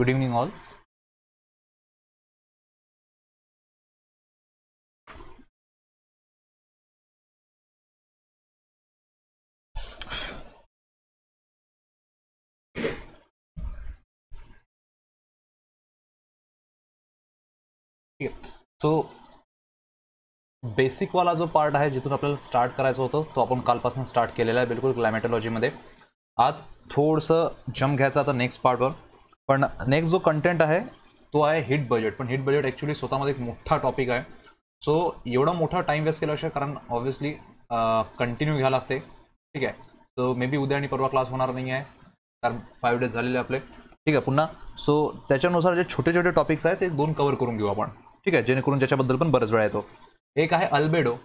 good evening all so वाला जो part आहे जिथून आपल्याला स्टार्ट करायचं होतं तो आपण कालपासून स्टार्ट केलेला आहे बिलकुल क्लायमॅटॉलॉजीमध्ये आज थोडंसं जम घ्यायचं आता नेक्स्ट पार्टवर पण नेक्स्ट जो कंटेंट आहे तो आहे हिट बजेट पण हिट बजेट ॲक्च्युली स्वतःमध्ये एक मोठा टॉपिक आहे सो एवढा मोठा टाईम वेस्ट केला केल्याशिवाय कारण ऑब्व्हियसली कंटिन्यू घ्यावं लागते ठीक आहे सो मे बी उद्या आणि परवा क्लास होणार नाही आहे कारण फायव्ह डेज झालेले आपले ठीक आहे पुन्हा सो त्याच्यानुसार जे छोटे छोटे टॉपिक्स आहेत ते दोन कवर करून घेऊ आपण ठीक आहे जेणेकरून ज्याच्याबद्दल पण बरेच वेळा येतो एक आहे अल्बेडो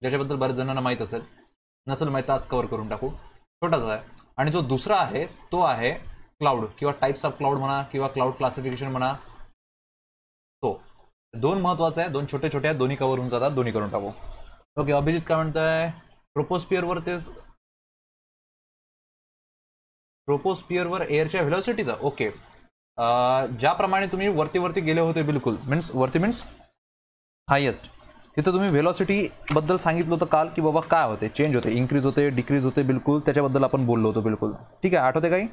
ज्याच्याबद्दल बऱ्याच जणांना माहीत असेल नसेल माहीत तास कवर करून टाकू छोटाच आहे आणि जो दुसरा आहे तो आहे क्लाउड किंवा टाईप्स ऑफ क्लाउड म्हणा किंवा क्लाउड क्लासिफिकेशन म्हणा तो दोन महत्त्वाचं आहे दोन छोटे छोटे आहेत दोन्ही कवर होऊन जातात दोन्ही करून टाकू ओके अभिजित काय आहे प्रोपोस्पियरवर ते प्रोपोस्पियरवर एअरच्या व्हेलॉसिटीचा ओके ज्याप्रमाणे तुम्ही वरती वरती गेले होते बिलकुल मीन्स वरती मीन्स हायेस्ट तिथं तुम्ही बद्दल सांगितलं होतं काल की बाबा काय होते चेंज होते इन्क्रीज होते डिक्रीज होते बिलकुल त्याच्याबद्दल आपण बोललो होतो बिलकुल ठीक आहे आठवते काही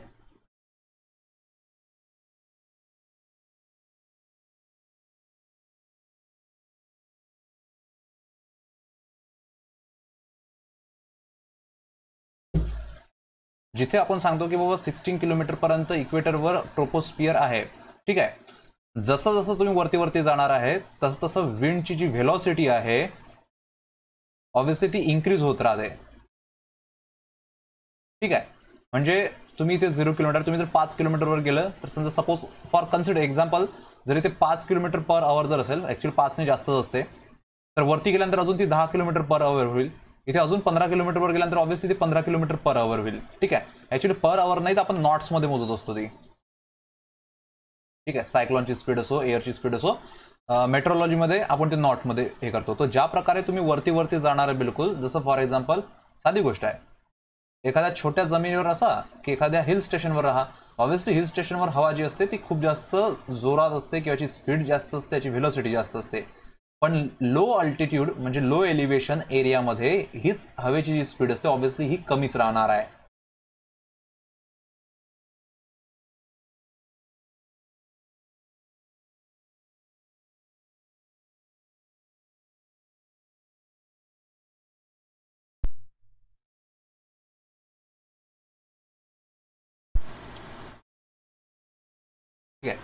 जिथे आपण सांगतो की बाबा सिक्स्टीन किलोमीटरपर्यंत इक्वेटरवर ट्रोपोस्पियर आहे ठीक आहे जसं जसं तुम्ही वरती वरती जाणार आहे तसं तसं विंडची जी व्हेलॉसिटी आहे ऑब्व्हियसली ती इन्क्रीज होत राहते ठीक आहे म्हणजे तुम्ही इथे झिरो किलोमीटर तुम्ही जर पाच किलोमीटरवर गेलं तर समजा सपोज फॉर कन्सिडर एक्झाम्पल जर इथे पाच किलोमीटर पर आवर जर असेल ॲक्च्युली पाचने जास्तच असते तर वरती गेल्यानंतर अजून ती दहा किलोमीटर पर आवर होईल इथे अजून पंधरा किलोमीटरवर गेल्यानंतर ऑब्व्हियसली ती पंधरा किलोमीटर पर आवर होईल ठीक आहे ॲक्च्युली पर आवर नाही तर आपण नॉट्समध्ये मोजत असतो ती ठीक आहे सायक्लॉनची स्पीड असो एअरची स्पीड असो मध्ये आपण ते नॉटमध्ये हे करतो तर ज्या प्रकारे तुम्ही वरती वरती जाणार बिलकुल जसं फॉर एक्झाम्पल साधी गोष्ट आहे एखाद्या छोट्या जमिनीवर असा की एखाद्या हिल स्टेशनवर राहा ऑब्व्हियसली हिल स्टेशनवर हवा जी असते ती खूप जास्त जोरात असते किंवा स्पीड जास्त असते त्याची व्हिलॉसिटी जास्त असते पण लो अल्टिट्यूड म्हणजे लो एलिव्हेशन एरियामध्ये हीच हवेची जी स्पीड असते ऑब्व्हियसली ही कमीच राहणार आहे ठीक आहे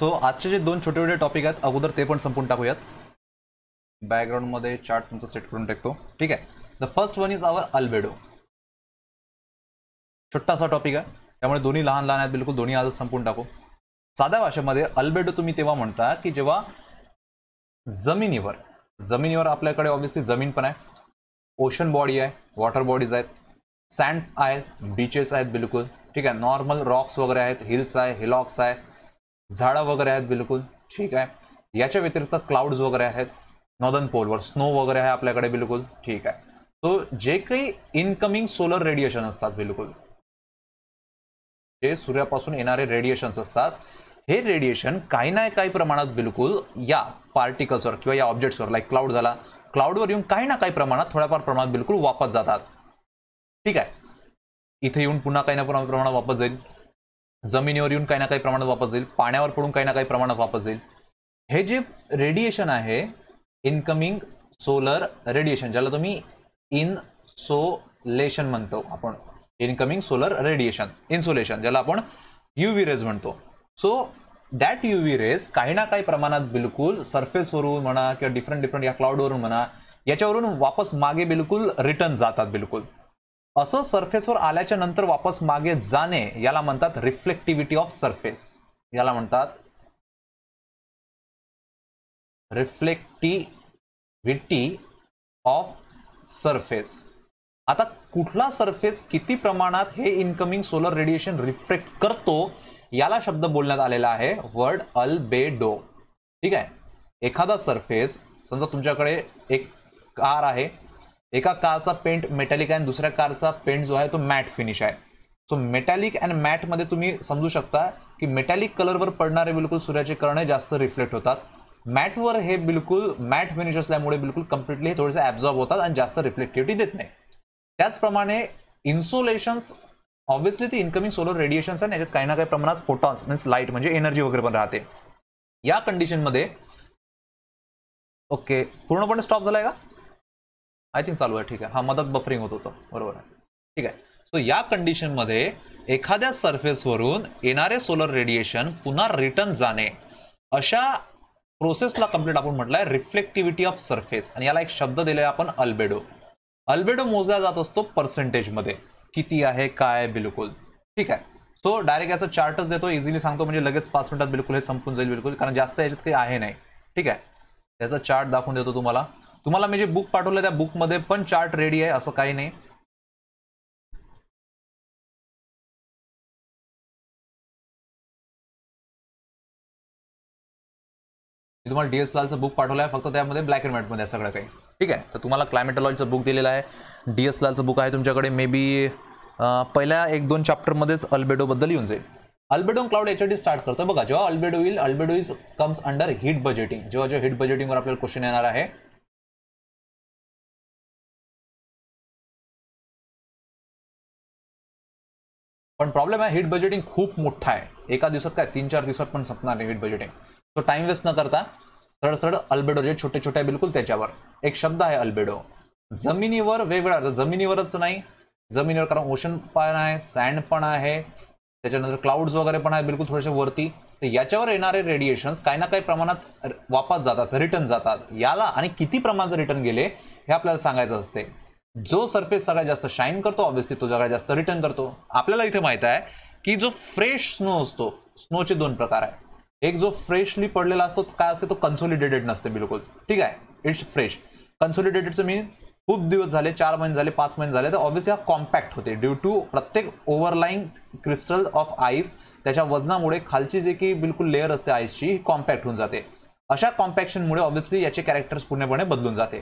सो आजचे जे दोन छोटे छोटे टॉपिक आहेत अगोदर ते पण संपून टाकूयात मध्ये चार्ट तुमचा सेट करून टाकतो ठीक आहे the first one is our albedo छोटासा टॉपिक आहे त्यामुळे दोन्ही लहान लहान आहेत बिलकुल दोन्ही आज संपून टाकू साध्या भाषेमध्ये अल्बेडो तुम्ही तेव्हा म्हणता की जेव्हा जमिनीवर जमिनीवर आपल्याकडे ऑब्विसली जमीन पण आहे ओशन बॉडी आहे वॉटर बॉडीज आहेत सँड आहेत बीचेस आहेत बिलकुल ठीक आहे नॉर्मल रॉक्स वगैरे आहेत हिल्स आहे हिलॉक्स आहे झाडं वगैरे आहेत बिलकुल ठीक आहे याच्या व्यतिरिक्त क्लाउड्स वगैरे आहेत नॉर्दर्न पोलवर स्नो वगैरे आहे आपल्याकडे बिलकुल ठीक आहे तो जे काही इनकमिंग सोलर रेडिएशन असतात बिलकुल जे सूर्यापासून येणारे रेडिएशन्स असतात हे रेडिएशन काही ना काही प्रमाणात बिलकुल या पार्टिकल्सवर किंवा या ऑब्जेक्ट्सवर लाईक क्लाउड झाला क्लाउडवर येऊन काही ना काही प्रमाणात थोड्याफार प्रमाणात बिलकुल वापस जातात ठीक आहे इथे येऊन पुन्हा काही ना प्रमाणात वापस जाईल जमिनीवर येऊन काही ना काही प्रमाणात वापस जाईल पाण्यावर पडून काही ना काही प्रमाणात वापस जाईल हे जे रेडिएशन आहे इनकमिंग सोलर रेडिएशन ज्याला तुम्ही इनसोलेशन म्हणतो आपण इनकमिंग सोलर रेडिएशन इन्सोलेशन ज्याला आपण यू रेज म्हणतो सो दॅट यू रेज काही ना काही प्रमाणात बिलकुल सरफेसवरून म्हणा किंवा डिफरंट डिफरंट या क्लाउडवरून म्हणा याच्यावरून वापस मागे बिलकुल रिटर्न जातात बिलकुल असं सरफेसवर आल्याच्या नंतर वापस मागे जाणे याला म्हणतात रिफ्लेक्टिव्हिटी ऑफ सरफेस याला म्हणतात रिफ्लेक्टिव्हिटी ऑफ सरफेस आता कुठला सरफेस किती प्रमाणात हे इनकमिंग सोलर रेडिएशन रिफ्लेक्ट करतो याला शब्द बोलण्यात आलेला आहे वर्ड अल डो ठीक आहे एखादा सरफेस समजा तुमच्याकडे एक कार आहे एका कारचा पेंट मेटॅलिक आहे आणि दुसऱ्या कारचा पेंट जो आहे तो मॅट फिनिश आहे सो मेटॅलिक अँड मॅटमध्ये तुम्ही समजू शकता की मेटॅलिक कलरवर पडणारे बिलकुल सूर्याचे कर्ण जास्त रिफ्लेक्ट होतात मॅटवर हे बिलकुल मॅट फिनिश असल्यामुळे बिलकुल कम्प्लिटली हे थोडेसे ॲब्झॉर्ब होतात आणि जास्त रिफ्लेक्टिव्हिटी देत नाही त्याचप्रमाणे इन्सुलेशन्स ऑब्व्हियसली ते इनकमिंग सोलर रेडिएशन्स आहे याच्यात काही ना काही प्रमाणात फोटॉन्स मीन्स लाईट म्हणजे एनर्जी वगैरे पण राहते या कंडिशनमध्ये ओके पूर्णपणे स्टॉप झालाय का आय थिंक चालू आहे ठीक आहे हा मदत बफरिंग होत होतो बरोबर आहे ठीक आहे सो या कंडिशनमध्ये एखाद्या सरफेसवरून येणारे सोलर रेडिएशन पुन्हा रिटर्न जाणे अशा प्रोसेसला कम्प्लीट आपण म्हटलंय रिफ्लेक्टिव्हिटी ऑफ सरफेस आणि याला एक शब्द दिलाय आपण अल्बेडो अल्बेडो मोजला जात असतो पर्सेंटेजमध्ये किती आहे काय बिलकुल ठीक आहे सो डायरेक्ट याचा चार्टच देतो इझिली सांगतो म्हणजे लगेच पाच मिनिटात बिलकुल हे संपून जाईल बिलकुल कारण जास्त याच्यात काही आहे नाही ठीक आहे त्याचा चार्ट दाखवून देतो तुम्हाला तुम्हाला मी जे बुक पाठवलं त्या बुकमध्ये पण चार्ट रेडी आहे असं काही नाही तुम्हाला डी एस लालचं बुक पाठवलं आहे फक्त त्यामध्ये ब्लॅक अँड व्हाईटमध्ये आहे सगळं काही ठीक आहे तर तुम्हाला क्लायमेटॉलॉजीचं बुक दिलेलं आहे डी एस लालचं बुक आहे तुमच्याकडे मे बी पहिल्या एक दोन चॅप्टरमध्येच अल्बेडोबद्दल येऊन जाईल अल्बेडो क्लाउड याच्यासाठी स्टार्ट करतो बघा जेव्हा अल्बेडो येईल albedo is comes under heat budgeting जेव्हा जेव्हा हिट वर आपल्याला क्वेश्चन येणार आहे पण प्रॉब्लेम आहे हिट बजेटिंग खूप मोठा आहे एका दिवसात काय तीन चार दिवसात पण संपणार नाही हिट बजेटिंग तो टाइम वेस्ट न करता सरळ सरळ अल्बेडो जे छोटे छोटे बिलकुल त्याच्यावर एक शब्द आहे अल्बेडो जमिनीवर वेगवेगळा अर्थ जमिनीवरच नाही जमिनीवर कारण ओशन पण आहे सँड पण आहे त्याच्यानंतर क्लाउड्स वगैरे पण आहे बिलकुल थोडेसे वरती तर याच्यावर येणारे रेडिएशन्स काही ना काही प्रमाणात वापस जातात रिटर्न जातात याला आणि किती प्रमाणात रिटर्न गेले हे आपल्याला सांगायचं असते जो सर्फेस सगळ्यात जास्त शाईन करतो ऑब्व्हियसली तो सगळ्यात जास्त रिटर्न करतो आपल्याला इथे माहित आहे की जो फ्रेश स्नो असतो स्नोचे दोन प्रकार आहे एक जो फ्रेशली पडलेला असतो काय असते तो कन्सॉलिडेटेड नसते बिलकुल ठीक आहे इट्स फ्रेश कन्सोलिडेटेडचं मी खूप दिवस झाले चार महिने झाले पाच महिने झाले तर ऑब्व्हियसली हा कॉम्पॅक्ट होते ड्यू टू प्रत्येक ओव्हरलाईंग क्रिस्टल ऑफ आईस त्याच्या वजनामुळे खालची जे की बिलकुल लेअर असते आईसची ही कॉम्पॅक्ट होऊन जाते अशा कॉम्पॅक्शनमुळे ऑब्व्हियसली याचे कॅरेक्टर्स पूर्णपणे बदलून जाते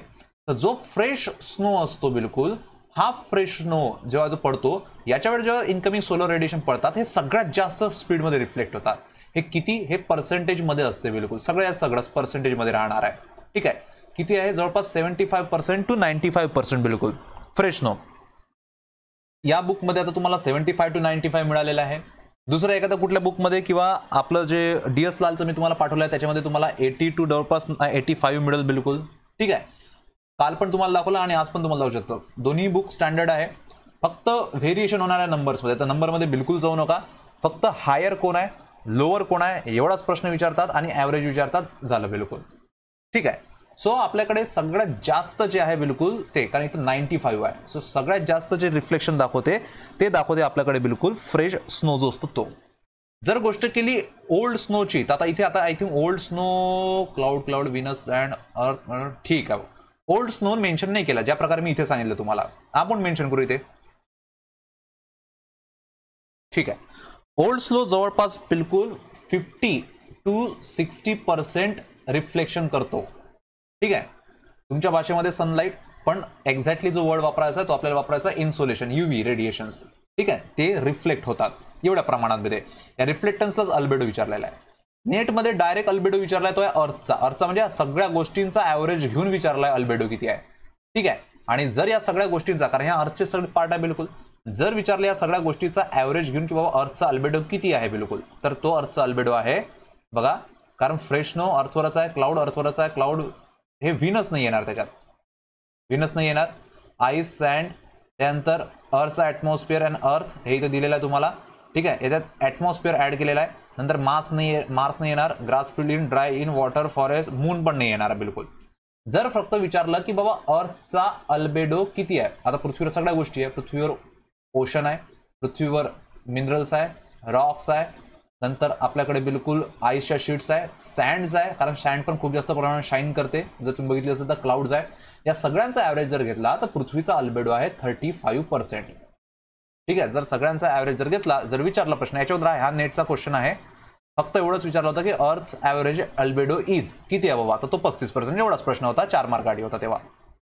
तर जो फ्रेश स्नो असतो बिलकुल हा फ्रेश स्नो जेव्हा जो पडतो याच्यावर जेव्हा इन्कमिंग सोलर रेडिएशन पडतात हे सगळ्यात जास्त स्पीडमध्ये रिफ्लेक्ट होतात हे किती हे पर्सेंटेजमध्ये असते बिलकुल सगळ्या सगळंच पर्सेंटेजमध्ये राहणार आहे ठीक आहे किती आहे जवळपास seventy five percent to ninety five percent बिलकुल फ्रेश नो या बुकमध्ये आता तुम्हाला seventy five to ninety five मिळालेलं आहे दुसरं एखाद्या कुठल्या बुकमध्ये किंवा आपलं जे डी एस लालचं मी तुम्हाला पाठवलं आहे त्याच्यामध्ये तुम्हाला एटी टू जवळपास एटी फाईव्ह मिळेल बिलकुल ठीक आहे काल पण तुम्हाला दाखवलं आणि आज पण तुम्हाला जाऊ शकतो दोन्ही बुक स्टँडर्ड आहे फक्त व्हेरिएशन होणार आहे नंबर्समध्ये तर नंबरमध्ये बिलकुल जाऊ नका फक्त हायर कोण आहे लोअर कोण आहे एवढाच प्रश्न विचारतात आणि ॲव्हरेज विचारतात झालं बिलकुल ठीक आहे सो आपल्याकडे सगळ्यात जास्त जे आहे बिलकुल ते कारण इथं नाईन्टी फाईव्ह आहे सो सगळ्यात जास्त जे रिफ्लेक्शन दाखवते ते दाखवते आपल्याकडे बिलकुल फ्रेश स्नो जो असतो तो जर गोष्ट केली ओल्ड स्नोची तर आता इथे आता I think old snow cloud cloud Venus and earth ठीक आहे ओल्ड स्नो मेन्शन नाही केला ज्या प्रकारे मी इथे सांगितलं तुम्हाला आपण मेन्शन करू इथे ठीक आहे ओल्ड स्लो जवळपास बिलकुल fifty to sixty percent reflection करतो ठीक आहे तुमच्या भाषेमध्ये सनलाइट पण एक्झॅक्टली जो वर्ड वापरायचा आहे तो आपल्याला वापरायचा इन्सोलेशन व्ही रेडिएशन ठीक आहे ते रिफ्लेक्ट होतात एवढ्या प्रमाणांमध्ये या रिफ्लेक्टन्सलाच अल्बेडो विचारलेला आहे नेटमध्ये डायरेक्ट अल्बेडो विचारलाय तो आहे अर्थचा अर्थचा म्हणजे सगळ्या गोष्टींचा ॲव्हरेज घेऊन विचारलाय अल्बेडो किती आहे ठीक आहे आणि जर या सगळ्या गोष्टींचा कारण ह्या अर्थचे सगळे पार्ट आहे बिलकुल जर विचारले या सगळ्या गोष्टीचा ॲव्हरेज घेऊन की बाबा अर्थचा अल्बेडो किती आहे बिलकुल तर तो अर्थचा अल्बेडो आहे बघा कारण फ्रेश नो अर्थवरच आहे क्लाउड अर्थवरच आहे क्लाउड हे विनच नाही येणार त्याच्यात विनच नाही येणार आईस सँड त्यानंतर अर्थचा ॲटमॉस्फिअर अँड अर्थ हे इथं दिलेलं आहे तुम्हाला ठीक आहे याच्यात ॲटमॉस्फिअर ॲड केलेला आहे नंतर मार्स नाही मार्स नाही येणार grass field in dry in water forest moon पण नाही येणार बिलकुल जर फक्त विचारलं की बाबा अर्थचा अल्बेडो किती आहे आता पृथ्वीवर सगळ्या गोष्टी आहे पृथ्वीवर ओशन आहे पृथ्वीवर मिनरल्स आहे रॉक्स आहे नंतर आपल्याकडे बिलकुल आईसच्या शीट्स आहे सँड्स आहे कारण सँड पण खूप जास्त प्रमाणात शाईन करते जर तुम्ही बघितली असेल तर क्लाउड्स आहे या सगळ्यांचा ॲव्हरेज जर घेतला तर पृथ्वीचा अल्बेडो आहे थर्टी फाईव्ह पर्सेंट ठीक आहे जर सगळ्यांचा ॲव्हरेज जर घेतला जर विचारला प्रश्न याच्यावर हा नेटचा क्वेश्चन आहे फक्त एवढंच विचारलं होतं की अर्थ ॲव्हरेज अल्बेडो इज किती आहे बाबा तर तो पस्तीस पर्सेंट एवढाच प्रश्न होता चार मार्क आडी होता तेव्हा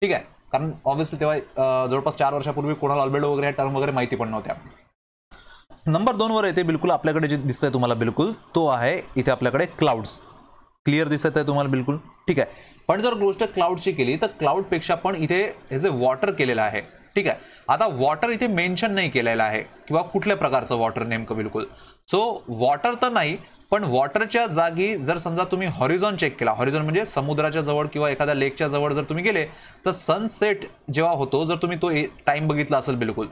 ठीक आहे कारण ऑब्व्हियसली तेव्हा जवळपास चार वर्षापूर्वी कोणाला ऑलबेड वगैरे टर्म वगैरे माहिती पण नव्हत्या नंबर दोनवर येते बिलकुल आपल्याकडे जे आहे तुम्हाला बिलकुल तो आहे इथे आपल्याकडे क्लाउड्स क्लिअर दिसत आहे तुम्हाला बिलकुल ठीक आहे पण जर गोष्ट क्लाउडची केली तर क्लाउडपेक्षा पण इथे एज जे वॉटर केलेलं आहे ठीक आहे आता वॉटर इथे मेन्शन नाही केलेलं आहे किंवा कुठल्या प्रकारचं वॉटर नेमकं बिलकुल सो वॉटर तर नाही पण वॉटरच्या जागी जर समजा तुम्ही हॉरिझॉन चेक केला हॉरिझॉन म्हणजे समुद्राच्या जवळ किंवा एखाद्या लेकच्या जवळ जर तुम्ही गेले तर सनसेट जेव्हा होतो जर तुम्ही तो टाइम बघितला असेल बिलकुल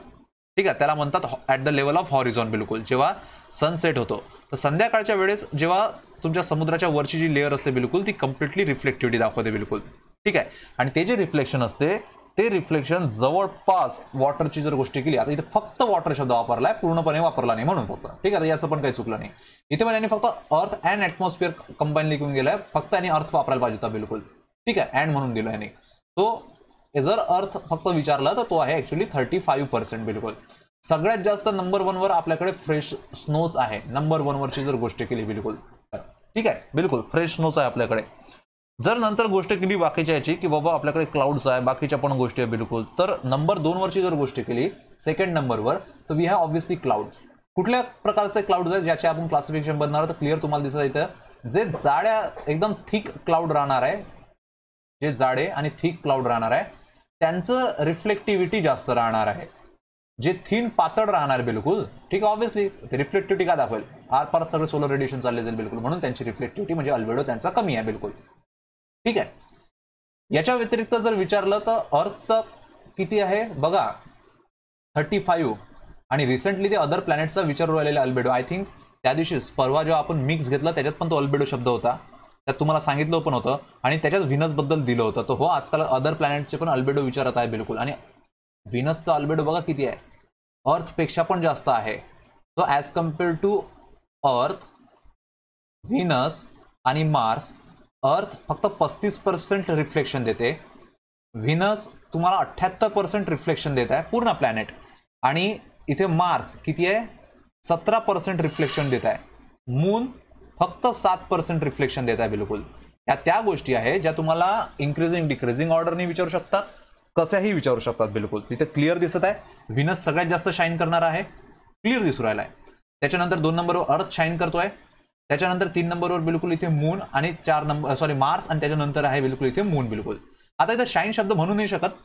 ठीक आहे त्याला म्हणतात at the level of horizon बिलकुल जेव्हा सनसेट होतो तर संध्याकाळच्या वेळेस जेव्हा तुमच्या समुद्राच्या वरची जी लेअर असते बिलकुल ती कम्प्लिटली रिफ्लेक्टिव्हिटी दाखवते बिलकुल ठीक आहे आणि ते जे रिफ्लेक्शन असते ते रिफ्लेक्शन जवळपास वॉटरची जर गोष्टी केली आता इथे फक्त वॉटर शब्द वापरलाय पूर्णपणे वापरला नाही म्हणून फक्त ठीक आहे याचं पण काही चुकलं नाही इथे पण यांनी फक्त अर्थ अँड अॅटमॉस्फिअर कंबाईन लिहून गेलाय फक्त यांनी अर्थ वापरायला पाहिजे होता बिलकुल ठीक आहे अँड म्हणून दिलं यांनी तो जर अर्थ फक्त विचारला तर तो आहे ऍक्च्युली थर्टी फाईव्ह पर्सेंट बिलकुल सगळ्यात जास्त नंबर वनवर आपल्याकडे फ्रेश स्नोच आहे नंबर वनवरची जर गोष्ट केली बिलकुल ठीक आहे बिलकुल फ्रेश स्नोच आहे आपल्याकडे जर नंतर गोष्ट केली बाकीच्या याची की बाबा आपल्याकडे क्लाउड्स आहे बाकीच्या पण गोष्टी आहे बिलकुल तर नंबर वरची जर गोष्ट केली सेकंड नंबरवर तर वी हॅव ऑब्व्हियसली क्लाउड कुठल्या प्रकारचे क्लाउड आहेत ज्याचे आपण क्लासिफिकेशन बनणार तर क्लिअर तुम्हाला दिसत येतं जे जाड्या एकदम थिक क्लाउड राहणार आहे जे जाडे आणि थिक क्लाउड राहणार आहे त्यांचं रिफ्लेक्टिव्हिटी जास्त राहणार आहे जे थीन पातळ राहणार बिलकुल ठीक आहे ऑब्व्हियसली रिफ्लेक्टिव्हिटी का दाखवेल आर पार सर्व सोलर रेडिएशन चालले जाईल बिलकुल म्हणून त्यांची रिफ्लेक्टिव्हिटी म्हणजे अल्बेडो त्यांचा कमी आहे बिलकुल ठीक आहे याच्या व्यतिरिक्त जर विचारलं तर अर्थचं किती आहे बघा थर्टी फाईव्ह आणि रिसेंटली ते अदर प्लॅनेटचा विचार राहिलेला अल्बेडो आय थिंक त्या दिवशीच परवा जेव्हा आपण मिक्स घेतला त्याच्यात पण तो अल्बेडो शब्द होता त्यात तुम्हाला सांगितलं पण होतं आणि त्याच्यात बद्दल दिलं होतं तर हो आजकाल अदर प्लॅनेटचे पण अल्बेडो विचारत आहे बिलकुल आणि व्हिनसचा अल्बेडो बघा किती आहे अर्थपेक्षा पण जास्त आहे तो as compare to earth Venus आणि मार्स अर्थ फक्त पस्तीस पर्सेंट रिफ्लेक्शन देते व्हिनस तुम्हाला अठ्ठ्याहत्तर पर्सेंट रिफ्लेक्शन देत आहे पूर्ण प्लॅनेट आणि इथे मार्स किती आहे सतरा पर्सेंट रिफ्लेक्शन देत आहे मून फक्त सात पर्सेंट रिफ्लेक्शन देत आहे बिलकुल या त्या गोष्टी आहे ज्या तुम्हाला इन्क्रीजिंग डिक्रीजिंग ऑर्डरने विचारू शकतात कशाही विचारू शकतात बिलकुल तिथे क्लिअर दिसत आहे व्हिनस सगळ्यात जास्त शाईन करणार आहे क्लिअर दिसू राहिला आहे त्याच्यानंतर दोन नंबरवर अर्थ शाईन करतोय त्याच्यानंतर तीन नंबरवर बिलकुल इथे मून आणि चार नंबर सॉरी मार्स आणि त्याच्यानंतर आहे बिलकुल इथे मून बिलकुल आता इथं शाईन शब्द म्हणू नाही शकत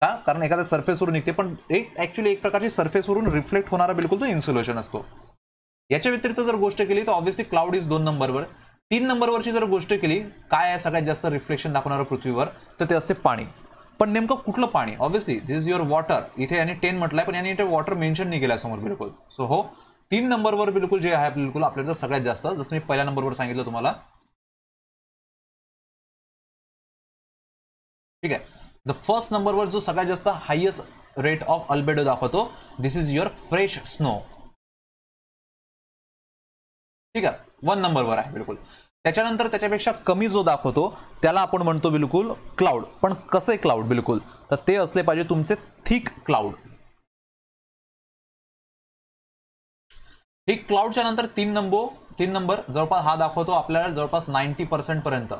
का कारण एखाद्या सर्फेसवरून निघते पण एक ऍक्च्युली एक प्रकारची सर्फेसवरून रिफ्लेक्ट होणारा बिलकुल तो इन्सुलेशन असतो याच्या व्यतिरिक्त जर गोष्ट केली तर ऑब्व्हियसली क्लाउड इज दोन नंबरवर तीन नंबरवरची जर गोष्ट केली काय आहे सगळ्यात जास्त रिफ्लेक्शन दाखवणारं पृथ्वीवर तर ते असते पाणी पण नेमकं कुठलं पाणी obviously this is your water इथे यांनी टेन म्हटलंय पण यांनी इथे वॉटर मेन्शन नाही केलं समोर बिलकुल सो हो तीन नंबरवर बिलकुल जे आहे बिलकुल आपल्याला सगळ्यात जास्त जसं मी पहिल्या नंबरवर सांगितलं तुम्हाला ठीक आहे द फर्स्ट नंबरवर जो सगळ्यात जास्त हायेस्ट रेट ऑफ अल्बेडो दाखवतो this is your fresh snow ठीक आहे वन नंबरवर आहे बिलकुल त्याच्यानंतर त्याच्यापेक्षा कमी जो दाखवतो त्याला आपण म्हणतो बिलकुल क्लाउड पण कसे क्लाउड बिलकुल तर ते असले पाहिजे तुमचे थिक क्लाउड ही क्लाउडच्या नंतर तीन नंबर तीन नंबर जवळपास हा दाखवतो आपल्याला जवळपास नाईन्टी पर्सेंट पर्यंत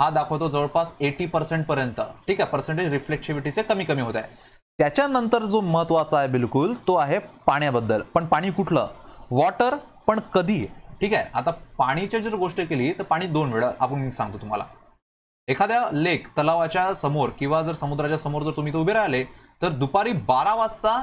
हा दाखवतो जवळपास एटी पर्सेंट पर्यंत ठीक आहे पर्सेंटेज रिफ्लेक्टिव्हिटीचे कमी कमी होत आहे त्याच्यानंतर जो महत्वाचा आहे बिलकुल तो आहे पाण्याबद्दल पण पाणी कुठलं वॉटर पण कधी ठीक आहे आता पाणीची जर गोष्ट केली तर पाणी दोन वेळा आपण सांगतो तुम्हाला एखाद्या लेक तलावाच्या समोर किंवा जर समुद्राच्या समोर जर तुम्ही तो उभे राहिले तर दुपारी बारा वाजता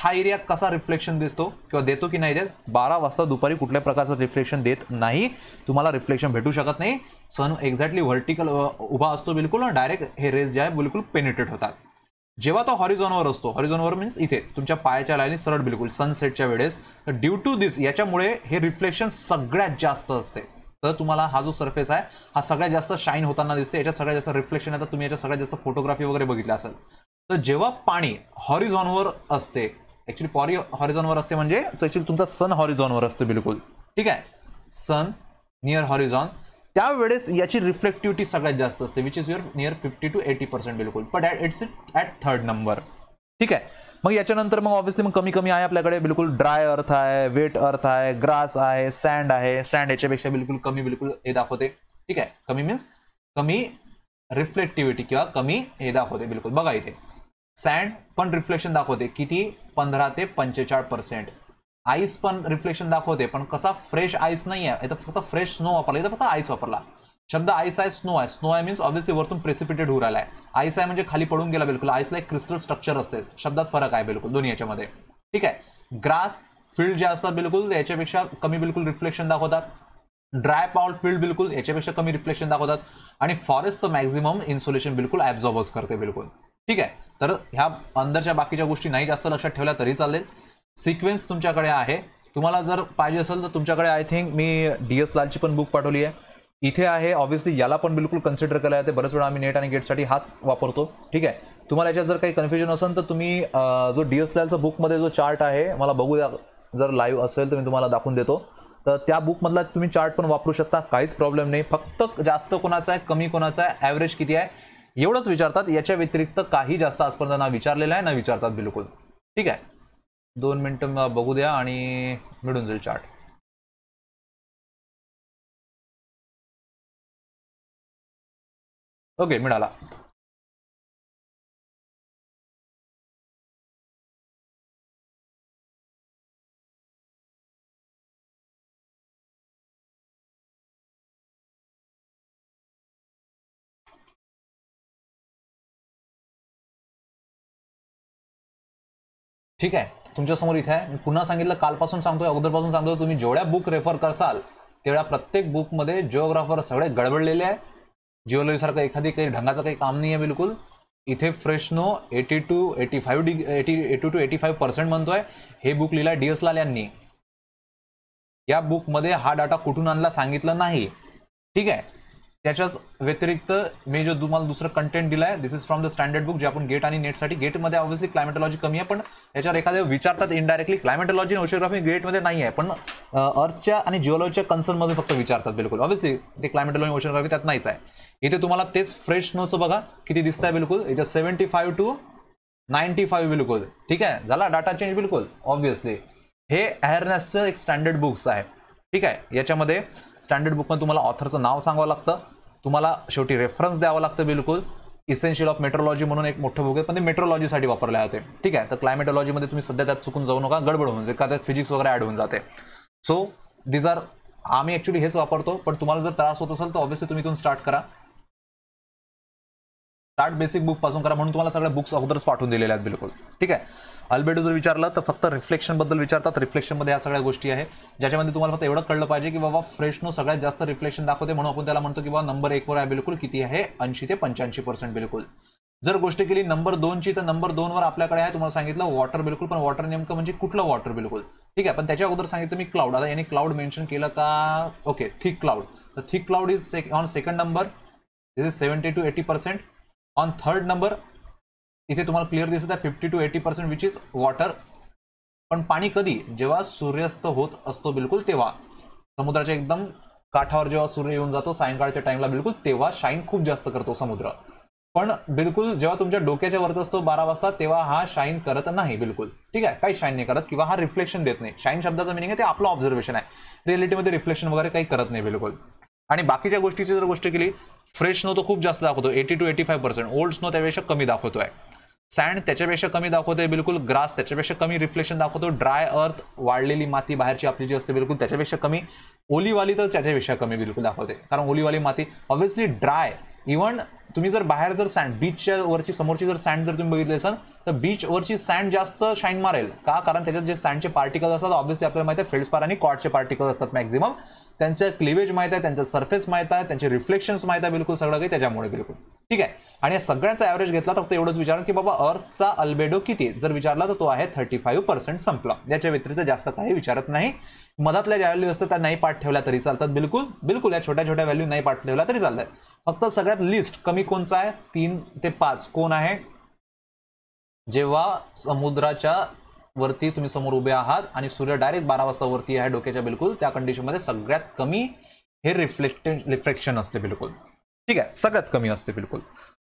हा एरिया कसा रिफ्लेक्शन दिसतो किंवा देतो की नाही देत बारा वाजता दुपारी कुठल्या प्रकारचं रिफ्लेक्शन देत नाही तुम्हाला रिफ्लेक्शन भेटू शकत नाही सन एक्झॅक्टली व्हर्टिकल उभा असतो बिलकुल आणि डायरेक्ट हे रेस जे आहे बिलकुल पेनिटेट होतात जेव्हा तो हॉरिझॉनवर असतो हॉरिझॉनवर मीन्स इथे तुमच्या पायाच्या लाईनी सरळ बिलकुल सनसेटच्या वेळेस तर ड्यू टू दिस याच्यामुळे हे रिफ्लेक्शन सगळ्यात जास्त असते तर तुम्हाला हा जो सर्फेस आहे हा सगळ्यात जास्त शाईन होताना दिसते याच्यात सगळ्यात जास्त रिफ्लेक्शन येतात तुम्ही याच्या सगळ्यात जास्त फोटोग्राफी वगैरे बघितलं असेल तर जेव्हा पाणी हॉरिझॉनवर असते ॲक्च्युली पॉरी हॉरिझॉनवर असते म्हणजे तो ॲक्च्युली तुमचा सन हॉरिझॉनवर असतो बिलकुल ठीक आहे सन नियर हॉरिझॉन त्यावेळेस याची रिफ्लेक्टिव्हिटी सगळ्यात जास्त असते which is your near fifty to eighty percent बिलकुल but at its it at third number ठीक आहे मग याच्यानंतर मग ऑब्व्हियसली मग कमी कमी आहे आपल्याकडे बिलकुल ड्राय अर्थ आहे वेट अर्थ आहे ग्रास आहे सँड आहे सँड याच्यापेक्षा बिलकुल कमी बिलकुल हे दाखवते ठीक आहे कमी मीन्स कमी रिफ्लेक्टिव्हिटी किंवा कमी हे दाखवते बिलकुल बघा इथे सँड पण रिफ्लेक्शन दाखवते किती पंधरा ते पंचेचाळी पर्सेंट आईस पण रिफ्लेक्शन दाखवते पण कसा फ्रेश आईस नाही आहे इथं फक्त फ्रेश स्नो वापरला इथं फक्त आईस वापरला शब्द आईस आहे स्नो आहे स्नो आय मीन्स ऑब्व्हियसली वरतून प्रेसिपिटेड होऊ राहिला आहे आईस आहे म्हणजे खाली पडून गेला बिलकुल आईसला एक क्रिस्टल स्ट्रक्चर असते शब्दात फरक आहे बिलकुल दोन्ही याच्यामध्ये ठीक आहे ग्रास फील्ड जे असतात बिलकुल याच्यापेक्षा कमी बिलकुल रिफ्लेक्शन दाखवतात ड्राय पावर फील्ड बिलकुल याच्यापेक्षा कमी रिफ्लेक्शन दाखवतात आणि फॉरेस्ट तर मॅक्झिमम इन्सोलेशन बिलकुल ॲब्झॉर्बच करते बिलकुल ठीक आहे तर ह्या अंदरच्या बाकीच्या गोष्टी नाही जास्त लक्षात ठेवल्या तरी चालेल सिक्वेन्स तुमच्याकडे आहे तुम्हाला जर पाहिजे असेल तर तुमच्याकडे आय थिंक मी डी एस लालची पण बुक पाठवली आहे इथे आहे ऑब्व्हियसली याला पण बिलकुल कन्सिडर केलं आहे बरेच वेळा आम्ही नेट आणि गेटसाठी हाच वापरतो ठीक आहे तुम्हाला याच्यात जर काही कन्फ्युजन असेल तर तुम्ही जो डी एस लालचा बुकमध्ये जो चार्ट आहे मला बघू द्या जर लाईव्ह असेल तर मी तुम्हाला दाखवून देतो तर त्या बुकमधला तुम्ही चार्ट पण वापरू शकता काहीच प्रॉब्लेम नाही फक्त जास्त कोणाचा आहे कमी कोणाचा आहे ॲव्हरेज किती आहे एवढंच विचारतात याच्या व्यतिरिक्त काही जास्त आजपर्यंत ना विचारलेलं आहे ना विचारतात बिलकुल ठीक आहे दोन मिनटं बघू द्या आणि मिळून जाईल चार्ट ओके मिळाला ठीक आहे तुमच्यासमोर इथे आहे मी पुन्हा सांगितलं कालपासून सांगतोय अगोदरपासून सांगतो तुम्ही जेवढ्या बुक रेफर करसाल तेवढ्या प्रत्येक बुकमध्ये जिओग्राफर सगळे गडबडलेले आहे जिओलॉजीसारखं एखादी काही ढंगाचं काही काम नाही आहे बिलकुल इथे फ्रेशनो एटी टू एटी फाईव्ह डिग eighty eighty to eighty five percent म्हणतो आहे हे बुक लिहिला डी एस लाल यांनी या बुकमध्ये हा डाटा कुठून आणला सांगितलं नाही ठीक आहे त्याच्याच व्यतिरिक्त मी जो तुम्हाला दुसरं कंटेंट दिलाय this is from the standard book जे आपण गेट आणि नेटसाठी गेटमध्ये ऑब्व्हियसली क्लायमेटॉलॉजी कमी आहे पण याच्यावर एखाद्या विचारतात इनडायरेक्टली क्लायमेटॉलॉजी आणि ओशिओग्राफी गेटमध्ये नाही आहे पण अर्थच्या आणि जिओलॉजीच्या कन्सर्नमध्ये फक्त विचारतात बिलकुल ऑब्व्हियसली ते क्लायमेटॉलॉजी ओशिओग्राफी त्यात नाहीच आहे इथे तुम्हाला तेच फ्रेश नोचं बघा किती दिसत आहे बिलकुल इथे seventy five to ninety five बिलकुल ठीक आहे झाला डाटा चेंज बिलकुल ऑब्व्हियसली हे अवेअरनेसचं एक स्टँडर्ड बुक्स आहे ठीक आहे याच्यामध्ये स्टँडर्ड बुकमध्ये तुम्हाला ऑथरचं नाव सांगावं लागतं तुम्हाला शेवटी रेफरन्स द्यावं लागतं बिलकुल इसेन्शियल ऑफ मेट्रोलॉजी म्हणून एक मोठं बुक आहे पण ते मेट्रोलॉजीसाठी वापरले जाते ठीक आहे तर क्लायमेटॉलॉजीमध्ये तुम्ही सध्या त्यात चुकून जाऊ नका गडबड होऊन जाईल का त्यात फिजिक्स वगैरे ॲड होऊन जाते सो दीज आर आम्ही ॲक्च्युली हेच वापरतो पण तुम्हाला जर त्रास होत असेल तर ऑब्व्हियसली तुम्ही इथून स्टार्ट करा स्टार्ट बेसिक बुक पासून करा म्हणून तुम्हाला सगळ्या बुक्स अगोदरच पाठवून दिलेल्या आहेत बिलकुल ठीक आहे अल्बेडो जर विचारलं तर फक्त रिफ्लेक्शन बद्दल विचारतात रिफ्लेक्शनमध्ये या सगळ्या गोष्टी आहे ज्याच्यामध्ये तुम्हाला फक्त एवढं कळलं पाहिजे की बाबा फ्रेश नो सगळ्यात जास्त रिफ्लेक्शन दाखवते म्हणून आपण त्याला म्हणतो की बाबा नंबर एकवर आहे बिलकुल किती आहे ऐंशी ते पंच्याऐंशी पर्सेंट बिलकुल जर गोष्ट केली नंबर दोनची तर नंबर दोनवर आपल्याकडे आहे तुम्हाला सांगितलं वॉटर बिलकुल पण वॉटर नेमकं म्हणजे कुठलं वॉटर बिलकुल ठीक आहे पण त्याच्या अगोदर सांगितलं मी क्लाउड आता याने क्लाउड मेन्शन केलं तर ओके थिक क्लाउड तर thick cloud is on second number is seventy to eighty percent on third number इथे तुम्हाला क्लिअर दिसत आहे fifty to eighty percent which is water पण पाणी कधी जेव्हा सूर्यास्त होत असतो बिलकुल तेव्हा समुद्राच्या एकदम काठावर जेव्हा सूर्य येऊन जातो सायंकाळच्या टाइमला बिलकुल तेव्हा शाईन खूप जास्त करतो समुद्र पण बिलकुल जेव्हा तुमच्या डोक्याच्या वरत असतो बारा वाजता तेव्हा हा शाईन करत नाही बिलकुल ठीक आहे काही शाईन नाही करत किंवा हा रिफ्लेक्शन देत नाही शाईन शब्दाचा मिनिंग आहे ते आपलं ऑब्झर्वेशन आहे मध्ये रिफ्लेक्शन वगैरे काही करत नाही बिलकुल आणि बाकीच्या गोष्टीची जर गोष्ट केली फ्रेश स्नो तो खूप जास्त दाखवतो eighty to eighty five percent old snow त्यापेक्षा कमी दाखवतोय सँड त्याच्यापेक्षा कमी दाखवतोय बिलकुल ग्रास त्याच्यापेक्षा कमी रिफ्लेक्शन दाखवतो ड्राय अर्थ वाढलेली माती बाहेरची आपली जी असते बिलकुल त्याच्यापेक्षा कमी ओलीवाली तर त्याच्यापेक्षा कमी बिलकुल दाखवते कारण ओलीवाली माती ऑब्व्हियसली ड्राय इव्हन तुम्ही जर बाहेर जर सँड बीचच्या वरची समोरची जर सँड जर तुम्ही बघितली असाल तर बीचवरची सँड जास्त शाईन मारेल का कारण त्याच्यात जे सँडचे पार्टिकल्स असतात ऑब्व्हियसली आपल्याला माहिती आहे फेल्डस्पार आणि कॉटचे पार्टिकल्स असतात मॅक्झिमम त्यांचं क्लिवेज माहीत आहे त्यांचा सरफेस माहीत आहे त्यांचे रिफ्लेक्शन्स माहीत आहे बिलकुल सगळं काही त्याच्यामुळे बिलकुल ठीक आहे आणि या सगळ्यांचा ॲव्हरेज घेतला तर फक्त एवढंच विचार की बाबा अर्थचा अल्बेडो किती जर विचारला तर तो आहे थर्टी फाईव्ह पर्सेंट संपला याच्या व्यतिरिक्त जास्त काही विचारत नाही मधातल्या ज्या व्हॅल्यू असतात त्या नाही पाठ ठेवल्या तरी चालतात बिलकुल बिलकुल या छोट्या छोट्या व्हॅल्यू नाही पाठ ठेवल्या तरी चालतात फक्त सगळ्यात लिस्ट कमी कोणचा आहे तीन ते पाच कोण आहे जेव्हा समुद्राच्या वरती तुम्ही समोर उभे आहात आणि सूर्य डायरेक्ट बारा वाजता वरती आहे डोक्याच्या बिलकुल त्या कंडिशनमध्ये सगळ्यात कमी हे रिफ्लेक्टेड रिफ्लेक्शन असते बिलकुल ठीक आहे सगळ्यात कमी असते बिलकुल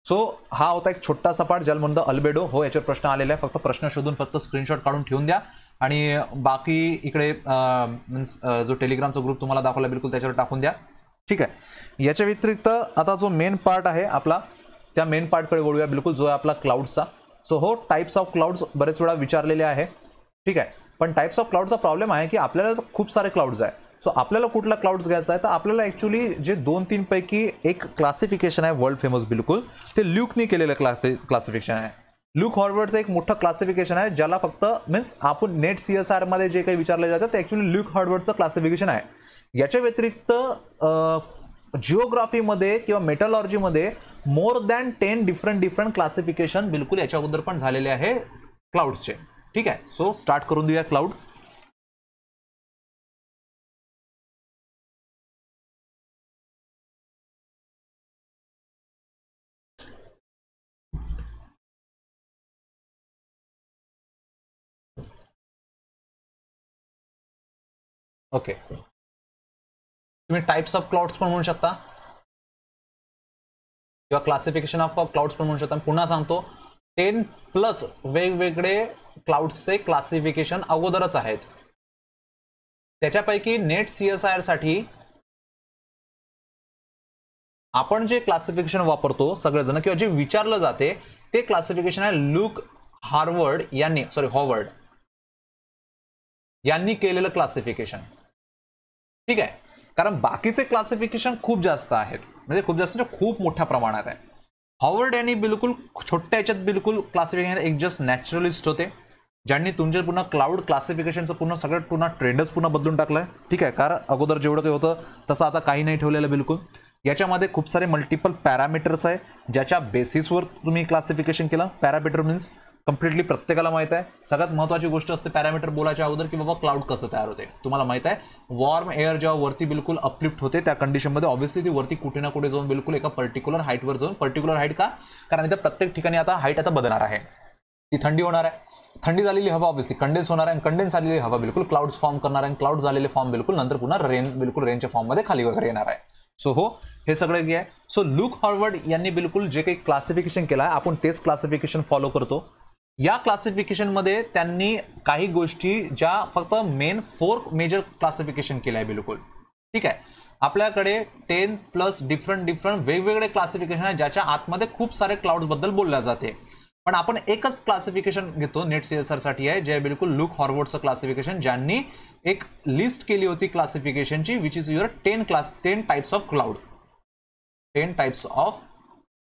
सो हा होता एक छोटासा पाठ जलमंद अल्बेडो हो याच्यावर प्रश्न आलेला आहे फक्त प्रश्न शोधून फक्त स्क्रीनशॉट काढून ठेवून द्या आणि बाकी इकडे मीन्स जो टेलिग्रामचा ग्रुप तुम्हाला दाखवला बिलकुल त्याच्यावर टाकून द्या ठीक आहे याच्या व्यतिरिक्त आता जो मेन पार्ट आहे आपला त्या मेन पार्टकडे वळूया बिलकुल जो आहे आपला क्लाउडचा सो हो टाईप्स ऑफ क्लाउड्स बरेच वेळा विचारलेले आहे ठीक आहे पण टाईप्स ऑफ क्लाउडचा प्रॉब्लेम आहे की आपल्याला खूप सारे क्लाउड्स आहे सो आपल्याला कुठला क्लाउड्स घ्यायचा आहे तर आपल्याला ॲक्च्युली जे दोन तीनपैकी एक क्लासिफिकेशन आहे वर्ल्ड फेमस बिलकुल ते ल्युकनी केलेलं क्लासि क्लासिफिकेशन आहे लूक हॉर्वर्डचं एक मोठं क्लासिफिकेशन आहे ज्याला फक्त मीन्स आपण नेट सी एस आरमध्ये जे काही विचारलं जातं ते ॲक्च्युली ल्यूक हॉर्वर्डचं क्लासिफिकेशन आहे याच्या व्यतिरिक्त जिओग्राफीमध्ये किंवा मेटॉलॉजीमध्ये more than ten different different classification बिलकुल याच्याबद्दल पण झालेले आहे क्लाउड्सचे ठीक है सो स्टार्ट करून देऊया cloud okay okay. Types of clouds पण म्हणू शकता किंवा क्लासिफिकेशन ऑफ क्लाउड्स पण म्हणू शकता पुन्हा सांगतो टेन प्लस वेगवेगळे से क्लासिफिकेशन अगोदरच आहेत त्याच्यापैकी नेट सी एस आय आपण जे क्लासिफिकेशन वापरतो सगळेजण किंवा जे विचारलं जाते ते क्लासिफिकेशन आहे लुक हार्वर्ड यांनी सॉरी हॉवर्ड यांनी केलेलं क्लासिफिकेशन ठीक आहे कारण बाकीचे क्लासिफिकेशन खूप जास्त आहेत म्हणजे खूप जास्त म्हणजे खूप मोठ्या प्रमाणात आहे हॉवर्ड यांनी बिलकुल छोट्या याच्यात बिलकुल क्लासिफिकेशन एक जस्ट नॅचरलिस्ट होते ज्यांनी तुमचे पुन्हा क्लाउड क्लासिफिकेशनचं पुन्हा सगळं पुन्हा ट्रेंडच पुन्हा बदलून टाकलं आहे ठीक आहे कारण अगोदर जेवढं काही होतं तसं आता काही नाही ठेवलेलं बिलकुल याच्यामध्ये खूप सारे मल्टिपल पॅरामीटर्स आहे ज्याच्या बेसिसवर तुम्ही क्लासिफिकेशन केलं पॅरामीटर मीन्स कम्प्लिटली प्रत्येकाला माहीत आहे सगळ्यात महत्त्वाची गोष्ट असते पॅरामीटर बोलायच्या अगोदर की बाबा क्लाउड कसं तयार होते तुम्हाला माहीत आहे वॉर्म एअर जेव्हा वरती बिलकुल अपलिफ्ट होते त्या कंडिशनमध्ये ऑब्व्हियसली ती वरती कुठे ना कुठे जाऊन बिलकुल एका पर्टिक्युलर हाईटवर जाऊन पर्टिक्युलर हाईट का कारण इथं प्रत्येक ठिकाणी आता हाईट आता बदलणार आहे ती थंडी होणार आहे थंडी झालेली हवा ऑब्व्हियसली कंडेन्स होणार आहे कंडेन्स झालेली हवा बिलकुल क्लाउड फॉर्म करणार आहे क्लाउड झालेले फॉर्म बिलकुल नंतर पुन्हा रेन बिलकुल रेनच्या फॉर्ममध्ये खाली वगैरे येणार आहे सो हो हे सगळं जे आहे सो लुक हॉर्वर्ड यांनी बिलकुल जे काही क्लासिफिकेशन केलं आहे आपण तेच क्लासिफिकेशन फॉलो करतो या क्लासिफिकेशनमध्ये त्यांनी काही गोष्टी ज्या फक्त मेन फोर मेजर क्लासिफिकेशन केलं आहे बिलकुल ठीक आहे आपल्याकडे टेन प्लस डिफरंट डिफरंट वेगवेगळे क्लासिफिकेशन आहे ज्याच्या आतमध्ये खूप सारे बद्दल बोलल्या जाते पण आपण एकच क्लासिफिकेशन घेतो नेट सी एस आरसाठी आहे जे बिलकुल लुक हॉर्वर्डचं क्लासिफिकेशन ज्यांनी एक लिस्ट केली होती क्लासिफिकेशनची which is your ten class ten types of cloud ten types of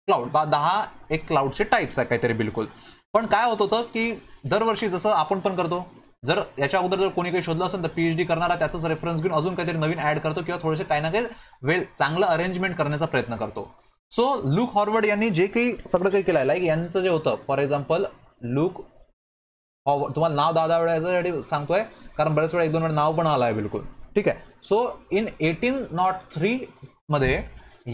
cloud बा दहा एक क्लाउडचे टाइप्स आहे काहीतरी बिलकुल पण काय होत होतं की दरवर्षी जसं आपण पण करतो जर याच्या अगोदर जर कोणी काही शोधलं असेल तर पी एच डी करणारा त्याचाच रेफरन्स घेऊन अजून काहीतरी नवीन ॲड करतो किंवा थोडेसे काही ना काही वेल चांगलं अरेंजमेंट करण्याचा प्रयत्न करतो सो लुक हॉरवर्ड यांनी जे काही सगळं काही केलं लाईक यांचं जे होतं फॉर एक्झाम्पल लुक हॉवर्ड तुम्हाला नाव दहा दहा वेळा याच्यासाठी सांगतोय कारण बऱ्याच वेळा एक दोन वेळा नाव पण आलं आहे बिलकुल ठीक आहे सो इन एटीन नॉट थ्रीमध्ये मध्ये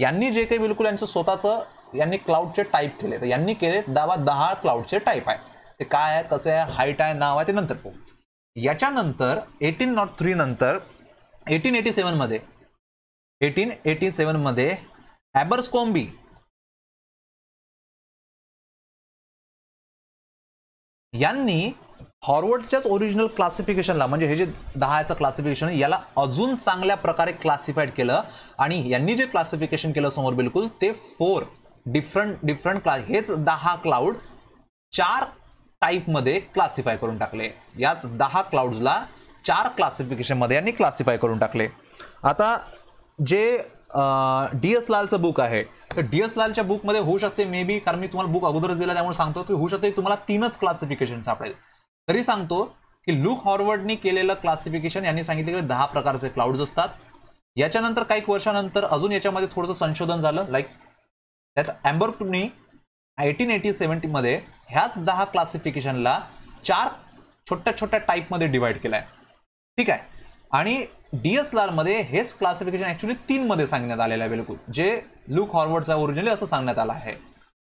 यांनी जे काही बिलकुल यांचं स्वतःचं यांनी क्लाउडचे टाईप केले तर यांनी केले दावा दहा क्लाउडचे टाईप आहे ते काय आहे कसं आहे हाईट आहे नाव आहे ते नंतर पाहू याच्यानंतर एटीन नॉट थ्री नंतर एटीन एटी सेवनमध्ये एटीन एटी सेवनमध्ये हॅबर्सकोम्बी यांनी हॉर्वर्डच्याच ओरिजिनल क्लासिफिकेशनला म्हणजे हे जे दहाचं क्लासिफिकेशन याला अजून चांगल्या प्रकारे क्लासिफाईड केलं आणि यांनी जे क्लासिफिकेशन केलं समोर बिलकुल ते फोर डिफरंट डिफरंट क्लास हेच दहा क्लाउड चार टाईपमध्ये क्लासिफाय करून टाकले याच दहा क्लाउड्सला चार क्लासिफिकेशनमध्ये यांनी क्लासिफाय करून टाकले आता जे डी एस लालचं बुक आहे तर डी एस लालच्या बुकमध्ये होऊ शकते मे बी कारण मी तुम्हाला बुक अगोदरच दिला त्यामुळे सांगतो की होऊ शकते तुम्हाला तीनच क्लासिफिकेशन सापडेल तरी सांगतो की लुक हॉर्वर्डनी केलेलं क्लासिफिकेशन यांनी सांगितले की दहा प्रकारचे क्लाउड्स असतात याच्यानंतर काही वर्षानंतर अजून याच्यामध्ये थोडंसं संशोधन झालं लाईक त्यात अँबर्कनी एटीन एटी सेवन्टीमध्ये ह्याच दहा क्लासिफिकेशनला चार छोट्या छोट्या टाईपमध्ये डिवाईड केला ठीक आहे आणि डी एस मध्ये हेच क्लासिफिकेशन तीन मध्ये सांगण्यात आलेलं आहे बिलकुल जे लुक हॉर्वर्डचा ओरिजिनली असं सांगण्यात आलं आहे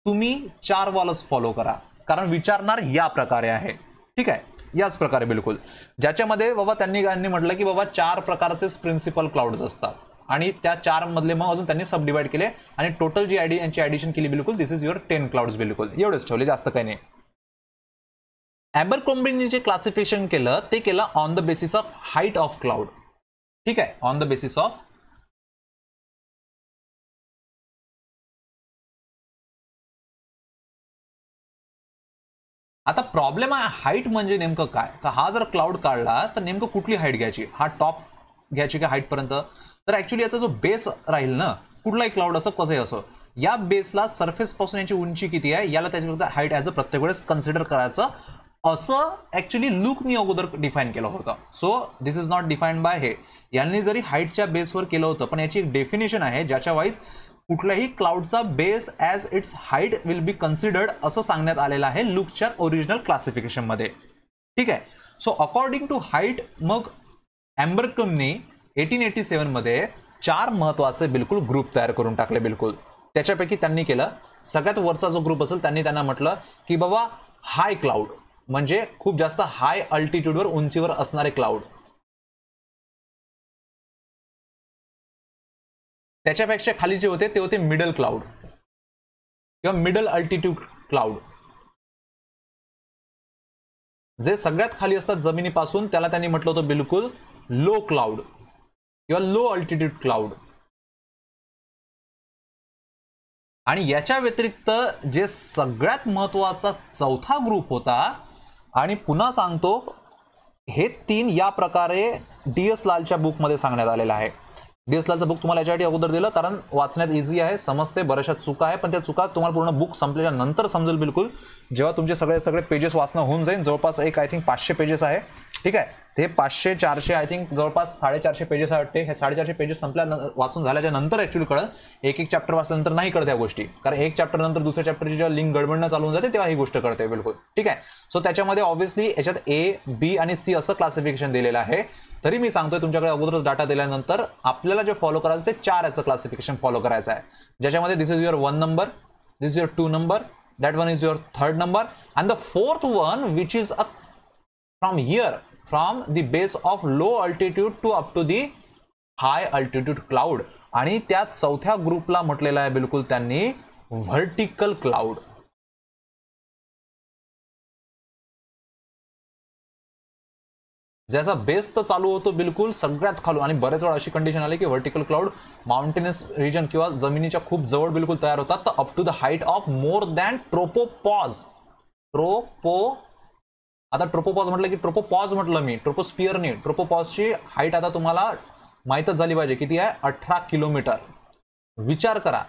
तुम्ही चार वॉलच फॉलो करा कारण विचारणार या प्रकारे आहे ठीक आहे याच प्रकारे बिलकुल ज्याच्यामध्ये बाबा त्यांनी त्यांनी म्हटलं की बाबा चार प्रकारचे प्रिन्सिपल क्लाउड्स असतात आणि त्या चार मधले मग अजून त्यांनी सब डिवाइड केले आणि टोटल जी आयडी यांची ऍडिशन केली बिलकुल this is your ten clouds बिलकुल एवढेच ठेवले जास्त काही नाही ॲबरक्रॉम्बीने जे क्लासिफिकेशन केलं ते केलं on the basis of height of cloud ठीक आहे ऑन द बेसिस ऑफ आता प्रॉब्लेम आहे हाईट म्हणजे नेमकं काय तर हा जर क्लाउड काढला तर नेमकं कुठली हाईट घ्यायची हा टॉप घ्यायची का हाईटपर्यंत तर ॲक्च्युली याचा जो बेस राहील ना कुठलाही क्लाउड असं कसंही असो या बेसला पासून याची उंची किती आहे याला त्याच्याबद्दल हाईट ॲज अ प्रत्येक वेळेस कन्सिडर करायचं असं ॲक्च्युली लुकनी अगोदर डिफाईन केलं होतं so this is not defined by हे यांनी जरी हाईटच्या बेसवर केलं होतं पण याची एक डेफिनेशन आहे ज्याच्या वाईज कुठल्याही क्लाउडचा base as its height will be considered असं सांगण्यात आलेलं आहे लुकच्या ओरिजिनल क्लासिफिकेशनमध्ये ठीक आहे सो अकॉर्डिंग टू हाईट मग ॲम्बरकमनी एटीन एटी सेवनमध्ये चार महत्त्वाचे बिलकुल ग्रुप तयार करून टाकले बिलकुल त्याच्यापैकी त्यांनी केलं सगळ्यात वरचा जो ग्रुप असेल त्यांनी त्यांना म्हटलं की बाबा हाय क्लाउड म्हणजे खूप जास्त हाय अल्टिट्यूडवर उंचीवर असणारे क्लाउड त्याच्यापेक्षा खाली जे होते ते होते मिडल क्लाउड किंवा मिडल अल्टिट्यूड क्लाउड जे सगळ्यात खाली असतात जमिनीपासून त्याला त्यांनी म्हटलं होतं बिलकुल लो क्लाउड किंवा लो अल्टिट्यूड क्लाउड आणि याच्या व्यतिरिक्त जे सगळ्यात महत्त्वाचा चौथा ग्रुप होता आणि पुन्हा सांगतो हे तीन या प्रकारे डी एस लालच्या बुकमध्ये सांगण्यात आलेलं आहे डीएसएलआरचं बुक तुम्हाला याच्यासाठी अगोदर दिलं कारण वाचण्यात इझी आहे समजते बऱ्याचशा चुका आहे पण त्या चुका तुम्हाला पूर्ण बुक संपल्याच्या नंतर समजेल बिलकुल जेव्हा तुमचे सगळे सगळे पेजेस वाचणं होऊन जाईल जवळपास एक आय थिंक पाचशे पेजेस आहे ठीक आहे ते पाचशे चारशे आय थिंक जवळपास साडेचारशे पेजेस आहे वाटते हे साडेचारशे पेजेस संपल्या वाचून झाल्याच्या नंतर ऍक्च्युली कळत एक एक चॅप्टर वाचल्यानंतर नाही कळत या गोष्टी कारण एक चॅप्टर नंतर दुसऱ्या चॅप्टरची जेव्हा लिंक गडबडणं चालून जाते तेव्हा ही गोष्ट करते बिलकुल ठीक आहे सो त्याच्यामध्ये ऑब्व्हियसली याच्यात ए बी आणि सी असं क्लासिफिकेशन दिलेलं आहे तरी मी सांगतोय तुमच्याकडे अगोदरच डाटा दिल्यानंतर आपल्याला जे फॉलो करायचं ते चार याचं क्लासिफिकेशन फॉलो करायचं आहे ज्याच्यामध्ये this is your one number this is your two number that one is your third number and the fourth one which is a from here from the base of low altitude to up to the high altitude cloud आणि त्या चौथ्या ग्रुपला म्हटलेला आहे बिलकुल त्यांनी vertical cloud ज्याचा base तर चालू होतो बिलकुल सगळ्यात खालू आणि बरेच वेळा अशी कंडिशन आली की व्हर्टिकल क्लाउड माउंटेनस रिजन किंवा जमिनीच्या खूप जवळ बिलकुल तयार होतात तर up to the height of more than tropopause tropo आता ट्रोपोपॉज म्हटलं की ट्रोपोपॉज म्हटलं मी ट्रोपोस्पियरने ट्रोपोपॉजची हाईट आता तुम्हाला माहीतच झाली पाहिजे किती आहे अठरा किलोमीटर विचार करा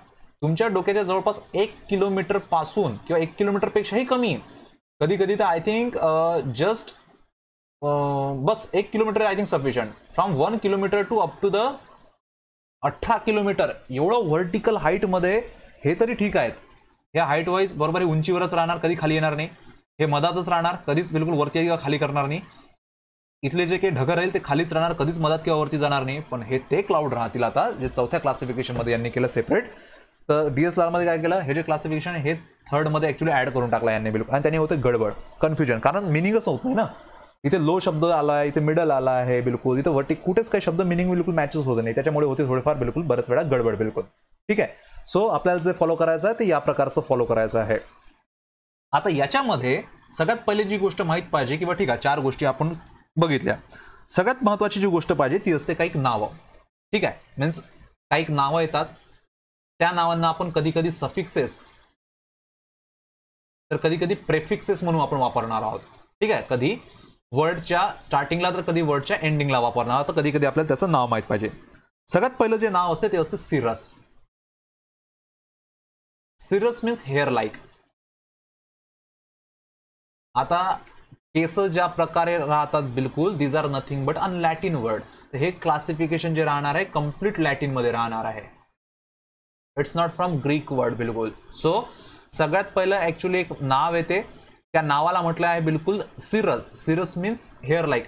तुमच्या डोक्याच्या जवळपास एक किलोमीटरपासून किंवा एक पेक्षाही कमी कधी कधी तर आय थिंक जस्ट बस एक kilometre I think sufficient from one kilometre to up to the अठरा किलोमीटर एवढं व्हर्टिकल हाईटमध्ये हे तरी ठीक आहेत हे हाईट वाईज बरोबर उंचीवरच राहणार कधी खाली येणार नाही हे मधातच राहणार कधीच बिलकुल वरती किंवा खाली करणार नाही इथले जे काही ढगर राहील ते खालीच राहणार कधीच मदत किंवा वरती जाणार नाही पण हे ते क्लाउड राहतील आता जे चौथ्या क्लासिफिकेशनमध्ये यांनी केलं सेपरेट तर डी एस मध्ये काय केलं हे जे क्लासिफिकेशन हे थर्डमध्ये ॲक्च्युली ऍड करून टाकलं यांनी बिलकुल आणि त्यांनी होतं गडबड कन्फ्युजन कारण मिनिंगच होत नाही ना इथे लो शब्द आला इथे मिडल आला आहे बिलकुल इथे वरती कुठेच काही शब्द मिनिंग बिलकुल मॅचेस होत नाही त्याच्यामुळे होते थोडेफार बिलकुल बरेच वेळा गडबड बिलकुल ठीक आहे सो आपल्याला जे फॉलो करायचं आहे ते या प्रकारचं फॉलो करायचं आहे आता याच्यामध्ये सगळ्यात पहिली जी गोष्ट माहीत पाहिजे किंवा ठीक आहे चार गोष्टी आपण बघितल्या सगळ्यात महत्वाची जी गोष्ट पाहिजे ती असते काही नावं ठीक आहे मीन्स काही नावं येतात त्या नावांना आपण कधी कधी सफिक्सेस तर कधी कधी प्रेफिक्सेस म्हणून आपण वापरणार आहोत ठीक आहे कधी वर्डच्या स्टार्टिंगला तर कधी वर्डच्या एंडिंगला वापरणार तर कधी कधी आपल्याला त्याचं नाव माहीत पाहिजे सगळ्यात पहिलं जे नाव असते ते असते cirrus cirrus means hair like आता केस ज्या प्रकारे राहतात बिलकुल these are nothing but an Latin word तर हे क्लासिफिकेशन जे राहणार आहे कम्प्लीट मध्ये राहणार आहे it's not from Greek word बिलकुल सो सगळ्यात पहिलं ऍक्च्युली एक नाव येते त्या नावाला म्हटलं आहे बिलकुल cirrus cirrus means hair like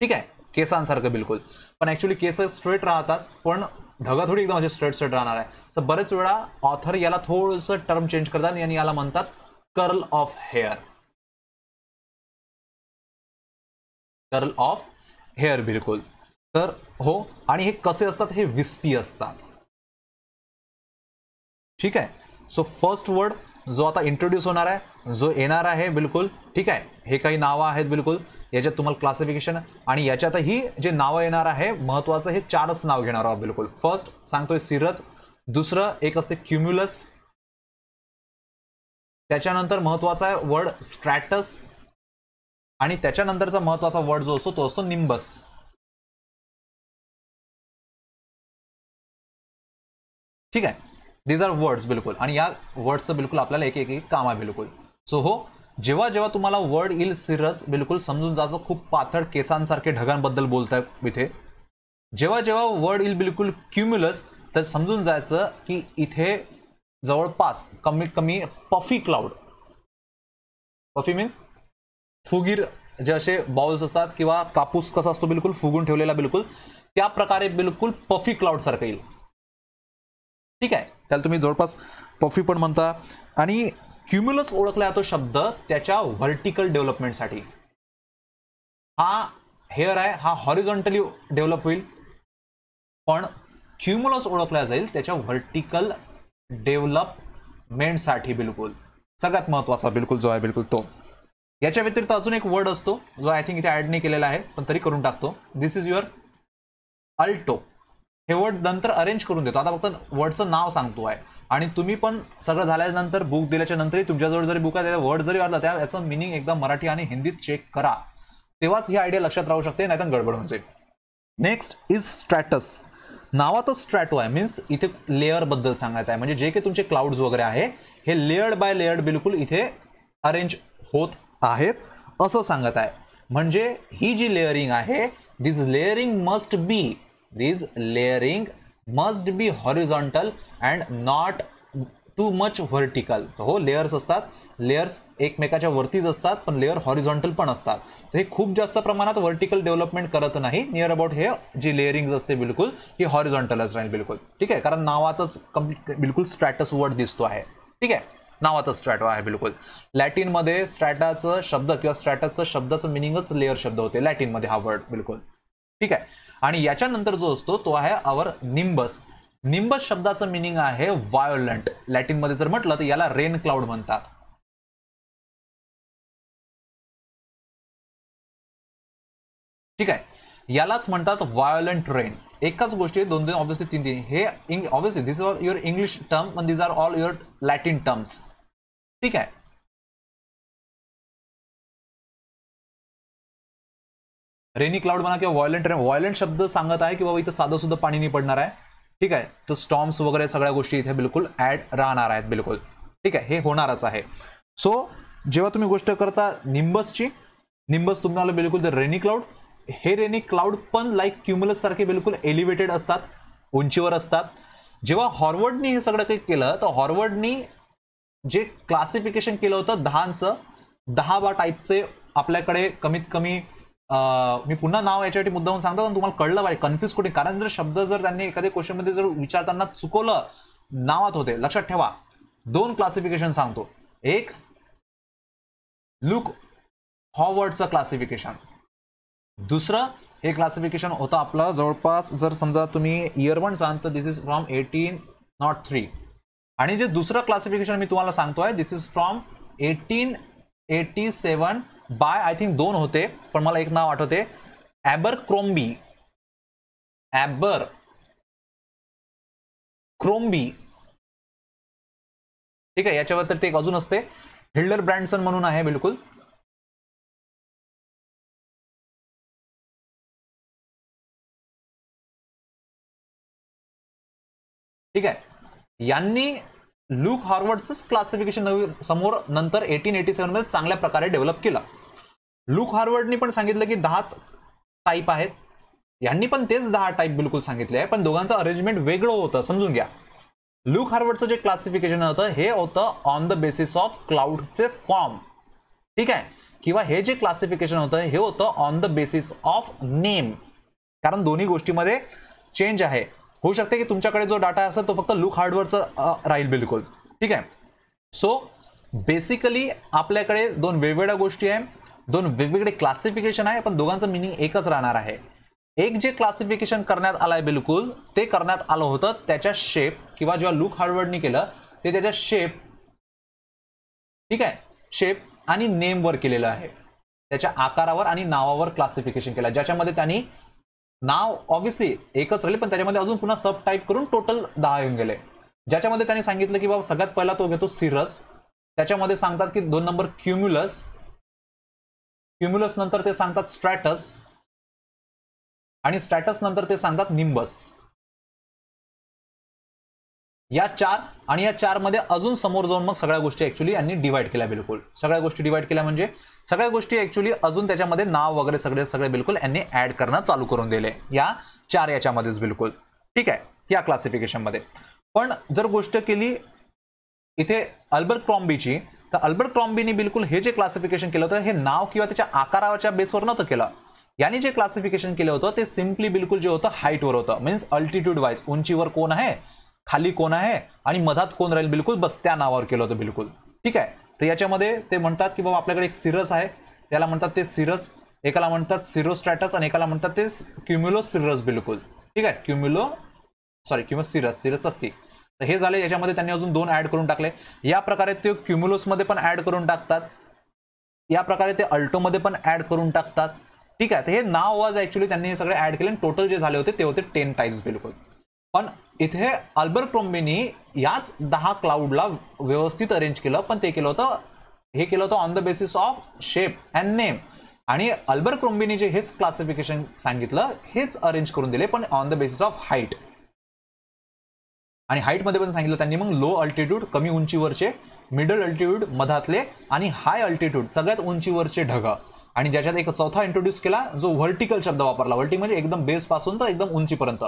ठीक आहे केसांसारखं बिलकुल पण ॲक्च्युली केस स्ट्रेट राहतात पण ढगा थोडी एकदम असे स्ट्रेट स्ट्रेट राहणार आहे सर बरेच वेळा ऑथर याला थोडंसं टर्म चेंज करतात आणि याला म्हणतात curl of hair curl of hair बिलकुल तर हो आणि हे कसे असतात हे विस्पी असतात ठीक आहे सो फर्स्ट वर्ड जो आता इंट्रोड्यूस होणार आहे जो येणार आहे बिलकुल ठीक आहे हे काही नावं आहेत बिलकुल याच्यात तुम्हाला क्लासिफिकेशन आणि याच्यातही जे नावं येणार आहे महत्त्वाचं हे चारच नाव घेणार आहोत बिलकुल फर्स्ट सांगतोय सिरज दुसरं एक असते क्युम्युलस त्याच्यानंतर महत्वाचा आहे वर्ड स्ट्रॅटस आणि त्याच्यानंतरचा महत्त्वाचा वर्ड जो असतो तो असतो निंबस ठीक आहे दीज आर वर्ड्स बिलकुल आणि या वर्डचं बिलकुल आपल्याला एक एक काम आहे बिलकुल सो हो जेव्हा जेव्हा तुम्हाला वर्ड इल सिरस बिलकुल समजून जायचं खूप पातळ केसांसारखे ढगांबद्दल आहे इथे जेव्हा जेव्हा वर्ड इल बिलकुल क्युम्युलस तर समजून जायचं की इथे जवळपास कमीत कमी पफी क्लाउड पफी मीन्स फुगीर जे असे बाउल्स असतात किंवा कापूस कसा असतो बिलकुल फुगून ठेवलेला बिलकुल त्या प्रकारे बिलकुल पफी क्लाउडसारखं येईल ठीक आहे त्याला तुम्ही जवळपास पफी पण म्हणता आणि क्युम्युलस ओळखला जातो शब्द त्याच्या व्हर्टिकल डेव्हलपमेंटसाठी हा हेअर आहे हा हॉरिझॉन्टली डेव्हलप होईल पण क्युम्युलस ओळखला जाईल त्याच्या व्हर्टिकल डेव्हलपमेंटसाठी बिलकुल सगळ्यात महत्त्वाचा बिलकुल जो आहे बिलकुल तो याच्या व्यतिरिक्त अजून एक वर्ड असतो जो आय थिंक इथे ॲड नाही केलेला आहे पण तरी करून टाकतो दिस इज युअर अल्टो हे वर्ड नंतर अरेंज करून देतो आता फक्त वर्डचं नाव सांगतो आहे आणि तुम्ही पण सगळं झाल्यानंतर बुक दिल्याच्या नंतरही तुमच्याजवळ जरी बुक आहे त्याचा वर्ड जरी आला त्या याचं मिनिंग एकदम मराठी आणि हिंदीत चेक करा तेव्हाच ही आयडिया लक्षात राहू शकते नाही तर गडबड म्हणजे नेक्स्ट इज स्ट्रॅटस नावातच स्ट्रॅटो आहे मीन्स इथे लेअरबद्दल सांगायचं आहे म्हणजे जे काही तुमचे क्लाउड्स वगैरे आहे हे लेअर्ड बाय लेअर्ड बिलकुल इथे अरेंज होत आहेत असं सांगत आहे म्हणजे ही जी लेअरिंग आहे this layering must be these layering must be horizontal and not too much vertical तर हो लेअर्स असतात लेयर्स एकमेकाच्या वरतीच असतात पण लेअर हॉरिझॉन्टल पण असतात हे खूप जास्त प्रमाणात व्हर्टिकल डेव्हलपमेंट करत नाही नियर अबाउट हे जी लेअरिंग असते बिलकुल ही हॉरिझॉन्टलच राहील बिलकुल ठीक आहे कारण नावातच कम्प्लीट बिलकुल स्ट्रॅटस वर्ड दिसतो आहे ठीक आहे नावातच स्ट्रॅटो आहे बिलकुल लॅटिनमध्ये स्ट्रॅटाचं शब्द किंवा स्ट्रॅटाचं शब्दाचं मिनिंगच लेअर शब्द होते लॅटिनमध्ये हा वर्ड बिलकुल ठीक आहे आणि याच्यानंतर जो असतो तो आहे आवर निंबस निंबस शब्दाचं मिनिंग आहे लॅटिन मध्ये जर म्हटलं तर याला रेन क्लाउड म्हणतात ठीक आहे यालाच म्हणतात वायोलंट रेन एकाच गोष्टी दोन दोन ऑब्विसली तीन तीन हे obviously this are your English term this are all your Latin terms ठीक आहे रेनी क्लाउड म्हणा किंवा व्हायलेंट रेन व्हायलेंट शब्द सांगत आहे की बाबा इथं साधं सुद्धा पाणी नाही पडणार आहे ठीक आहे तर स्टॉम्स वगैरे सगळ्या गोष्टी इथे बिलकुल ॲड राहणार आहेत बिलकुल ठीक आहे हे होणारच आहे सो जेव्हा तुम्ही गोष्ट करता निंबसची निंबस तुम्हाला बिलकुल तर रेनी क्लाउड हे रेनी क्लाउड पण लाईक क्युम्युलस सारखे बिलकुल एलिव्हेटेड असतात उंचीवर असतात जेव्हा हॉर्वर्डनी हे सगळं काही केलं तर हॉर्वर्डनी जे क्लासिफिकेशन केलं होतं दहांचं दहा बा टाईपचे आपल्याकडे कमीत कमी मी पुन्हा नाव याच्यासाठी मुद्दाहून सांगतो पण तुम्हाला कळलं पाहिजे कन्फ्यूज कुठे कारण जर शब्द जर त्यांनी एखाद्या क्वेश्चनमध्ये जर विचारताना चुकवलं नावात होते लक्षात ठेवा दोन क्लासिफिकेशन सांगतो एक लुक हॉवर्डचं क्लासिफिकेशन दुसरं हे क्लासिफिकेशन होतं आपलं जवळपास जर समजा तुम्ही इयर वन सांग तर this is from eighteen nought three आणि जे दुसरं क्लासिफिकेशन मी तुम्हाला सांगतो आहे this is from eighteen eighty seven by I think दोन होते पण मला एक नाव आठवते ऍबर क्रोम्बी ॲबर क्रोम्बी ठीक आहे याच्यावर तर ते एक अजून असते हिल्डर ब्रँडसन म्हणून आहे बिलकुल ठीक आहे यांनी लूक हॉर्वर्डचंच क्लासिफिकेशन समोर नंतर एटीन एटी सेवनमध्ये चांगल्या प्रकारे डेव्हलप केलं लुक हार्वर्डनी पण सांगितलं की दहाच टाईप आहेत यांनी पण तेच दहा टाईप बिलकुल सांगितले आहे पण दोघांचं अरेंजमेंट वेगळं होतं समजून घ्या लुक हार्वर्डचं जे क्लासिफिकेशन होतं हे होतं ऑन द बेसिस ऑफ क्लाउडचे फॉर्म ठीक आहे किंवा हे जे क्लासिफिकेशन होतं हे होतं on the basis of name कारण दोन्ही गोष्टीमध्ये चेंज आहे होऊ शकते की तुमच्याकडे जो डाटा असेल तो फक्त लुक हार्डवरचा राहील बिलकुल ठीक आहे सो बेसिकली आपल्याकडे दोन वेगवेगळ्या गोष्टी आहे दोन वेगवेगळे क्लासिफिकेशन आहे पण दोघांचं मिनिंग एकच राहणार आहे एक जे क्लासिफिकेशन करण्यात आलं आहे बिलकुल ते करण्यात आलं होतं त्याच्या शेप किंवा जेव्हा लुक हार्डवर्डनी केलं ते त्याच्या शेप ठीक आहे शेप आणि नेमवर केलेलं आहे त्याच्या आकारावर आणि नावावर क्लासिफिकेशन केलं ज्याच्यामध्ये त्यांनी नाव ऑब्व्हियसली एकच राहिले पण त्याच्यामध्ये अजून पुन्हा सब टाईप करून टोटल दहा येऊन गेले ज्याच्यामध्ये त्यांनी सांगितलं की बाबा सगळ्यात पहिला तो घेतो सिरस त्याच्यामध्ये सांगतात की दोन नंबर क्युम्युलस क्युम्युलस नंतर ते सांगतात स्ट्रॅटस आणि स्ट्रॅटस नंतर ते सांगतात निंबस या चार आणि या चारमध्ये अजून समोर जाऊन मग सगळ्या गोष्टी ऍक्च्युली यांनी डिवाईड केल्या बिलकुल सगळ्या गोष्टी डिवाईड केल्या म्हणजे सगळ्या गोष्टी ऍक्च्युली अजून त्याच्यामध्ये नाव वगैरे सगळे सगळे बिलकुल यांनी ऍड करणं चालू करून दिले या चार याच्यामध्येच बिलकुल ठीक आहे या क्लासिफिकेशनमध्ये पण जर गोष्ट केली इथे अल्बर्ट क्रॉम्बीची तर अल्बर्ट क्रॉम्बीने बिलकुल हे जे क्लासिफिकेशन केलं होतं हे नाव किंवा त्याच्या आकारावरच्या बेसवर नव्हतं केलं यांनी जे क्लासिफिकेशन केलं होतं ते सिम्पली बिलकुल जे होतं हाईटवर होतं मीन्स अल्टिट्यूड वाईज उंचीवर कोण आहे खाली कोण आहे आणि मधात कोण राहील बिलकुल बस त्या नावावर केलं होतं बिलकुल ठीक आहे तर याच्यामध्ये ते म्हणतात की बाबा आपल्याकडे एक सिरस आहे त्याला म्हणतात ते सिरस एकाला म्हणतात सिरोस्ट्रॅटस आणि एकाला म्हणतात ते क्युम्युलो सिरस बिलकुल ठीक आहे क्युम्युलो सॉरी क्युम्युलो सिरस सिरस असे तर हे झाले याच्यामध्ये त्यांनी अजून दोन ॲड करून टाकले या प्रकारे ते क्युम्युलोसमध्ये पण ॲड करून टाकतात या प्रकारे ते अल्टोमध्ये पण ॲड करून टाकतात ठीक आहे तर हे नाव वाज ॲक्च्युली त्यांनी हे सगळे ॲड केले आणि टोटल जे झाले होते ते होते टेन टाईप्स बिलकुल पण इथे अल्बर क्रोम्बेनी याच दहा क्लाउडला व्यवस्थित अरेंज केलं पण ते केलं होतं हे केलं होतं on the basis of shape and name आणि अल्बर क्रोम्बेनी जे हेच क्लासिफिकेशन सांगितलं हेच अरेंज करून दिले पण on the basis of height आणि हाईटमध्ये पण सांगितलं त्यांनी मग लो अल्टिट्यूड कमी उंचीवरचे मिडल अल्टिट्यूड मधातले आणि हाय अल्टिट्यूड सगळ्यात उंचीवरचे ढग आणि ज्याच्यात एक चौथा इंट्रोड्यूस केला जो व्हर्टिकल शब्द वापरला व्हर्टी म्हणजे एकदम बेसपासून तर एकदम उंचीपर्यंत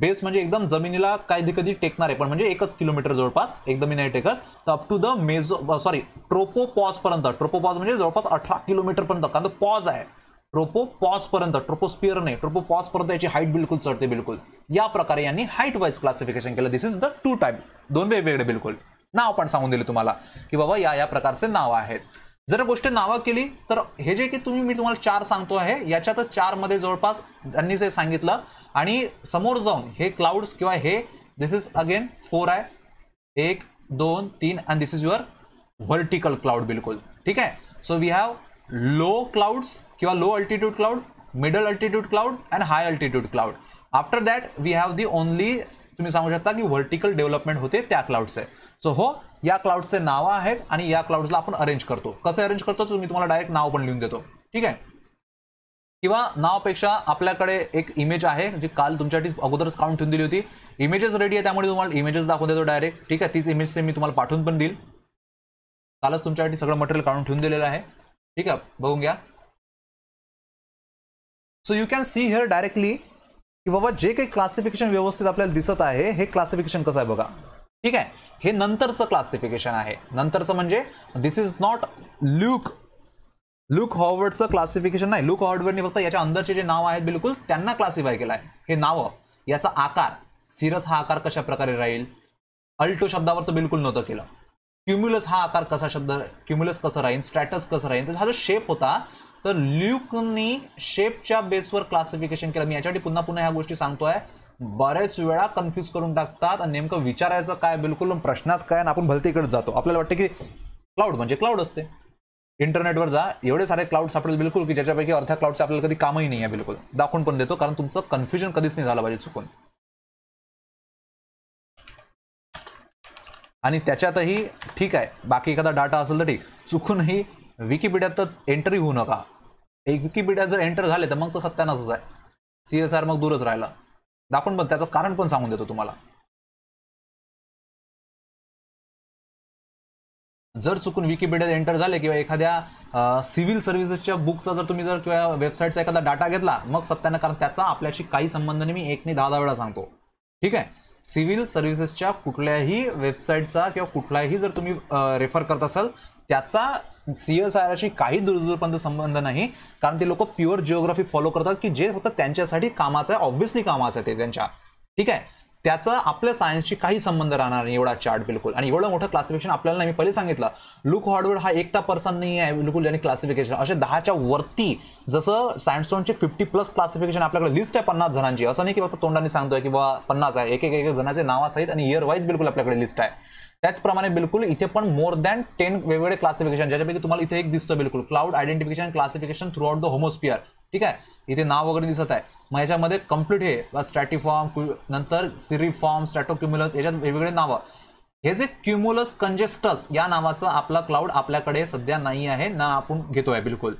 बेस म्हणजे एकदम जमिनीला कधी कधी टेकणार आहे पण म्हणजे एकच किलोमीटर जवळपास एकदम नाही टेकत तर up to the meso sorry tropo tropopause म्हणजे जवळपास अठरा किलोमीटरपर्यंत कारण तो पॉज आहे पॉस पर्यंत ट्रोपोस्पियर नाही पॉस पर्यंत याची हाईट बिलकुल चढते बिलकुल या प्रकारे यांनी हाईट वाईज क्लासिफिकेशन केलं this is the two type दोन वेगवेगळे बिलकुल नाव पण सांगून दिले तुम्हाला की बाबा या या प्रकारचे नाव आहेत जर गोष्ट नावं केली तर हे जे की तुम्ही मी तुम्हाला चार सांगतो आहे याच्यातच चारमध्ये जवळपास त्यांनी जे सांगितलं आणि समोर जाऊन हे क्लाउड्स किंवा हे दिस इज अगेन फोर आहे एक दोन तीन and this is your vertical cloud बिलकुल ठीक आहे so we have low clouds किंवा low altitude cloud middle altitude cloud and high altitude cloud after that we have the only तुम्ही सांगू शकता की व्हर्टिकल डेव्हलपमेंट होते त्या क्लाउडचे सो हो या क्लाउडचे नावं आहेत आणि या क्लाउडला आपण अरेंज करतो कसं अरेंज करतो मी तुम्हाला डायरेक्ट नाव पण लिहून देतो ठीक आहे किंवा नावापेक्षा आपल्याकडे एक इमेज आहे जी काल तुमच्यासाठी अगोदरच काउंट ठेवून दिली होती इमेजेस रेडी आहे त्यामुळे तुम्हाला इमेजेस दाखवून देतो डायरेक्ट ठीक आहे तीच इमेजचे मी तुम्हाला पाठवून पण देईल कालच तुमच्यासाठी सगळं मटेरियल काढून ठेवून दिलेलं आहे ठीक आहे बघून घ्या so you can see here directly की बाबा जे काही क्लासिफिकेशन व्यवस्थित आपल्याला दिसत आहे हे क्लासिफिकेशन कसं आहे बघा ठीक आहे हे नंतरचं क्लासिफिकेशन आहे नंतरचं म्हणजे this is not Luke Luke हॉर्वर्डचं क्लासिफिकेशन नाही लुक हॉवर्डवरने फक्त याच्या अंदरचे जे नाव आहेत बिलकुल त्यांना क्लासिफाय केलं आहे हे नावं याचा आकार सिरस हा आकार कशा प्रकारे राहील अल्टो शब्दावर तर बिलकुल नव्हतं केलं क्युम्युलस हा आकार कसा शब्द क्युम्युलस कसं राहील स्ट्रॅटस कसं राहील तर हा जो शेप होता तर ल्युकनी शेपच्या बेसवर क्लासिफिकेशन केलं मी याच्यासाठी पुन्हा पुन्हा ह्या गोष्टी सांगतोय बऱ्याच वेळा कन्फ्यूज करून टाकतात आणि नेमकं विचारायचं काय बिलकुल प्रश्नात काय आणि आपण भलतीकडे जातो आपल्याला वाटतं की क्लाउड म्हणजे क्लाउड असते इंटरनेटवर जा एवढे सारे क्लाउड सापडेल बिलकुल की ज्याच्यापैकी अर्ध्या क्लाउड्स आपल्याला कधी कामही नाही आहे बिलकुल दाखवून पण देतो कारण तुमचं कन्फ्युजन कधीच नाही झालं पाहिजे चुकून आणि त्याच्यातही ठीक आहे बाकी एखादा डाटा असेल तर ठीक चुकूनही विकिपीडियातच एंट्री होऊ नका एक विकिपीडिया जर एंटर झाले तर मग तो आहे सी एस आर मग दूरच राहिला दाखवून पण त्याचं कारण पण सांगून देतो तुम्हाला जर चुकून विकिपीडियात एंटर झाले किंवा एखाद्या सिव्हिल सर्व्हिसेसच्या बुकचा जर तुम्ही जर किंवा वेबसाईटचा एखादा डाटा घेतला मग सत्यानं कारण त्याचा आपल्याशी काही संबंध नाही मी एक ने दहा दहा वेळा सांगतो ठीक आहे सिव्हिल सर्व्हिसेसच्या कुठल्याही वेबसाईटचा किंवा कुठलाही जर तुम्ही रेफर करत असाल त्याचा सी एस काही दूरदूरपर्यंत संबंध नाही कारण ते लोक प्युअर जिओग्राफी फॉलो करतात की जे होतं त्यांच्यासाठी कामाचं आहे ऑब्व्हियसली कामाचं आहे ते त्यांच्या ठीक आहे त्याचा आपल्या सायन्सशी काही संबंध राहणार नाही एवढा चार्ट बिलकुल आणि एवढं मोठं क्लासिफिकेशन आपल्याला नाही मी पहिले सांगितलं लुक हॉडवर्ड हा एकटा पर्सन नाही आहे बिलकुल आणि क्लासिफिकेशन असे दहाच्या वरती जसं सायन्सोनचे फिफ्टी प्लस क्लासिफिकेशन आपल्याकडे लिस्ट आहे पन्नास जणांची असं नाही की फक्त तोंडाने सांगतोय की बा पन्नास आहे एक एक एक जणाचे नावासहित आणि इयर वाईज बिलकुल आपल्याकडे लिस्ट आहे त्याचप्रमाणे बिलकुल इथे पण मोर दॅन टेन वेगवेगळे क्लासिफिकेशन ज्याच्यापैकी तुम्हाला इथे एक दिसतं बिलकुल cloud identification classification throughout the homosphere ठीक आहे इथे नाव वगैरे दिसत आहे मग याच्यामध्ये कम्प्लीट हे स्ट्रॅटिफॉर्म नंतर सिरीफॉर्म स्ट्रॅटोक्युम्युलस याच्यात वेगवेगळे नावं हे जे क्युम्युलस कंजेस्टस या नावाचं आपला क्लाउड आपल्याकडे सध्या नाही आहे ना आपण घेतोय बिलकुल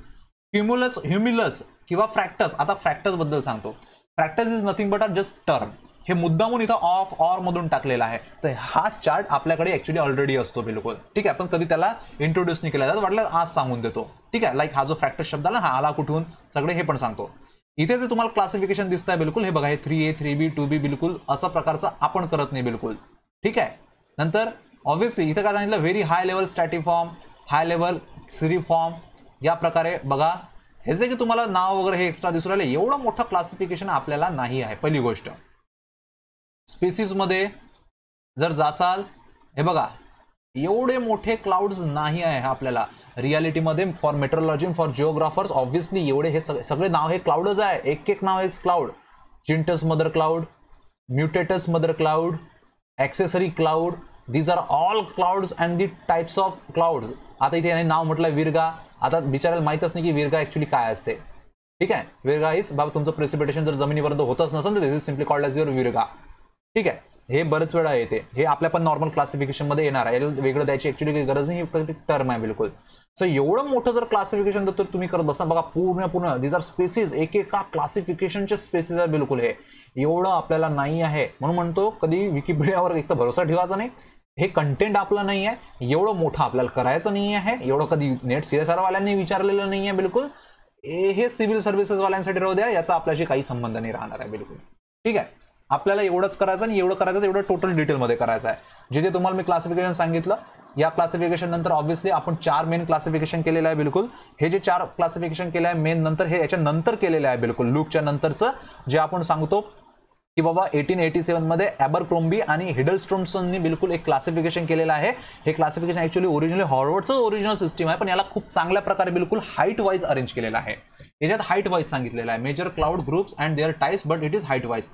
क्युम्युलस ह्युम्युलस किंवा फ्रॅक्टस आता फ्रॅक्टस बद्दल सांगतो fractus is nothing but are just term हे मुद्दामून इथं ऑफ ऑर मधून टाकलेला आहे तर हा चार्ट आपल्याकडे ॲक्च्युली ऑलरेडी असतो बिलकुल ठीक आहे पण कधी त्याला इंट्रोड्यूस नाही केला जातो वाटलं आज सांगून देतो ठीक आहे लाईक हा जो फॅक्टर शब्द आला हा आला कुठून सगळे हे पण सांगतो इथे जे तुम्हाला क्लासिफिकेशन दिसत आहे बिलकुल हे बघा हे three A three B two B बिलकुल असं प्रकारचं आपण करत नाही बिलकुल ठीक आहे नंतर ऑब्व्हियसली इथं काय सांगितलं very high level form high level cirriform या प्रकारे बघा हे जे की तुम्हाला नाव वगैरे हे एक्स्ट्रा दिसून राहिले एवढं मोठं क्लासिफिकेशन आपल्याला नाही आहे पहिली गोष्ट स्पेसिसमध्ये जर जासाल हे बघा एवढे मोठे क्लाउड्स नाही आहे आपल्याला रियालिटीमध्ये for meteorology for geographers obviously एवढे हे सगळे नाव हे क्लाउडच आहे एक एक नाव हे cloud genitus mother cloud mutatus mother cloud accessory cloud these are all clouds and the types of clouds आता इथे यांनी नाव म्हटलं विरगा आता बिचारायला माहीतच नाही की विरगा ॲक्च्युली काय असते ठीक आहे विरगा इज बाबा तुमचं प्रेसिपिटेशन जर जमिनीपर्यंत होतच नसेल तर this is simply called as your virga ठीक आहे हे बरेच वेळा येते हे आपल्या पण नॉर्मल क्लासिफिकेशन मध्ये येणार आहे वेगळं द्यायची ऍक्च्युली काही गरज नाही ही टर्म आहे बिलकुल सो एवढं मोठं जर क्लासिफिकेशन तर तुम्ही करत बसा बघा पूर्ण पूर्ण दीज आर स्पेसिस एकेका क्लासिफिकेशनचे स्पेसीज आहे बिलकुल हे एवढं आपल्याला नाही आहे म्हणून म्हणतो कधी विकिपीडियावर एक तर भरोसा ठेवायचा नाही हे कंटेंट आपलं नाही आहे एवढं मोठं आपल्याला करायचं नाही आहे एवढं कधी नेट सी एस विचारलेलं नाही आहे बिलकुल हे सिव्हिल वाल्यांसाठी राहू द्या याचा आपल्याशी काही संबंध नाही राहणार आहे बिलकुल ठीक आहे आपल्याला एवढंच करायचं आणि एवढं करायचं एवढं टोटल डिटेलमध्ये करायचं आहे जे जे तुम्हाला मी क्लासिफिकेशन सांगितलं या क्लासिफिकेशन नंतर ऑब्व्हियसली आपण चार मेन क्लासिफिकेशन केलेलं आहे बिलकुल हे जे चार क्लासिफिकेशन केलं आहे मेन नंतर हे याच्या नंतर केलेलं आहे बिलकुल लुकच्या नंतरचं जे आपण सांगतो की बाबा एटीन एटी सेवनमध्ये ॲबर क्रोम्बी आणि हिडल स्टोम्सननी बिलकुल एक क्लासिफिकेशन केलेलं आहे हे क्लासिफिकेशन ॲक्च्युली ओरिजिनली हॉर्वर्डचं ओरिजिनल सिस्टम आहे पण याला खूप चांगल्या प्रकारे बिलकुल हाईट वाईज अरेंज केलेलं आहे याच्यात हाईट वाईज सांगितलेलं आहे major cloud groups and their types but it is height wise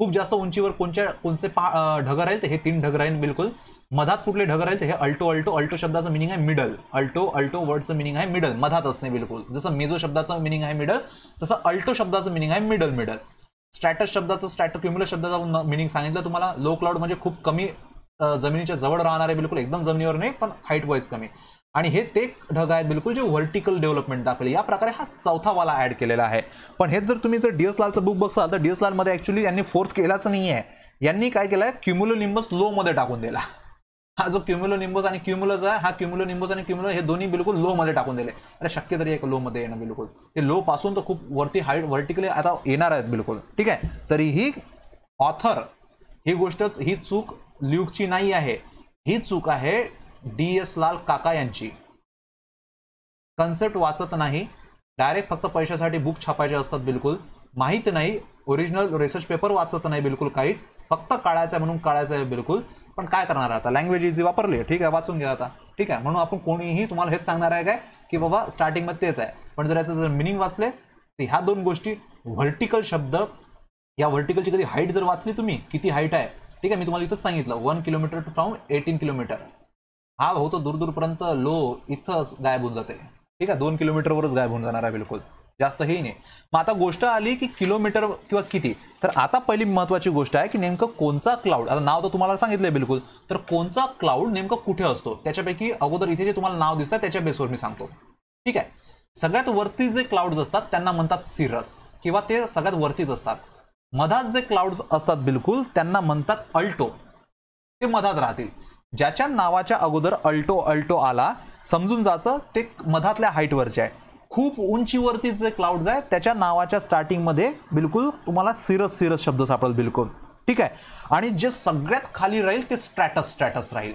खूप जास्त उंचीवर कोणच्या कोणते पा ढग राहील हे तीन ढग राहील बिलकुल मधात कुठले ढग राहील हे अल्टो अल्टो अल्टो शब्दाचं मिनिंग आहे मिडल अल्टो अल्टो वर्डचं मिनिंग आहे मिडल मधात असणे बिलकुल जसं मेजो शब्दाचं मिनिंग आहे मिडल तसं अल्टो शब्दाचं मिनिंग आहे मिडल मिडल स्ट्रॅटस शब्दाचं स्ट्रॅटो क्युम्युलर शब्दाचा मिनिंग सांगितलं तुम्हाला लो क्लाउड म्हणजे खूप कमी जमिनीच्या जवळ राहणार आहे बिलकुल एकदम जमिनीवर नाही पण हाईट वाईज कमी आणि हे ते ढग आहेत बिलकुल जे व्हर्टिकल डेव्हलपमेंट दाखवले या प्रकारे हा चौथा वाला ॲड केलेला आहे पण हेच जर तुम्ही जर डी एस लालचं बुक बघसाल तर डी एस लालमध्ये ॲक्च्युली यांनी फोर्थ केलाच नाही आहे यांनी काय केलं आहे क्युम्युलो लो लोमध्ये टाकून दिला हा जो क्युम्युलो निंबस आणि क्युम्युलस आहे हा क्युम्युलो निंबस आणि क्युम्युलो हे दोन्ही बिलकुल लोमध्ये टाकून दिले अरे शक्य तरी एक लोमध्ये येणं बिलकुल ते लो पासून तर खूप वरती हाईट व्हर्टिकली आता येणार आहेत बिलकुल ठीक आहे तरीही ऑथर ही गोष्टच ही चूक ल्यूकची नाही आहे ही चूक आहे डी एस लाल काका यांची कन्सेप्ट वाचत नाही डायरेक्ट फक्त पैशासाठी बुक छापायचे असतात बिलकुल माहीत नाही ओरिजिनल रिसर्च पेपर वाचत नाही बिलकुल काहीच फक्त काळायचं आहे म्हणून काढायचं आहे बिलकुल पण काय करणार आता लँग्वेज इझी वापरली ठीक आहे वाचून घ्या आता ठीक आहे म्हणून आपण कोणीही तुम्हाला हेच सांगणार आहे काय की बाबा स्टार्टिंगमध्ये तेच आहे पण जर याचं जर मिनिंग वाचले तर ह्या दोन गोष्टी व्हर्टिकल शब्द या व्हर्टिकलची कधी हाईट जर वाचली तुम्ही किती हाईट आहे ठीक आहे मी तुम्हाला इथंच सांगितलं one kilometre to from eighteen kilometre हा भाऊ तो दूर लो इथंच गायब होऊन जाते ठीक आहे दोन किलोमीटरवरच गायब होऊन जाणार आहे बिलकुल जास्त हे नाही मग आता गोष्ट आली की किलोमीटर किंवा किती तर आता पहिली महत्वाची गोष्ट आहे की नेमकं कोणचा क्लाउड आता नाव तर तुम्हाला सांगितलंय बिलकुल तर कोणचा क्लाउड नेमकं कुठे असतो त्याच्यापैकी अगोदर इथे जे तुम्हाला नाव दिसतं त्याच्या बेसवर मी सांगतो ठीक आहे सगळ्यात वरती जे क्लाउड्स असतात त्यांना म्हणतात सिरस किंवा ते सगळ्यात वरतीच असतात मधात जे क्लाउड्स असतात बिलकुल त्यांना म्हणतात अल्टो ते मधात राहतील ज्याच्या नावाच्या अगोदर अल्टो अल्टो आला समजून जायचं ते मधातल्या हाईटवरचे आहे खूप उंचीवरती जे क्लाउड्स आहे त्याच्या नावाच्या स्टार्टिंगमध्ये बिलकुल तुम्हाला सिरस सिरस शब्द सापडेल बिलकुल ठीक आहे आणि जे सगळ्यात खाली राहील ते स्ट्रॅटस स्ट्रॅटस राहील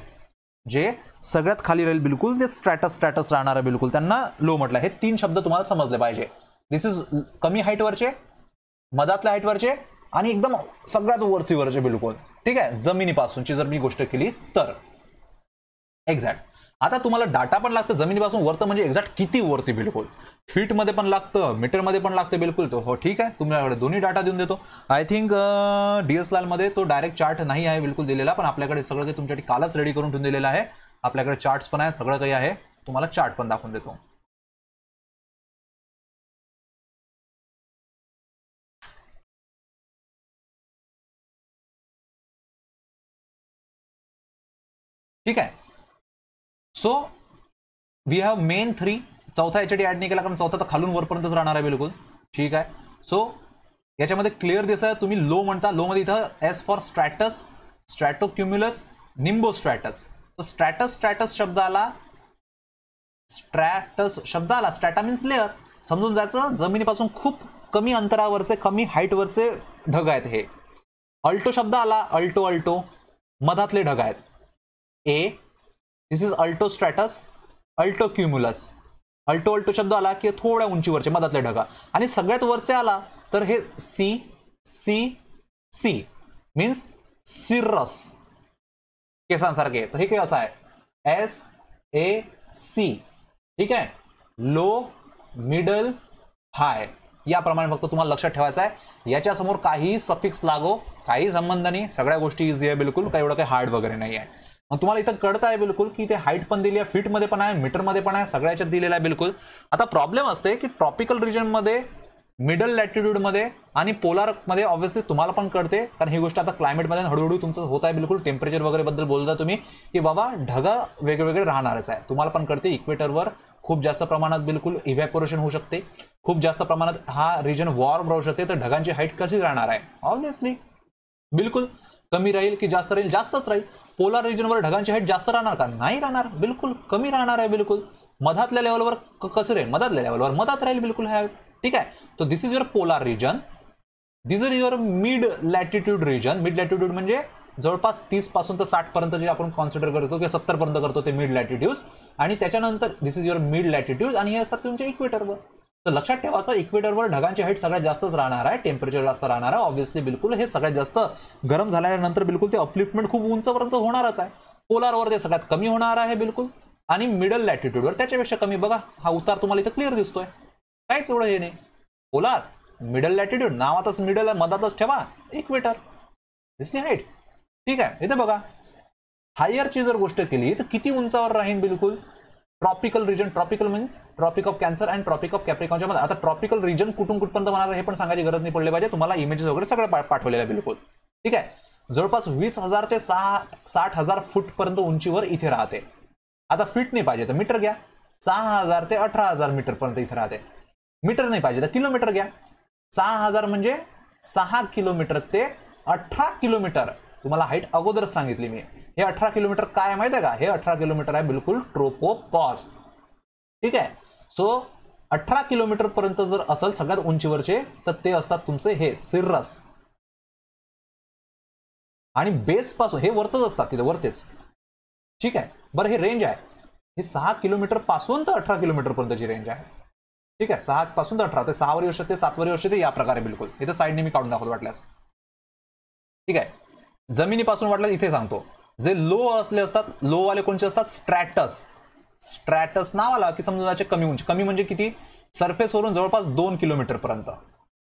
जे सगळ्यात खाली राहील बिलकुल ते स्ट्रॅटस स्ट्रॅटस राहणार आहे बिलकुल त्यांना लो म्हटलं हे तीन शब्द तुम्हाला समजले पाहिजे दिस इज कमी हाईटवरचे मधातल्या हाईटवरचे आणि एकदम सगळ्यात वरचीवरचे बिलकुल ठीक आहे जमिनीपासूनची जर मी गोष्ट केली तर एक्झॅक्ट आता तुम्हाला डाटा पण लागतं जमिनीपासून वरतं म्हणजे एक्झॅक्ट किती वरती बिलकुल फीटमध्ये पण लागतं मीटरमध्ये पण लागतं बिलकुल तो हो ठीक आहे तुमच्याकडे दोन्ही डाटा देऊन देतो आय थिंक डी एस लालमध्ये तो डायरेक्ट चार्ट नाही आहे बिलकुल दिलेला पण आपल्याकडे सगळं काही तुमच्यासाठी कालच रेडी करून ठेवून दिलेलं आहे आपल्याकडे चार्ट्स पण आहे सगळं काही आहे तुम्हाला चार्ट पण दाखवून देतो ठीक आहे so we have main three चौथा याच्यासाठी ऍड नाही केला कारण चौथा तर खालून वरपर्यंतच राहणार आहे बिलकुल ठीक आहे सो याच्यामध्ये क्लिअर दिसत आहे तुम्ही लो म्हणता लो मध्ये इथं एस फॉर स्ट्रॅटस स्ट्रॅटोक्युम्युलस निंबो स्ट्रॅटस स्ट्रॅटस स्ट्रॅटस शब्द आला स्ट्रॅटस शब्द आला स्ट्रॅटा मीन्स लेअर समजून जायचं जमिनीपासून खूप कमी अंतरावरचे कमी हाईटवरचे ढग आहेत हे अल्टो शब्द आला अल्टो अल्टो मधातले ढग आहेत a this is alto stratus alto cumulus alto alto शब्द आला की थोड्या उंचीवरचे मधातले ढगा आणि सगळ्यात वरचे आला तर हे see see see means cirrus केसांसारखे तर हे काय असं आहे एस ए सी ठीक आहे लो मिडल हाय याप्रमाणे फक्त तुम्हाला लक्षात ठेवायचं आहे याच्यासमोर काही सफिक्स लागो काही संबंध नाही सगळ्या गोष्टी इझी आहे बिलकुल काही एवढं काही हार्ड वगैरे नाही आहे तुम्हाला इथं कळत आहे बिलकुल की ते हाईट पण दिली आहे मध्ये पण आहे मीटरमध्ये पण आहे सगळ्याच्यात दिलेला आहे बिलकुल आता प्रॉब्लेम असते की ट्रॉपिकल रिजनमध्ये मिडल लॅटिट्यूडमध्ये आणि मध्ये ऑब्व्हियसली तुम्हाला पण कळते कारण ही गोष्ट आता क्लायमेटमध्ये हळूहळू तुमचं होत आहे बिलकुल टेम्परेचर वगैरेबद्दल बोलता तुम्ही की बाबा ढगा वेगवेगळे राहणारच आहे तुम्हाला पण कळते इक्वेटरवर खूप जास्त प्रमाणात बिलकुल इव्हॅपोरेशन होऊ शकते खूप जास्त प्रमाणात हा रिजन वॉर्म राहू शकते तर ढगांची हाईट कशी राहणार आहे ऑब्व्हियसली बिलकुल कमी राहील की जास्त राहील जास्तच राहील पोलार रिजनवर ढगांची हाईट जास्त राहणार का नाही राहणार बिलकुल कमी राहणार आहे बिलकुल मधातल्या लेवलवर कसं राहील मधातल्या लेवलवर मधात राहील बिलकुल ह्या ठीक आहे तर this is your polar region this is your mid latitude region mid latitude म्हणजे जवळपास तीस पासून तर साठ पर्यंत जे आपण कॉन्सिडर करतो किंवा सत्तर पर्यंत करतो ते मिड लॅटिट्यूड आणि त्याच्यानंतर this is your mid latitude आणि हे असतात तुमच्या इक्वेटरवर तर लक्षात ठेवा असं इक्वेटरवर ढगांची हाईट सगळ्यात जास्तच राहणार आहे टेम्परेचर जास्त राहणार आहे ऑब्व्हियसली बिलकुल हे सगळ्यात जास्त गरम झाल्यानंतर बिलकुल ते अपलिफ्टमेंट खूप उंचपर्यंत होणारच आहे पोलारवर ते सगळ्यात कमी होणार आहे बिलकुल आणि मिडल लॅटिट्यूडवर त्याच्यापेक्षा कमी बघा हा उतार तुम्हाला इथं क्लिअर दिसतोय काहीच एवढं हे नाही पोलार मिडल लॅटिट्यूड नावातच मिडल मधातच ठेवा इक्वेटर दिसली हाईट ठीक आहे इथं बघा हायरची जर गोष्ट केली तर किती उंचावर राहीन बिलकुल tropical region tropical means tropic of cancer and tropic of कॅप्रिकॉनच्या मध्ये आता ट्रॉपिकल रिजन कुठून कुठपर्यंत म्हणायचं हे पण सांगायची गरज नाही पडली पाहिजे तुम्हाला इमेजेस वगैरे सगळं पाठवलेलं बिलकुल ठीक आहे जवळपास वीस हजार ते सहा साठ हजार फूटपर्यंत उंचीवर इथे राहते आता फीट नाही पाहिजे तर मीटर घ्या सहा हजार ते अठरा हजार मीटरपर्यंत इथे राहते मीटर नाही पाहिजे तर किलोमीटर घ्या सहा हजार म्हणजे सहा किलोमीटर ते अठरा किलोमीटर तुम्हाला हाईट अगोदरच सांगितली मी हे अठरा किलोमीटर काय माहिती आहे का हे अठरा किलोमीटर आहे बिलकुल ट्रोपो ट्रोपोपॉज ठीक आहे सो अठरा किलोमीटर पर्यंत जर असेल सगळ्यात उंचीवरचे तर ते असतात तुमचे हे सिर्रस आणि बेस पासून हे वरतच असतात तिथे वरतेच ठीक आहे बरं हे रेंज आहे हे सहा किलोमीटर पासून तर अठरा पर्यंतची रेंज आहे ठीक आहे सहा पासून तर अठरा ते सहावर वर्ष ते सातवर वर्ष ते या प्रकारे बिलकुल इथे साईडने मी काढून दाखवतो वाटल्यास ठीक आहे जमिनीपासून वाटल्यास इथे सांगतो जे लो असले असतात लो वाले कोणते असतात स्ट्रॅटस स्ट्रॅटस नावाला की समजून त्याचे कमी उंची कमी म्हणजे किती सरफेसवरून जवळपास दोन किलोमीटर पर्यंत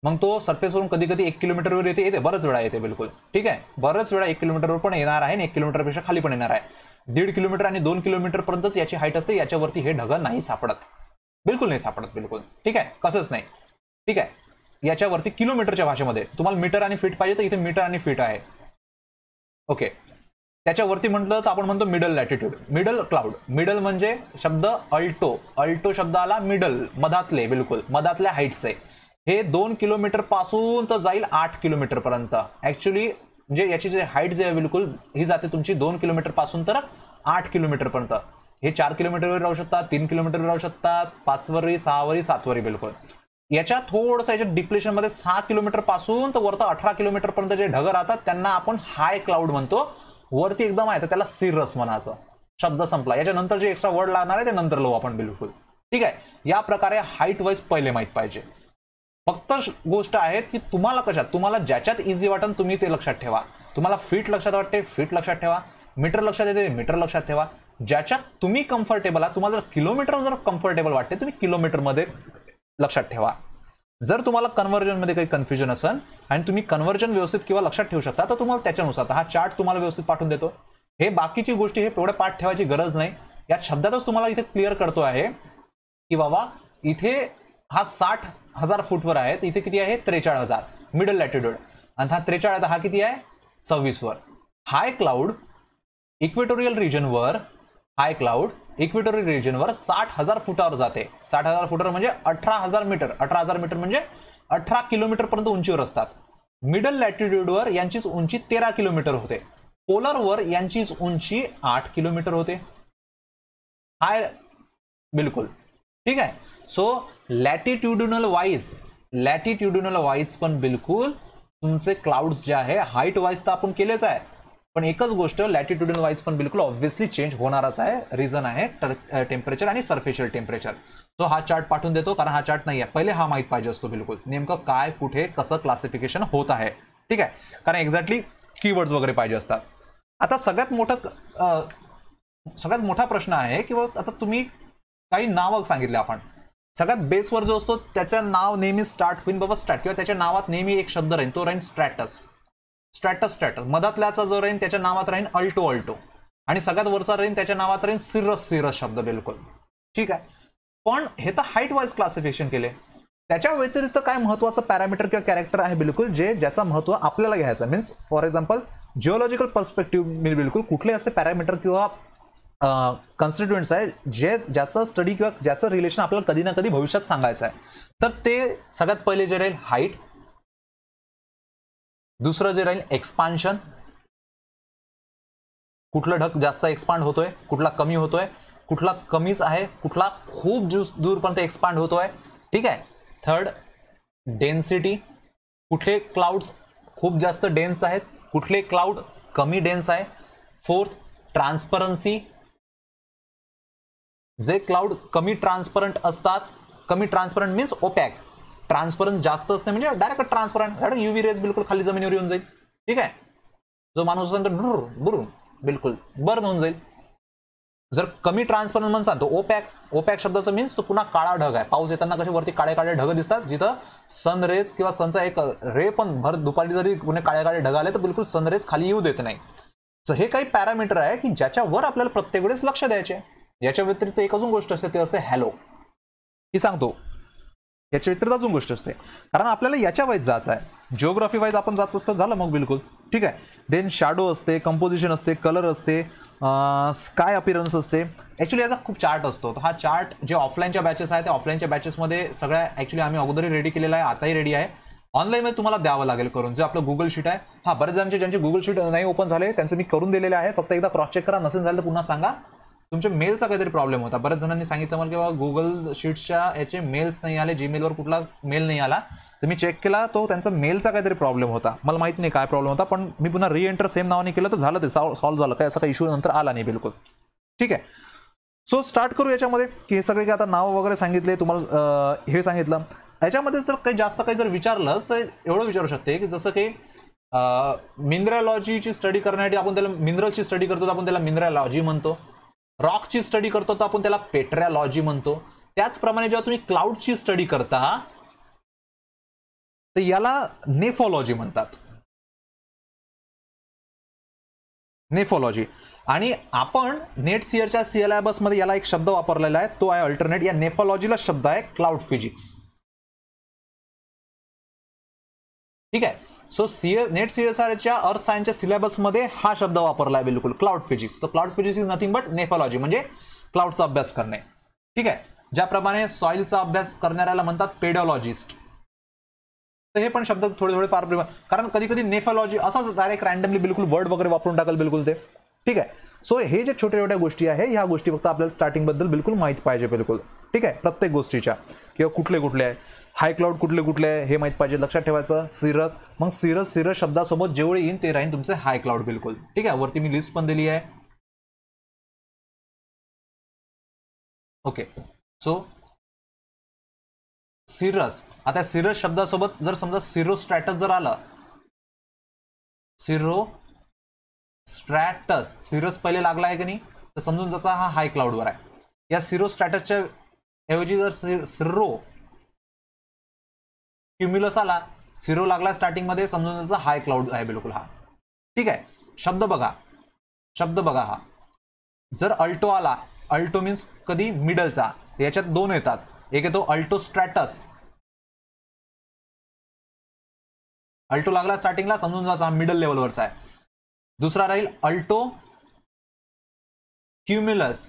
मग तो सरफेसवरून कधी कधी एक किलोमीटरवर येते येते बरंच वेळा येते बिलकुल ठीक आहे बरंच वेळा एक किलोमीटरवर पण येणार आहे आणि एक किलोमीटरपेक्षा खाली पण येणार आहे दीड किलोमीटर आणि दोन किलोमीटरपर्यंतच याची हाईट असते याच्यावरती हे ढग नाही सापडत बिलकुल नाही सापडत बिलकुल ठीक आहे कसंच नाही ठीक आहे याच्यावरती किलोमीटरच्या भाषेमध्ये तुम्हाला मीटर आणि फीट पाहिजे तर इथे मीटर आणि फीट आहे ओके त्याच्यावरती म्हटलं तर आपण म्हणतो middle latitude middle cloud middle म्हणजे शब्द अल्टो अल्टो शब्द आला मिडल मधातले बिलकुल मधातल्या हाईटचे हे दोन किलोमीटर पासून तर जाईल आठ किलोमीटर पर्यंत ऍक्च्युली जे म्हणजे याची जे हाईट जे आहे बिलकुल ही जाते तुमची दोन किलोमीटर पासून तर आठ किलोमीटर पर्यंत हे चार किलोमीटरवर राहू शकतात तीन किलोमीटरवर राहू शकतात पाचवरी सहावरी सातवरी बिलकुल याच्या थोडंसं याच्या डिप्लेशनमध्ये सहा किलोमीटर पासून तर वरतं अठरा किलोमीटर पर्यंत जे ढग राहतात त्यांना आपण हाय क्लाउड म्हणतो वरती एकदम आहे तर त्याला सिरस म्हणायचं शब्द संपला याच्यानंतर जे एक्स्ट्रा वर्ड लागणार आहे ते नंतर लो आपण बिलकुल ठीक आहे या प्रकारे हाईट वाईज पहिले माहीत पाहिजे फक्त गोष्ट आहे की तुम्हाला कशात तुम्हाला ज्याच्यात इझी वाटन तुम्ही ते लक्षात ठेवा तुम्हाला फिट लक्षात वाटते फिट लक्षात ठेवा मीटर लक्षात येते मीटर लक्षात ठेवा ज्याच्यात तुम्ही कम्फर्टेबल आहात तुम्हाला जर किलोमीटर जर कम्फर्टेबल वाटते तुम्ही किलोमीटरमध्ये लक्षात ठेवा जर तुम्हाला कन्व्हर्जनमध्ये काही कन्फ्युजन असेल आणि तुम्ही कन्वर्जन व्यवस्थित किंवा लक्षात ठेवू शकता तर तुम्हाला त्याच्यानुसार हा चार्ट तुम्हाला व्यवस्थित पाठवून देतो हे बाकीची गोष्टी हे तेवढं पाठ ठेवायची गरज नाही या शब्दातच तुम्हाला इथे क्लिअर करतो आहे की बाबा इथे हा साठ हजार फूटवर आहे इथे किती आहे त्रेचाळ हजार मिडल लॅटिट्यूड आणि हा त्रेचाळ हा किती आहे सव्वीसवर हाय क्लाउड इक्वेटोरियल रिजनवर हाय क्लाउड इक्वेटोरियल रिजनवर साठ हजार फुटावर जाते साठ हजार फुटावर म्हणजे अठरा हजार मीटर अठरा हजार मीटर म्हणजे अठरा किलोमीटरपर्यंत उंचीवर असतात मिडल लॅटिट्यूडवर यांचीच उंची तेरा किलोमीटर होते पोलरवर यांचीच उंची आठ किलोमीटर होते हाय बिलकुल ठीक आहे so latitudinal wise latitudinal wise पण बिलकुल तुमचे क्लाउड्स जे आहे हाईट वाईज तर आपण केलेच आहे पण एकच गोष्ट लॅटिट्युडन वाईज पण बिलकुल ऑब्व्हियसली चेंज होणारच आहे रिझन आहे टेम्परेचर आणि सर्फेशियल टेम्परेचर सो हा चार्ट पाठवून देतो कारण हा चार्ट नाही आहे पहिले हा माहीत पाहिजे असतो बिलकुल नेमकं काय कुठे कसं क्लासिफिकेशन होत आहे ठीक आहे कारण एक्झॅक्टली कीवर्ड्स वगैरे पाहिजे असतात आता सगळ्यात मोठं सगळ्यात मोठा प्रश्न आहे की आता तुम्ही काही नाव सांगितले आपण सगळ्यात बेसवर जो असतो त्याचं नाव नेहमी स्टार्ट होईल बाबा स्टार्ट किंवा त्याच्या नावात नेहमी एक शब्द राहील तो राहील स्ट्रॅटस स्ट्रॅटस स्ट्रॅटस मधातल्याचा जो राहीन त्याच्या नावात राहीन अल्टो अल्टो आणि सगळ्यात वरचा राहीन त्याच्या नावात राहीन सिरस सिरस शब्द बिलकुल ठीक आहे पण हे तर हाईट वाईज क्लासिफिकेशन केले त्याच्या व्यतिरिक्त काय महत्वाचं पॅरामीटर किंवा कॅरेक्टर आहे बिलकुल जे ज्याचं महत्व आपल्याला घ्यायचं means for example geological perspective मी बिलकुल कुठले असे पॅरामीटर किंवा कन्स्टिट्युएंट्स आहे जे ज्याचं स्टडी किंवा ज्याचं रिलेशन आपल्याला कधी ना कधी भविष्यात सांगायचं आहे तर ते सगळ्यात पहिले जे राहील हाईट दुसरं जे राहील एक्सपान्शन कुठलं ढग जास्त एक्सपांड होतोय कुठला कमी होतोय कुठला कमीच आहे कुठला खूप जूस दूरपर्यंत एक्सपांड होतोय ठीक आहे थर्ड डेन्सिटी कुठले क्लाउड्स खूप जास्त डेन्स आहेत कुठले क्लाउड कमी डेन्स आहे फोर्थ ट्रान्सपरन्सी जे क्लाउड कमी ट्रान्सपरंट असतात कमी ट्रान्सपरंट मीन्स ओपॅक ट्रान्सपरन्स जास्त असते म्हणजे direct transparent direct UV rays बिलकुल खाली जमिनीवर येऊन जाईल ठीक आहे जो माणूस असेल तर डुर डुर बिलकुल बर्न होऊन जाईल जर कमी ट्रान्सपरन्स म्हणून सांगतो ओपॅक ओपॅक शब्दाचं मीन्स तो पुन्हा काळा ढग आहे पाऊस येताना कसे वरती काळे काळे ढग दिसतात जिथं सनरेज किंवा सनचा एक रे पण भर दुपारी जरी कुणी काळे काळे ढग आले तर बिलकुल सनरेज खाली येऊ देत नाही तर हे काही पॅरामीटर आहे की ज्याच्यावर आपल्याला प्रत्येक वेळेस लक्ष द्यायचे याच्या व्यतिरिक्त एक अजून गोष्ट असते ते असते हॅलो ही सांगतो याच्या व्यतिरिक्त अजून गोष्ट असते कारण आपल्याला याच्या वाईज जायचं आहे जिओग्राफी वाईज आपण जातो असतो झालं मग बिलकुल ठीक आहे देन शॅडो असते कंपोजिशन असते कलर असते स्काय अपिरन्स असते ऍक्च्युली याचा खूप चार्ट असतो हा चार्ट जे ऑफलाईनच्या बॅचेस आहे त्या ऑफलाईनच्या बॅचेसमध्ये सगळ्या ॲक्च्युली आम्ही अगोदरही रेडी केलेला आहे आताही रेडी आहे ऑनलाईनमध्ये तुम्हाला द्यावं लागेल करून जे आपलं गुगल शीट आहे हा बरेच जणांचे ज्यांचे गुगल शीट नाही ओपन झाले त्यांचं मी करून दिलेले आहे फक्त एकदा क्रॉस चेक करा नसेल झालं तर पुन्हा सांगा तुमच्या मेलचा काहीतरी प्रॉब्लेम होता बऱ्याच जणांनी सांगितलं मला की बाबा गुगल शीट्सच्या याचे मेल्स नाही आले जीमेलवर कुठला मेल नाही आला तर मी चेक केला तो त्यांचा मेलचा काहीतरी प्रॉब्लेम होता मला माहिती नाही काय प्रॉब्लेम होता पण मी पुन्हा रिएंटर सेम नावाने केलं तर झालं ते सॉल्व्ह झालं काय असा काही इश्यू नंतर आला नाही बिलकुल ठीक आहे सो स्टार्ट करू याच्यामध्ये की हे सगळे आता नावं वगैरे सांगितले तुम्हाला हे सांगितलं याच्यामध्ये जर काही जास्त काही जर विचारलंच तर एवढं विचारू शकते की जसं की मिनरलॉजीची स्टडी करण्यासाठी आपण त्याला मिनरलची स्टडी करतो तर आपण त्याला मिनरलॉजी म्हणतो रॉकची स्टडी करतो तर आपण त्याला पेट्रॅलॉजी म्हणतो त्याचप्रमाणे जेव्हा तुम्ही क्लाउडची स्टडी करता तर याला नेफॉलॉजी म्हणतात नेफॉलॉजी आणि आपण नेट सिअरच्या मध्ये याला एक शब्द वापरलेला आहे तो आहे अल्टरनेट या नेफॉलॉजीला शब्द आहे क्लाउड फिजिक्स ठीक आहे so C NET C S आरच्या अर्थ सायन्सच्या सिलेबसमध्ये हा शब्द वापरला आहे बिलकुल क्लाउड फिजिक्स तर cloud physics is nothing but nephology म्हणजे क्लाउडचा अभ्यास करणे ठीक आहे ज्याप्रमाणे सॉइलचा अभ्यास करणाऱ्याला म्हणतात पेडॉलॉजिस्ट तर हे पण शब्द थोडे थोडे फार कारण कधी कधी नेफॉलॉजी असाच डायरेक्ट रँडमली बिलकुल वर्ड वगैरे वापरून टाकल बिलकुल ते ठीक आहे सो हे जे छोट्या छोट्या गोष्टी आहे ह्या गोष्टी फक्त आपल्याला स्टार्टिंगबद्दल बिलकुल माहिती पाहिजे बिलकुल ठीक आहे प्रत्येक गोष्टीच्या किंवा कुठले कुठले आहे हाय क्लाउड कुठले कुठले हे माहीत पाहिजे लक्षात ठेवायचं सिरस मग सिरस सिरस शब्दासोबत जेवढे येईल ते राहीन तुमचे हाय क्लाउड बिलकुल ठीक आहे वरती मी लिस्ट पण दिली आहे ओके सो सिरस आता सिरस शब्दासोबत जर समजा सिरो स्ट्रॅटस जर आलं सिरो स्ट्रॅटस सिरस पहिले लागला आहे का नाही तर समजून जसा हा हाय क्लाउडवर आहे या सिरो स्ट्रॅटसच्या ऐवजी जर सिरो क्युम्युलस आला सिरो लागला स्टार्टिंगमध्ये समजून जायचं हाय क्लाउड आहे बिलकुल हा ठीक आहे शब्द बघा शब्द बघा हा जर अल्टो आला अल्टो मीन्स कधी मिडलचा याच्यात दोन येतात एक येतो अल्टो स्ट्रॅटस अल्टो लागला स्टार्टिंगला समजून जायचा मिडल लेवलवरचा आहे दुसरा राहील अल्टो क्युम्युलस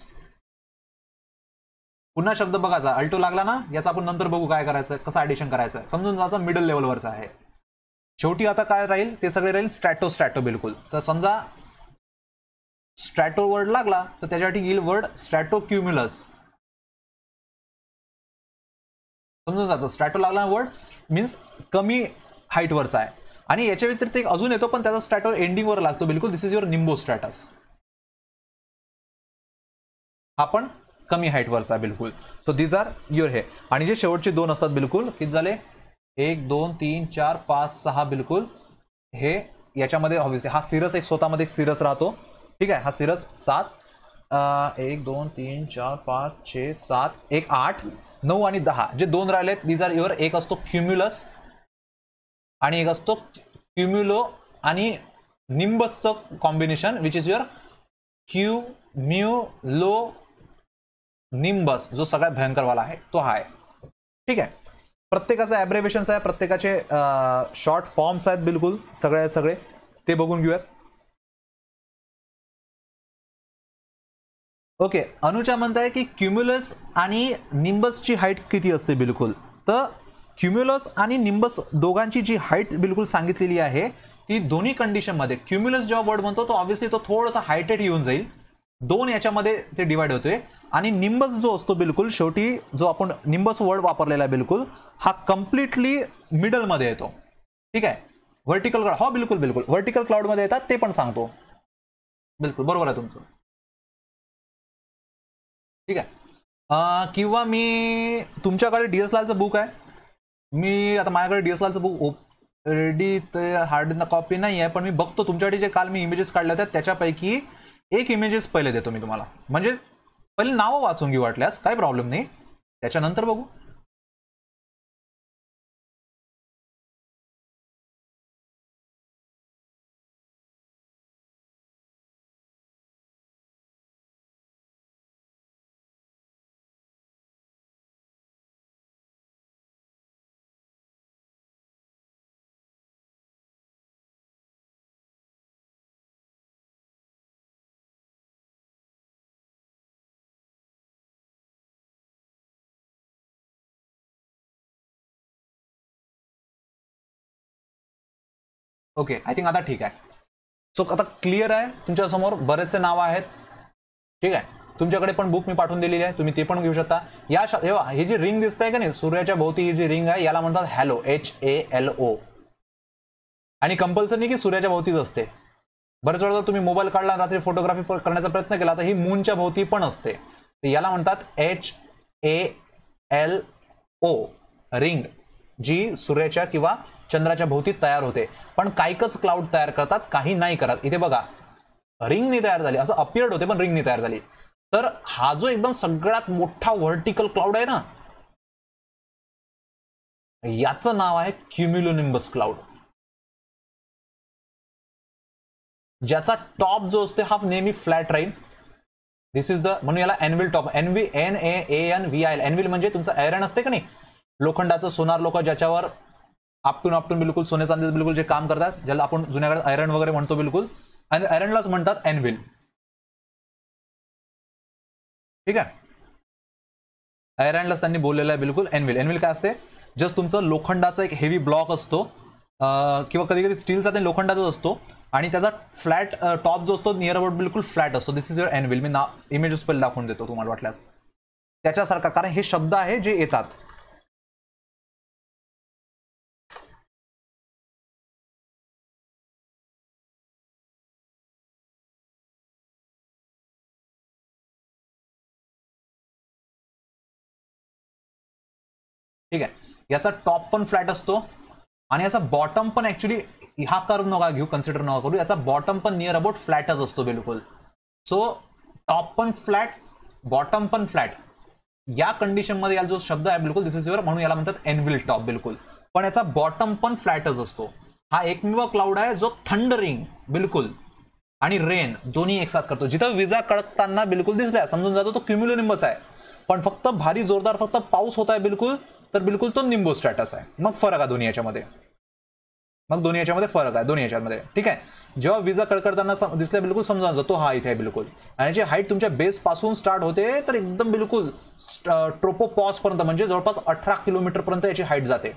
पुन्हा शब्द बघायचा अल्टो लागला ना याचा आपण नंतर बघू काय करायचं कसं ॲडिशन करायचं समजून जायचं मिडल लेवलवरचं आहे शेवटी आता काय राहील ते सगळे राहील स्ट्रॅटो स्ट्रॅटो बिलकुल तर समजा स्ट्रॅटो वर्ड लागला तर त्याच्यासाठी येईल वर्ड स्ट्रॅटो क्युम्युलस समजून जायचं स्ट्रॅटो लागला वर्ड मीन्स कमी हाईटवरचा आहे आणि याच्या व्यतिरिक्त एक अजून येतो पण त्याचा स्ट्रॅटो वर लागतो बिलकुल दिस इज युअर निंबो स्ट्रॅटस आपण कमी हाईटवरचा बिलकुल सो दीज आर युअर हे आणि जे शेवटचे दोन असतात बिलकुल किती झाले एक दोन तीन चार पाच सहा बिलकुल हे याच्यामध्ये ऑब्व्हियसली हा सिरस एक स्वतःमध्ये एक सिरस राहतो ठीक आहे हा सिरस सात एक दोन तीन चार पाच छे सात एक आठ नऊ आणि दहा जे दोन राहिलेत दीज आर युअर एक असतो क्युम्युलस आणि एक असतो क्युम्युलो आणि निंबसचं combination which is your mu low nimbus जो सगळ्यात भयंकर वाला आहे तो हाय ठीक आहे प्रत्येकाचा ॲब्रेवेशन्स आहे प्रत्येकाचे शॉर्ट फॉर्म्स आहेत बिलकुल सगळे सगळे ते बघून घेऊयात ओके अनुचा म्हणत आहे की क्युम्युलस आणि निंबसची हाईट किती असते बिलकुल तर क्युम्युलस आणि निंबस दोघांची जी हाईट बिलकुल सांगितलेली आहे ती दोन्ही कंडिशनमध्ये क्युम्युलस जेव्हा वर्ड म्हणतो तो ऑब्व्हियसली तो थोडासा हायटेड येऊन जाईल दोन याच्यामध्ये ते डिवाइड होतोय आणि निंबस जो असतो बिलकुल शेवटी जो आपण निंबस वर्ड वापरलेला आहे बिलकुल हा कम्प्लिटली मिडलमध्ये येतो ठीक आहे व्हर्टिकल क्लाउड हो बिलकुल बिलकुल व्हर्टिकल क्लाउडमध्ये येतात ते पण सांगतो बिलकुल बरोबर आहे तुमचं ठीक आहे किंवा मी तुमच्याकडे डी एस लालचं बुक आहे मी आता माझ्याकडे डी एस लालचं बुक रेडी ते हार्ड कॉपी नाही आहे पण मी बघतो तुमच्याकडे जे काल मी इमेजेस काढले होत्या त्याच्यापैकी एक इमेजेस पहिले देतो मी तुम्हाला म्हणजे पहिले नावं वाचून घेऊ वाटल्यास काय प्रॉब्लेम नाही त्याच्यानंतर बघू ओके आय थिंक आता ठीक आहे सो आता क्लिअर आहे तुमच्यासमोर बरेचसे नावं आहेत ठीक आहे तुमच्याकडे पण बुक मी पाठवून दिलेली आहे तुम्ही ते पण घेऊ शकता या हे जी रिंग दिसत आहे का नाही सूर्याच्या भोवती ही जी रिंग आहे याला म्हणतात halo H A L O आणि कंपल्सरी की सूर्याच्या भोवतीच असते बरेच वेळा तुम्ही मोबाईल काढला रात्री फोटोग्राफी करण्याचा प्रयत्न केला तर ही मूनच्या भोवती पण असते याला म्हणतात H A L O ring जी सूर्याच्या किंवा चंद्राच्या भोवती तयार होते पण काहीकच क्लाउड तयार करतात काही नाही करत इथे बघा रिंगनी तयार झाली असं अपियर्ड होते पण रिंगनी तयार झाली तर हा जो एकदम सगळ्यात मोठा व्हर्टिकल क्लाउड आहे ना याचं नाव आहे क्युम्युलोनिंबस क्लाउड ज्याचा टॉप जो असतो हा नेहमी फ्लॅट राहील दिस इज द म्हणून याला anvil top anvil N A N V I anvil म्हणजे तुमचं एरन असते का नाही लोखंडाचं सोनार लोक ज्याच्यावर आपटून आपटून बिलकुल सोने चांदी बिलकुल जे काम करतात ज्याला आपण जुन्याकडे आयरन वगैरे म्हणतो बिलकुल आणि आयरनलाच म्हणतात एनविल ठीक आहे आयरनलाच त्यांनी बोललेलं आहे बिलकुल एनविल एनविल काय असते जस्ट तुमचं लोखंडाचा एक हेवी ब्लॉक असतो किंवा कधी कधी स्टीलचा ते लोखंडाचाच असतो आणि त्याचा फ्लॅट टॉप जो असतो नियर अबाउट बिलकुल फ्लॅट असतो दिस इज युअर एनविल मी ना इमेजेस पहिले दाखवून देतो तुम्हाला वाटल्यास त्याच्यासारखा कारण हे शब्द आहे जे येतात याचा टॉप पण फ्लॅट असतो आणि याचा बॉटम पण ऍक्च्युली हा करून नका घेऊ कन्सिडर नका करू याचा बॉटम पण नियर अबाउट फ्लॅटच असतो बिलकुल सो टॉप पण फ्लॅट बॉटम पण फ्लॅट या कंडिशनमध्ये याला जो शब्द आहे बिलकुल दिस इज युअर म्हणून याला म्हणतात एनविल टॉप बिलकुल पण याचा बॉटम पण फ्लॅटच असतो हा एकमेव क्लाउड आहे जो थंडरिंग बिलकुल आणि रेन दोन्ही एक साथ करतो जिथं विजा कडकताना बिलकुल दिसल्या समजून जातो तो क्युम्युलोनिंबस आहे पण फक्त भारी जोरदार फक्त पाऊस होत आहे बिलकुल तर बिलकुल तो निंबू स्टॅटस आहे मग फरक आहे दोन्ही याच्यामध्ये मग दोन्ही याच्यामध्ये फरक आहे दोन्ही याच्यामध्ये ठीक आहे जेव्हा विजा कडकडताना दिसल्या बिलकुल समजा तो हा इथे आहे बिलकुल आणि जे हाईट तुमच्या बेस पासून स्टार्ट होते तर एकदम बिलकुल पर्यंत म्हणजे जवळपास अठरा किलोमीटरपर्यंत याची हाईट जाते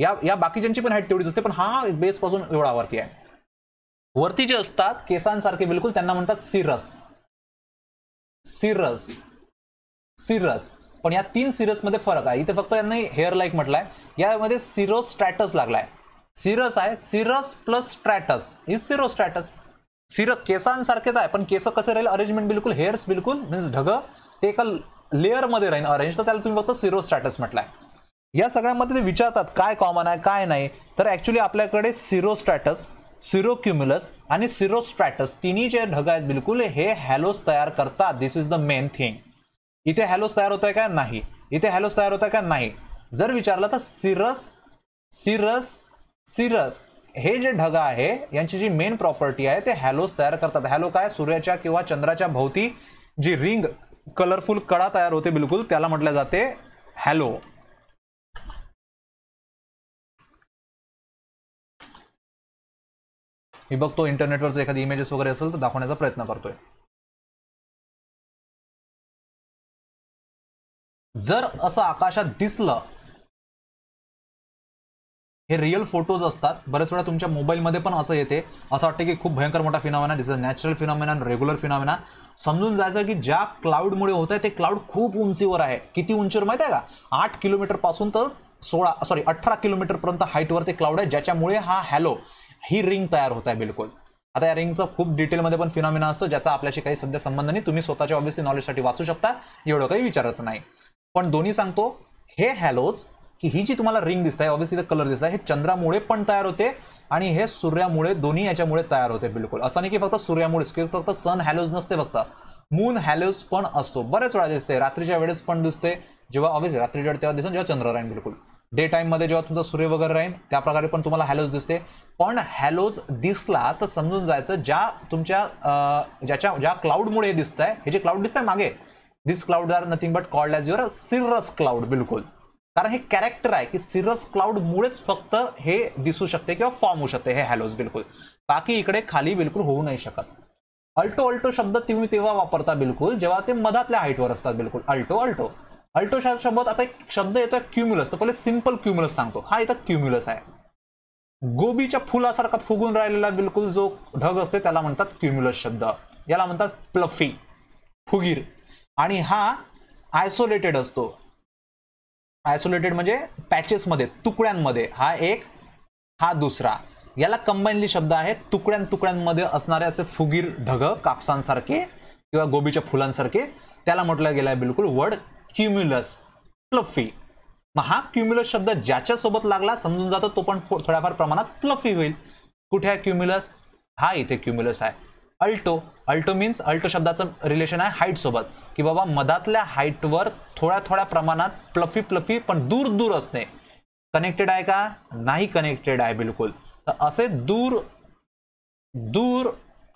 या या बाकीच्यांची पण हाईट तेवढीच असते पण हा बेसपासून एवढा वरती आहे वरती जे असतात केसांसारखे बिलकुल त्यांना म्हणतात सिरस सिरस सिरस पण या तीन सिरसमध्ये फरक आहे इथे फक्त यांना हेअर लाईक म्हटलंय यामध्ये सिरो स्ट्रॅटस लागलाय सिरस आहे cirrus plus stratus is cirro stratus सिर केसांसारखेच आहे पण केस कसे राहील अरेंजमेंट बिलकुल हेअर्स बिलकुल मीन्स ढग ते एका लेअरमध्ये राहील अरेंज तर त्याला तुम्ही फक्त सिरो स्ट्रॅटस म्हटलाय या सगळ्यामध्ये ते विचारतात काय कॉमन आहे काय नाही तर ऍक्च्युली आपल्याकडे सिरो स्ट्रॅटस सिरोक्युम्युलस आणि सिरोस्ट्रॅटस तिन्ही जे ढग आहेत बिलकुल हे हॅलोस तयार करतात this is the main thing इथे हॅलोस तयार होतोय का नाही इथे हॅलोस तयार होतोय का नाही जर विचारलं तर सिरस सिरस सिरस हे जे ढग आहे यांची जी मेन प्रॉपर्टी आहे ते हॅलोस तयार करतात हॅलो काय सूर्याच्या किंवा चंद्राच्या भोवती जी रिंग कलरफुल कडा तयार होते बिलकुल त्याला म्हटलं जाते हॅलो मी बघतो इंटरनेटवर एखादी इमेजेस वगैरे असेल तर दाखवण्याचा प्रयत्न करतोय जर असं आकाशात दिसलं हे रिअल फोटोज असतात बरेच वेळा तुमच्या मोबाईलमध्ये पण असं येते असं वाटतं की खूप भयंकर मोठा फिनॉमिना दिसतं नॅचरल फिनॉमिना रेग्युलर फिनॉमिना समजून जायचं की ज्या क्लाऊडमुळे होत आहे ते क्लाउड खूप उंचीवर आहे किती उंचीवर माहिती आहे का आठ किलोमीटरपासून तर सोळा सॉरी अठरा किलोमीटरपर्यंत हाईटवर ते क्लाउड आहे ज्याच्यामुळे हा हॅलो ही रिंग तयार होत आहे बिलकुल आता या रिंगचा खूप डिटेलमध्ये पण फिनॉमिना असतो ज्याचा आपल्याशी काही सध्या संबंध नाही तुम्ही स्वतःच्या नॉलेज नॉलेजसाठी वाचू शकता एवढं काही विचारत नाही पण दोन्ही सांगतो हे हॅलोज की ही जी तुम्हाला रिंग दिसत आहे ऑब्व्हियसली कलर दिसत आहे हे चंद्रामुळे पण तयार होते आणि हे सूर्यामुळे दोन्ही याच्यामुळे तयार होते बिलकुल असं नाही की फक्त सूर्यामुळेच की फक्त सन हॅलोज नसते फक्त मून हॅलोज पण असतो बरेच वेळा दिसते रात्रीच्या वेळेस पण दिसते जेव्हा ऑब्व्हियसली रात्रीच्या वेळ तेव्हा दिसतो जेव्हा चंद्र राहील बिलकुल डे टाईममध्ये जेव्हा तुमचा सूर्य वगैरे राहील त्या प्रकारे पण तुम्हाला हॅलोज दिसते पण हॅलोज दिसला तर समजून जायचं ज्या तुमच्या ज्याच्या ज्या क्लाउडमुळे दिसत आहे हे जे क्लाउड दिसत आहे मागे this cloud are nothing but called as your cirrus cloud बिलकुल कारण हे कॅरेक्टर आहे की सिरस क्लाउड मुळेच फक्त हे दिसू शकते किंवा फॉर्म होऊ शकते हे हॅलोज बिलकुल बाकी इकडे खाली बिलकुल होऊ नाही शकत अल्टो अल्टो शब्द तुम्ही तेव्हा वापरता बिलकुल जेव्हा ते मधातल्या हाईटवर असतात बिलकुल अल्टो अल्टो अल्टो शब्द आता एक शब्द येतो क्युम्युलस तर पहिले सिम्पल क्युम्युलस सांगतो हा इथं क्युम्युलस आहे गोबीच्या फुलासारखा फुगून राहिलेला बिलकुल जो ढग असते त्याला म्हणतात क्युम्युलस शब्द याला म्हणतात प्लफी फुगीर आणि हा आयसोलेटेड असतो आयसोलेटेड म्हणजे पॅचेसमध्ये तुकड्यांमध्ये हा एक हा दुसरा याला कंबाईनली शब्द आहे तुकड्यां तुकड्यांमध्ये असणारे असे फुगीर ढग कापसांसारखे किंवा गोबीच्या फुलांसारखे त्याला म्हटलं गेलं आहे बिलकुल वर्ड क्युम्युलस प्लफी मग हा क्युम्युलस शब्द ज्याच्यासोबत लागला समजून जातो तो पण थोड्याफार प्रमाणात प्लफी होईल कुठे आहे क्युम्युलस हा इथे क्युम्युलस आहे अल्टो अल्टो मीन्स अल्टो शब्दाचं रिलेशन आहे सोबत की बाबा मधातल्या हाईटवर थोड्या थोड्या प्रमाणात प्लफी प्लफी पण दूर दूर असणे कनेक्टेड आहे का नाही कनेक्टेड आहे बिलकुल तर असे दूर दूर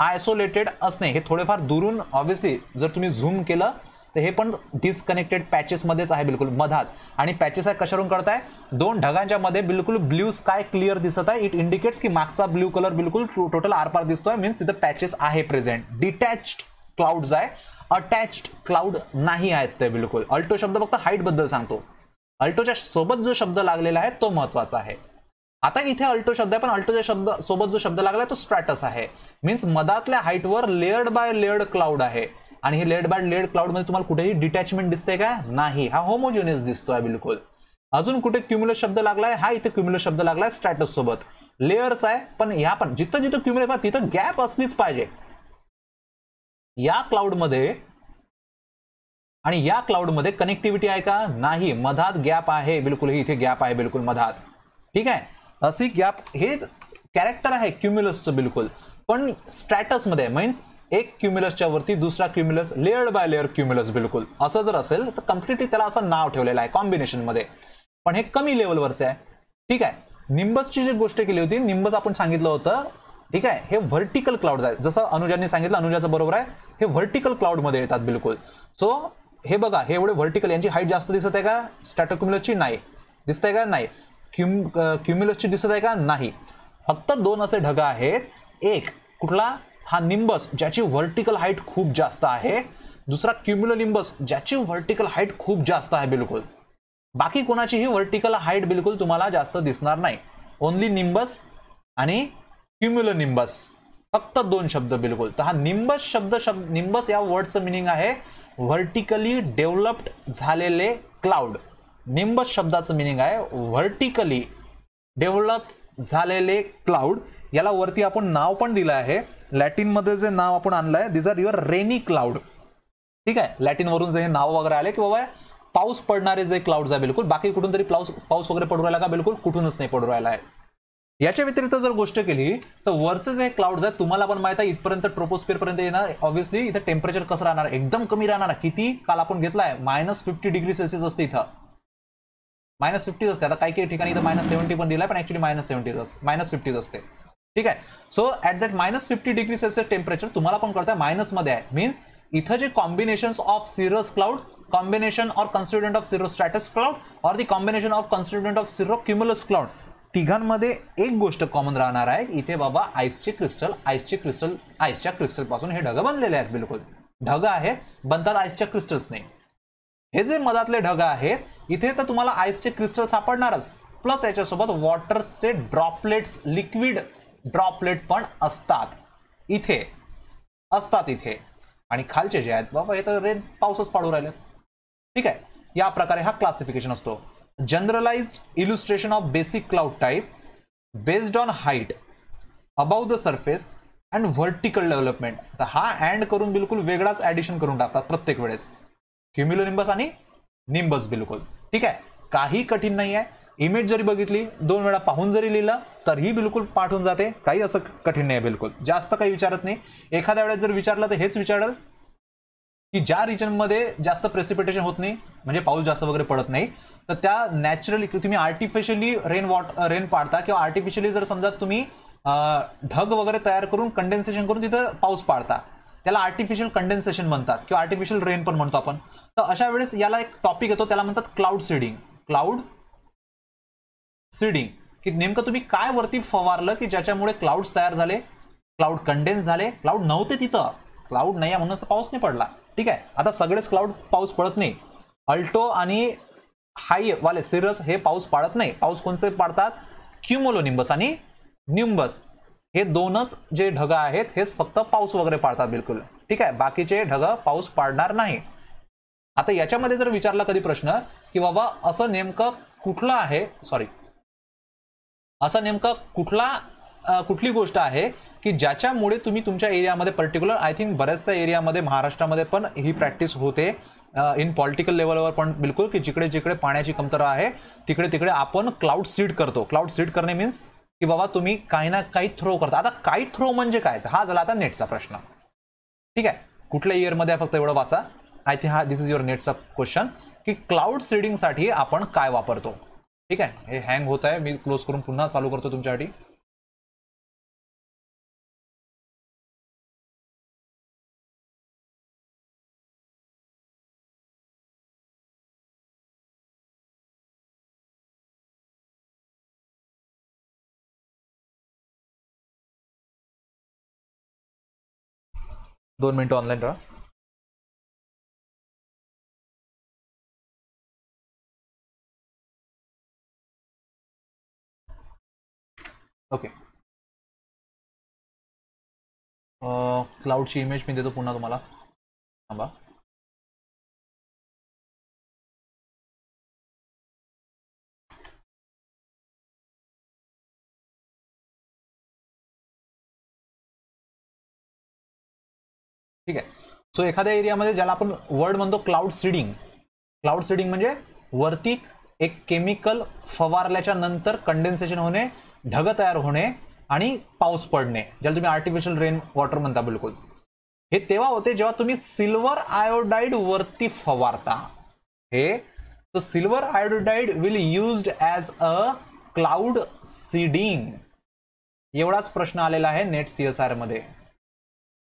आयसोलेटेड असणे हे थोडेफार दुरून ऑब्व्हियसली जर तुम्ही झूम केलं तर हे पण डिस्कनेक्टेड पॅचेसमध्येच आहे बिलकुल मधात आणि पॅचेस आहे कशावरून आहे दोन ढगांच्या मध्ये बिलकुल ब्ल्यू स्काय क्लिअर दिसत आहे इट इंडिकेट्स की मागचा ब्ल्यू कलर बिलकुल टोटल आरपार दिसतोय मीन्स तिथे पॅचेस आहे प्रेझेंट डिटॅच क्लाउड्स आहे अटॅच्ड क्लाउड नाही आहेत ते बिलकुल अल्टो शब्द फक्त बद्दल सांगतो अल्टोच्या सोबत जो शब्द लागलेला आहे तो महत्वाचा आहे आता इथे अल्टो शब्द आहे पण अल्टोच्या शब्द सोबत जो शब्द लागलाय तो स्ट्रॅटस आहे मीन्स मधातल्या वर लेअर्ड बाय लेअर्ड क्लाउड आहे आणि हे लेअर्ड बाय लेअर्ड मध्ये तुम्हाला कुठेही डिटॅचमेंट दिसते का नाही हा होमोजिनियस दिसतोय बिलकुल अजून कुठे क्युम्युलस शब्द लागलाय हा इथे क्युम्युलस शब्द लागलाय स्ट्रॅटस सोबत लेअर्स आहे पण ह्या पण जिथं जिथं क्युम्युलस तिथं गॅप असलीच पाहिजे या क्लाउडमध्ये आणि या क्लाउडमध्ये कनेक्टिव्हिटी आहे का नाही मधात गॅप आहे बिलकुल ही इथे गॅप आहे बिलकुल मधात ठीक आहे अशी गॅप हे कॅरेक्टर आहे क्युम्युलसचं बिलकुल पण स्ट्रॅटसमध्ये मीन्स एक क्युम्युलसच्या वरती दुसरा cumulus layered by layer cumulus बिलकुल असं जर असेल तर कम्प्लिटली त्याला असं नाव ठेवलेलं आहे कॉम्बिनेशनमध्ये पण हे कमी लेवलवरचं आहे ठीक आहे निंबसची जी गोष्ट केली होती निंबस आपण सांगितलं होतं ठीक आहे हे व्हर्टिकल क्लाउड आहे जसं अनुजांनी सांगितलं अनुजाचं बरोबर आहे हे व्हर्टिकल क्लाउडमध्ये येतात बिलकुल सो हे बघा हे एवढे व्हर्टिकल यांची हाईट जास्त दिसत आहे का स्टॅटोक्युम्युलसची नाही दिसत आहे का नाही क्युम क्युम्युलसची दिसत आहे का नाही फक्त दोन असे ढग आहेत एक कुठला हा निंबस ज्याची व्हर्टिकल हाईट खूप जास्त आहे दुसरा क्युम्युलो निंबस ज्याची व्हर्टिकल हाईट खूप जास्त आहे बिलकुल बाकी कोणाचीही व्हर्टिकल हाईट बिलकुल तुम्हाला जास्त दिसणार नाही ओन्ली निंबस आणि निंबस फक्त दोन शब्द बिलकुल तर हा निंबस शब्द शब्द निंबस या वर्डचं मिनिंग आहे व्हर्टिकली डेव्हलप्ड झालेले क्लाउड निंबस शब्दाचं मिनिंग आहे व्हर्टिकली डेव्हलप झालेले क्लाउड याला वरती आपण नाव पण दिलं आहे लॅटिनमध्ये जे नाव आपण आणलं आहे these are your rainy cloud ठीक आहे लॅटिनवरून जे हे नाव वगैरे आले की बाबा पाऊस पडणारे जे क्लाउड्स आहे बिलकुल बाकी कुठून तरी पाऊस पाऊस वगैरे पडू राहिला का बिलकुल कुठूनच नाही पडू राहिला आहे याच्या व्यतिरिक्त जर गोष्ट केली तर वरचे जे क्लाउड आहे तुम्हाला पण माहिती आहे इथपर्यंत पर्यंत येणार ऑब्व्हियसली इथं टेम्परेचर कसं राहणार एकदम कमी राहणार किती काल आपण घेतलाय मायनस फिफ्टी डिग्री सेल्सिअस असते इथं मायनस फिफ्टीज असते आता काही काही ठिकाणी इथं मायनस सेव्हन्टी पण दिलाय पण ऍक्च्युली मायनस सेव्हन्टीज असते मायनस फिफ्टीज असते ठीक आहे so at that minus fifty degree Celsius temperature तुम्हाला पण मायनस मध्ये आहे मीन्स इथं जे combination of cirrus cloud combination or constituent of cirro stratus cloud or the combination of constituent of cirro क्युम्युलस cloud तिघांमध्ये एक गोष्ट कॉमन राहणार आहे इथे बाबा आईसचे क्रिस्टल आईसचे क्रिस्टल आईसच्या क्रिस्टलपासून हे ढग बनलेले आहेत बिलकुल ढग आहेत बनतात आईसच्या क्रिस्टल्सने हे जे मधातले ढग आहेत इथे तर तुम्हाला आईसचे क्रिस्टल सापडणारच प्लस याच्यासोबत वॉटरचे ड्रॉपलेट्स लिक्विड ड्रॉपलेट पण असतात इथे असतात इथे आणि खालचे जे आहेत बाबा हे तर रेन पाऊसच पाडू राहिले ठीक आहे या प्रकारे हा क्लासिफिकेशन असतो generalized illustration of basic cloud type based on height above the surface and vertical development तर हा अँड करून बिलकुल वेगळाच ऍडिशन करून टाकतात प्रत्येक वेळेस ह्युमिलो निंबस आणि निंबस बिलकुल ठीक आहे काही कठीण नाही आहे इमेज जरी बघितली दोन वेळा पाहून जरी लिहिलं तरीही बिलकुल पाठवून जाते काही असं कठीण नाही आहे बिलकुल जास्त काही विचारत नाही एखाद्या वेळेस जर विचारलं तर हेच विचारल की ज्या रिजनमध्ये जास्त प्रेसिपिटेशन होत नाही म्हणजे पाऊस जास्त वगैरे पडत नाही तर त्या नॅचरली तुम्ही आर्टिफिशियली रेन वॉट रेन पाडता किंवा आर्टिफिशियली जर समजा तुम्ही ढग वगैरे तयार करून कंडेन्सेशन करून तिथं पाऊस पाडता त्याला आर्टिफिशियल कंडेन्सेशन म्हणतात किंवा आर्टिफिशियल रेन पण म्हणतो आपण तर अशा वेळेस याला एक टॉपिक येतो त्याला म्हणतात क्लाउड सीडिंग क्लाउड सीडिंग की नेमकं तुम्ही काय वरती फवारलं की ज्याच्यामुळे क्लाउड्स तयार झाले क्लाउड कंडेन्स झाले क्लाउड नव्हते तिथं क्लाउड नाही म्हणून पाऊस नाही पडला ठीक आहे आता सगळेच क्लाउड पाऊस पडत नाही अल्टो आणि हाय वाले सिरस हे पाऊस पाडत नाही पाऊस कोणते पाडतात निंबस आणि निंबस हे दोनच जे ढग आहेत हेच फक्त पाऊस वगैरे पाडतात बिलकुल ठीक आहे बाकीचे ढग पाऊस पाडणार नाही आता याच्यामध्ये जर विचारला कधी प्रश्न की बाबा असं नेमकं कुठलं आहे सॉरी असं नेमकं कुठला कुठली गोष्ट आहे की ज्याच्यामुळे तुम्ही तुमच्या एरियामध्ये पर्टिक्युलर आय थिंक बऱ्याचशा एरियामध्ये महाराष्ट्रामध्ये पण ही प्रॅक्टिस होते इन पॉलिटिकल लेवलवर पण बिलकुल की जिकडे जिकडे पाण्याची कमतरता आहे तिकडे तिकडे आपण क्लाउड सीड करतो क्लाउड सीड करणे मीन्स की बाबा तुम्ही काही ना काही थ्रो करता आता काही थ्रो म्हणजे काय हा झाला आता नेटचा प्रश्न ठीक आहे कुठल्या इयरमध्ये फक्त एवढं वाचा आय थिंक हा दिस इज युअर नेटचा क्वेश्चन की क्लाउड सीडिंगसाठी आपण काय वापरतो ठीक आहे हे हँग होत आहे मी क्लोज करून पुन्हा चालू करतो तुमच्यासाठी दोन मिनट ऑनलाइन रहा ओके क्लाउड क्लाउडची इमेज मी देतो पुन्हा तुम्हाला थांबा सो एखाद्या एरियामध्ये ज्याला आपण वर्ड म्हणतो क्लाउड सीडिंग क्लाउड सीडिंग म्हणजे वरती एक केमिकल फवारल्याच्या नंतर कंडेन्सेशन होणे ढग तयार होणे आणि पाऊस पडणे ज्याला तुम्ही आर्टिफिशियल रेन वॉटर म्हणता बिलकुल हे तेव्हा होते जेव्हा तुम्ही सिल्वर आयोडाईड वरती फवारता हे तो silver iodide will used as a cloud seeding एवढाच प्रश्न आलेला आहे नेट सीएसआर मध्ये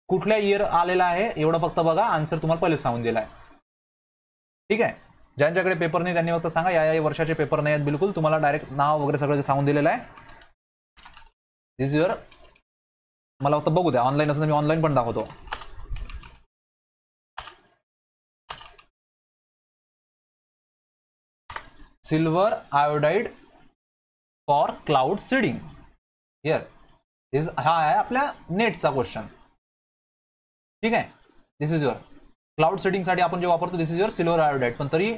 कुठल्या इयर आलेला आहे एवढं फक्त बघा आन्सर तुम्हाला पहिले सांगून दिलाय ठीक आहे ज्यांच्याकडे पेपर नाही त्यांनी फक्त सांगा या या वर्षाचे पेपर नाही आहेत बिलकुल तुम्हाला डायरेक्ट नाव वगैरे सगळं सांगून दिलेलं आहे दिस युअर मला फक्त बघू द्या ऑनलाईन असं मी ऑनलाईन पण दाखवतो silver iodide for cloud seeding here हा आहे आपल्या नेटचा क्वेश्चन ठीक आहे दिस इज युअर क्लाउड सेटिंगसाठी आपण जे वापरतो this is your silver iodide पण तरी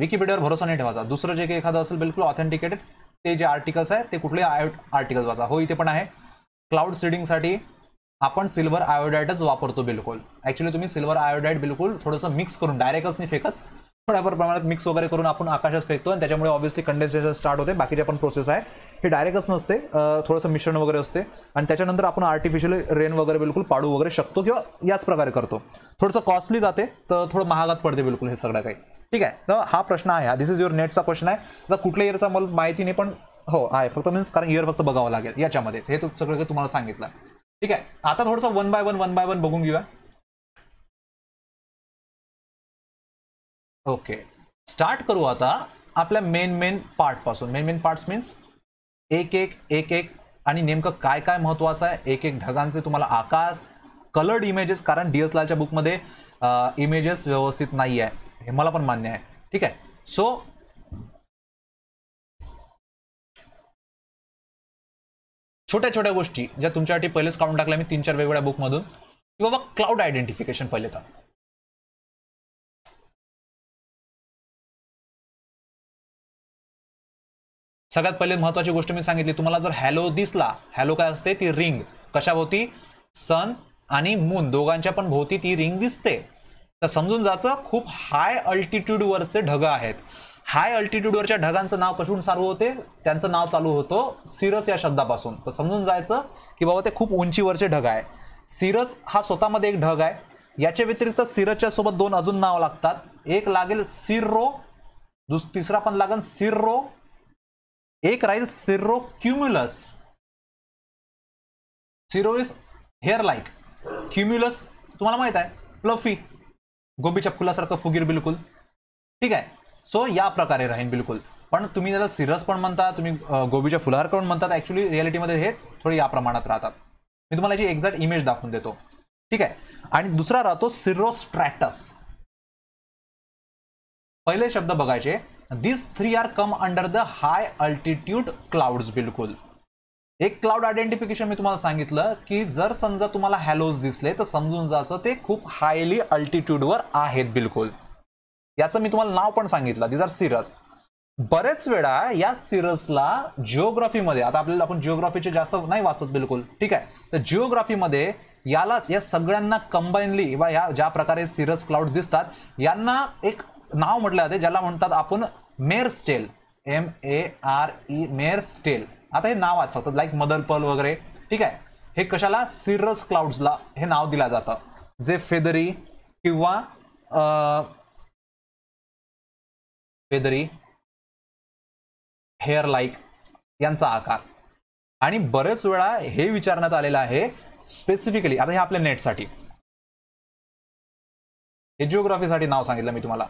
विकिपीडियावर भरोसा नाही ठेवायचा दुसरं जे काही एखादं असेल बिलकुल ऑथेंटिकेटेड ते जे आर्टिकल्स आहे ते कुठले आयो आर्टिकल्स वाचा हो इथे पण आहे क्लाउड सीडिंगसाठी आपण सिल्वर आयोडाईटच वापरतो बिलकुल ॲक्च्युली तुम्ही सिल्वर आयोडाईट बिलकुल थोडंसं मिक्स करून डायरेक्टच नाही फेकत थोड्याफार प्रमाणात मिक्स वगैरे करून आपण आकाशात फेकतो आणि त्याच्यामुळे ऑब्व्हियसली कंडेन्सेशन स्टार्ट होते जे पण प्रोसेस आहे हे डायरेक्टच नसते थोडंसं मिश्रण वगैरे असते आणि त्याच्यानंतर आपण आर्टिफिशियल रेन वगैरे बिलकुल पाडू वगैरे शकतो किंवा याच प्रकारे करतो थोडंसं कॉस्टली जाते तर थोडं महागात पडते बिलकुल हे सगळं काही ठीक आहे तर हा प्रश्न आहे हा दिस इज युअर नेटचा क्वेश्चन आहे आता कुठल्या इयरचा मला माहिती नाही पण हो आहे फक्त मीन्स कारण इयर फक्त बघावं लागेल याच्यामध्ये हे सगळं तुम्हाला सांगितलं ठीक आहे आता थोडंसं one by one one by one बघून घेऊया ओके स्टार्ट करू आता आपल्या मेन मेन पार्ट पासून मेन मेन पार्ट्स मीन्स एक एक एक एक आणि नेमकं काय काय महत्वाचं आहे एक एक ढगांचे तुम्हाला आकाश कलर्ड इमेजेस कारण डी एस लालच्या बुकमध्ये इमेजेस व्यवस्थित नाही आहे हे मला पण मान्य आहे ठीक आहे सो छोट्या छोट्या गोष्टी ज्या तुमच्यासाठी पहिलेच काढून टाकल्या मी तीन चार वेगवेगळ्या बुकमधून की बाबा क्लाउड आयडेंटिफिकेशन पहिले तर सगळ्यात पहिले महत्वाची गोष्ट मी सांगितली तुम्हाला जर हॅलो दिसला हॅलो काय असते ती रिंग कशाभोवती सन आणि मून दोघांच्या पण भोवती ती रिंग दिसते तर समजून जायचं खूप हाय अल्टिट्यूडवरचे ढग आहेत हाय अल्टिट्यूडवरच्या ढगांचं नाव कशून चालू होते त्यांचं नाव चालू होतं सिरस या शब्दापासून तर समजून जायचं की बाबा ते खूप उंचीवरचे ढग आहे सिरस हा स्वतःमध्ये एक ढग आहे याच्या व्यतिरिक्त सिरसच्या सोबत दोन अजून नाव लागतात एक लागेल सिर्रो दुस तिसरा पण लागेल सिर्रो एक राहील cumulus cirro is hair like cumulus तुम्हाला माहित आहे प्लफी गोबीच्या फुलासारखं फुगीर बिलकुल ठीक आहे सो या प्रकारे राहीन बिलकुल पण तुम्ही त्याला सिरस पण म्हणता तुम्ही गोबीच्या फुलावर पण म्हणतात ऍक्च्युली रियालिटीमध्ये हे थोडे या प्रमाणात राहतात मी तुम्हाला याची एक्झॅक्ट इमेज दाखवून देतो ठीक आहे आणि दुसरा राहतो सिरोस्ट्रॅटस पहिले शब्द बघायचे this three are come under the high altitude clouds बिलकुल एक क्लाउड आयडेंटिफिकेशन मी तुम्हाला सांगितलं की जर समजा तुम्हाला हॅलोज दिसले तर समजून जायचं ते खूप हायली अल्टिट्यूडवर आहेत बिलकुल याचं मी तुम्हाला नाव पण सांगितलं दिस आर सिरस बरेच वेळा या सिरसला जिओग्राफीमध्ये आता आपल्याला आपण जिओग्राफीचे जास्त नाही वाचत बिलकुल ठीक आहे तर जिओग्राफीमध्ये यालाच या सगळ्यांना कंबाईनली किंवा या ज्या प्रकारे सिरस क्लाउड दिसतात यांना एक नाव म्हटलं जाते ज्याला म्हणतात आपण स्टेल एम ए आर ई स्टेल आता हे नाव आहेत लाईक मदर पल वगैरे ठीक आहे हे कशाला सिरस क्लाउड्सला हे नाव दिलं जातं जे फेदरी किंवा फेदरी हेअर लाईक यांचा आकार आणि बरेच वेळा हे विचारण्यात आलेलं आहे स्पेसिफिकली आता हे आपल्या नेटसाठी हे जिओग्राफीसाठी नाव सांगितलं मी तुम्हाला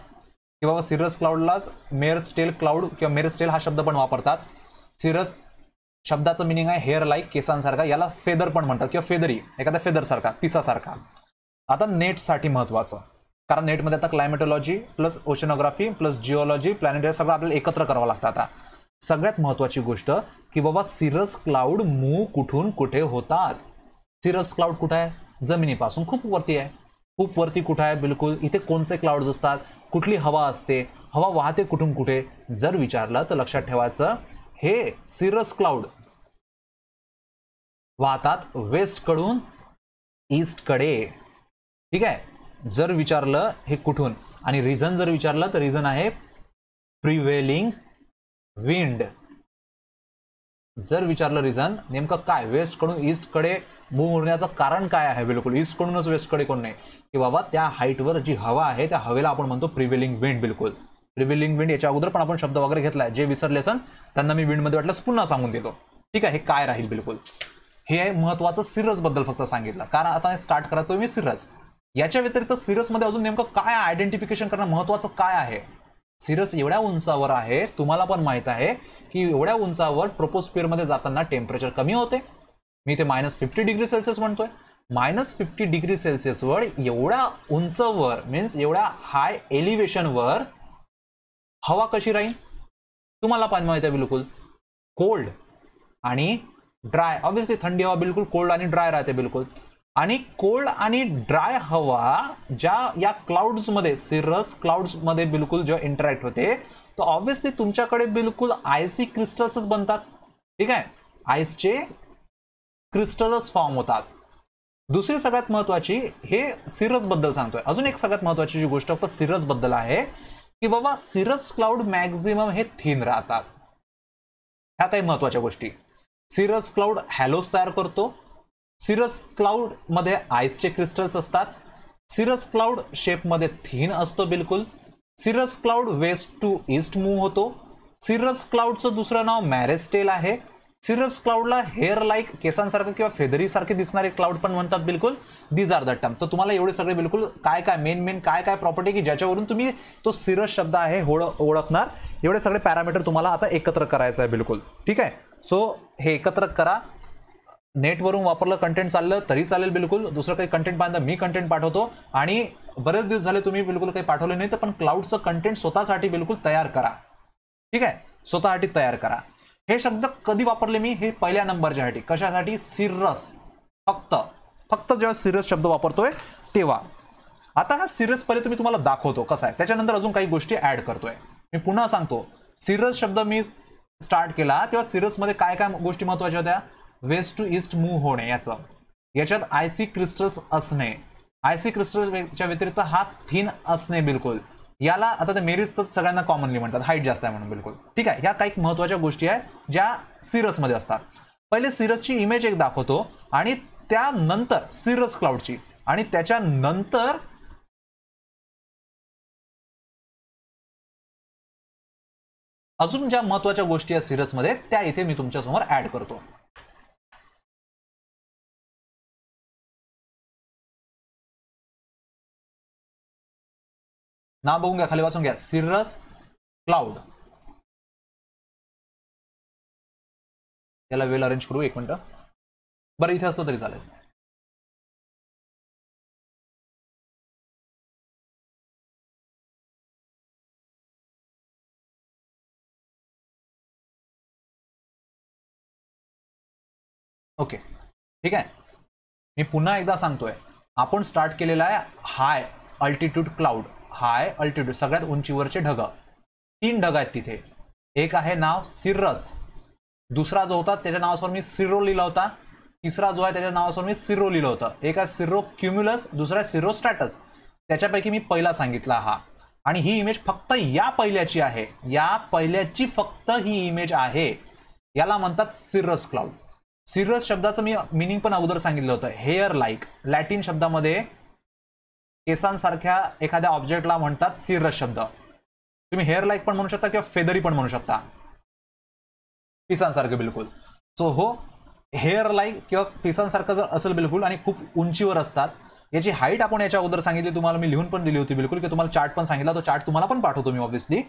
की बाबा सिरस क्लाउडलाच मेर स्टेल क्लाउड किंवा मेर स्टेल हा शब्द पण वापरतात सिरस शब्दाचं मिनिंग आहे हेअर लाईक केसांसारखा याला फेदर पण म्हणतात किंवा फेदरी एखादा फेदरसारखा पिसासारखा आता नेटसाठी महत्वाचं कारण नेटमध्ये आता climatology plus oceanography plus geology planetary सगळं आपल्याला एकत्र करावं लागतं आता सगळ्यात महत्वाची गोष्ट की बाबा सिरस क्लाउड मूव कुठून कुठे होतात सिरस क्लाउड कुठं आहे जमिनीपासून खूप वरती आहे खूप वरती कुठं आहे बिलकुल इथे कोणते क्लाउड्स असतात कुठली हवा असते हवा वाहते कुठून कुठे जर विचारलं तर लक्षात ठेवायचं हे सिरस क्लाउड वाहतात वेस्ट कडून, ईस्ट कडे, ठीक आहे जर विचारलं हे कुठून आणि रिझन जर विचारलं तर रिझन आहे प्रिवेलिंग विंड जर विचारलं रिझन नेमकं काय वेस्टकडून ईस्टकडे मूव होण्याचं कारण काय आहे बिलकुल ईस्टकडूनच वेस्टकडे कोण नाही की बाबा त्या हाईटवर जी हवा आहे त्या हवेला आपण म्हणतो प्रिव्हेलिंग विंड बिलकुल प्रिव्हेलिंग विंड याच्या अगोदर पण आपण शब्द वगैरे घेतलाय जे विसरले सन त्यांना मी विंडमध्ये वाटल्यास पुन्हा सांगून देतो ठीक आहे हे काय राहील बिलकुल हे महत्वाचं महत्त्वाचं बद्दल फक्त सांगितलं कारण आता स्टार्ट करतोय मी सिरस याच्या व्यतिरिक्त सिरसमध्ये अजून नेमकं काय आयडेंटिफिकेशन करणं महत्त्वाचं काय आहे सिरस एवढ्या उंचावर आहे तुम्हाला पण माहित आहे की एवढ्या उंचावर ट्रोपोस्फिअरमध्ये जाताना टेम्परेचर कमी होते मी ते मायनस फिफ्टी डिग्री सेल्सिअस म्हणतोय मायनस फिफ्टी डिग्री सेल्सिअसवर एवढ्या उंचवर मीन्स एवढ्या हाय एलिव्हेशनवर हवा कशी राहील तुम्हाला पण माहित आहे बिलकुल कोल्ड आणि ड्राय ऑब्विसली थंडी हवा बिलकुल कोल्ड आणि ड्राय राहते बिलकुल आणि कोल्ड आणि ड्राय हवा ज्या या क्लाउड्समध्ये सिरस मध्ये बिलकुल जेव्हा इंटरॅक्ट होते तर ऑब्व्हियसली तुमच्याकडे बिलकुल आयसी क्रिस्टल्सच बनतात ठीक आहे आईसचे क्रिस्टलच फॉर्म होतात दुसरी सगळ्यात महत्वाची हे सिरस बद्दल सांगतोय अजून एक सगळ्यात महत्वाची जी गोष्ट फक्त बद्दल आहे की बाबा सिरस क्लाउड मॅक्झिमम हे थिन राहतात ह्या काही महत्वाच्या गोष्टी सिरस क्लाउड हॅलोज तयार करतो सिरस क्लाउडमध्ये आईसचे क्रिस्टल्स असतात सिरस क्लाउड शेपमध्ये थीन असतो बिलकुल cirrus cloud west to east move होतो सिरस क्लाउडचं दुसरं नाव मॅरेस्टेल आहे सिरस क्लाउडला हेअर लाईक केसांसारखं किंवा फेदरीसारखे दिसणारे क्लाउड पण म्हणतात बिलकुल दीज आर द टर्म तर तुम्हाला एवढे सगळे बिलकुल काय काय मेन मेन काय काय प्रॉपर्टी की ज्याच्यावरून तुम्ही तो सिरस शब्द आहे हो, ओळखणार एवढे सगळे पॅरामीटर तुम्हाला आता एकत्र करायचं आहे बिलकुल ठीक आहे सो हे एकत्र करा नेटवरून वापरलं कंटेंट चाललं तरी चालेल बिलकुल दुसरं काही कंटेंट बांधा मी कंटेंट पाठवतो आणि बरेच दिवस झाले तुम्ही बिलकुल काही पाठवलं नाही तर पण क्लाउडचं कंटेंट स्वतःसाठी बिलकुल तयार करा ठीक आहे स्वतःसाठी तयार करा हे शब्द कधी वापरले मी हे पहिल्या नंबरच्यासाठी कशासाठी सिरस फक्त फक्त जेव्हा सिरस शब्द वापरतोय तेव्हा आता हा सिरस पहिले तुम्ही तुम्हाला दाखवतो कसा आहे त्याच्यानंतर अजून काही गोष्टी ऍड करतोय मी पुन्हा सांगतो सिरस शब्द मी स्टार्ट केला तेव्हा सिरसमध्ये काय काय गोष्टी महत्वाच्या होत्या वेस्ट टू ईस्ट मूव्ह होणे याचं याच्यात आयसी क्रिस्टल्स असणे आयसी क्रिस्टलच्या व्यतिरिक्त हा थिन असणे बिलकुल याला आता ते मेरीज तर सगळ्यांना कॉमनली म्हणतात हाईट जास्त आहे म्हणून बिलकुल ठीक आहे ह्या काही महत्वाच्या गोष्टी आहेत ज्या सिरसमध्ये असतात पहिले सिरसची इमेज एक दाखवतो आणि त्यानंतर सिरस क्लाउडची आणि त्याच्यानंतर अजून ज्या महत्त्वाच्या गोष्टी आहेत सिरसमध्ये त्या इथे मी तुमच्यासमोर ऍड करतो ना बघून घ्या खाली वाचून घ्या सिरस क्लाउड याला वेल अरेंज करू एक मिनटं बरं इथे असलो तरी चालेल ओके ठीक आहे मी पुन्हा एकदा सांगतोय आपण स्टार्ट केलेला आहे high altitude cloud high altitude सगळ्यात उंचीवरचे ढग तीन ढग आहेत तिथे एक आहे नाव सिर्रस दुसरा जो होता त्याच्या नावासमोर मी सिरो लिहिला होता तिसरा जो आहे त्याच्या नावासमोर मी सिरो लिहिलं होतं एक आहे सिरो क्युम्युलस दुसरा आहे सिरो स्टॅटस त्याच्यापैकी मी पहिला सांगितला हा आणि ही इमेज फक्त या पहिल्याची आहे या पहिल्याची फक्त ही इमेज आहे याला म्हणतात सिरस क्लाउड सिरस शब्दाचं मी मिनिंग पण अगोदर सांगितलं होतं हेअर लाईक लॅटिन शब्दामध्ये केसांसारख्या एखाद्या ऑब्जेक्टला म्हणतात सिरस शब्द तुम्ही हेअर लाईक पण म्हणू शकता किंवा फेदरी पण म्हणू शकता पिसांसारखं बिलकुल सो हो हेअर लाईक किंवा पिसांसारखं जर असेल बिलकुल आणि खूप उंचीवर असतात याची हाईट आपण याच्या अगोदर सांगितली तुम्हाला मी लिहून पण दिली होती बिलकुल की तुम्हाला चार्ट पण सांगितला तो चार्ट तुम्हाला पण पाठवतो मी ऑब्व्हियसली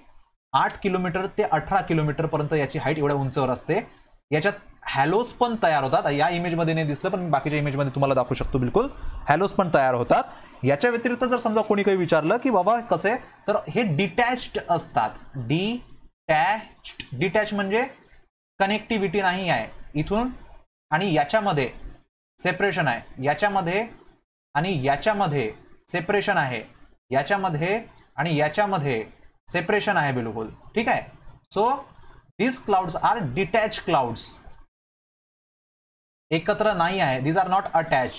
आठ किलोमीटर ते अठरा पर्यंत याची हाईट एवढ्या उंचवर असते याच्यात हॅलोज पण तयार होतात या इमेजमध्ये नाही दिसलं पण बाकीच्या इमेजमध्ये तुम्हाला दाखवू शकतो बिलकुल हॅलोज पण तयार होतात याच्या व्यतिरिक्त जर समजा कोणी काही विचारलं की बाबा कसे तर हे डिटॅच्ड असतात डी टॅच डिटॅच म्हणजे कनेक्टिव्हिटी नाही आहे इथून आणि याच्यामध्ये सेपरेशन आहे याच्यामध्ये आणि याच्यामध्ये सेपरेशन आहे याच्यामध्ये आणि याच्यामध्ये सेपरेशन आहे बिलकुल ठीक आहे so these clouds are detached clouds एकत्र नाही आहे these are not attach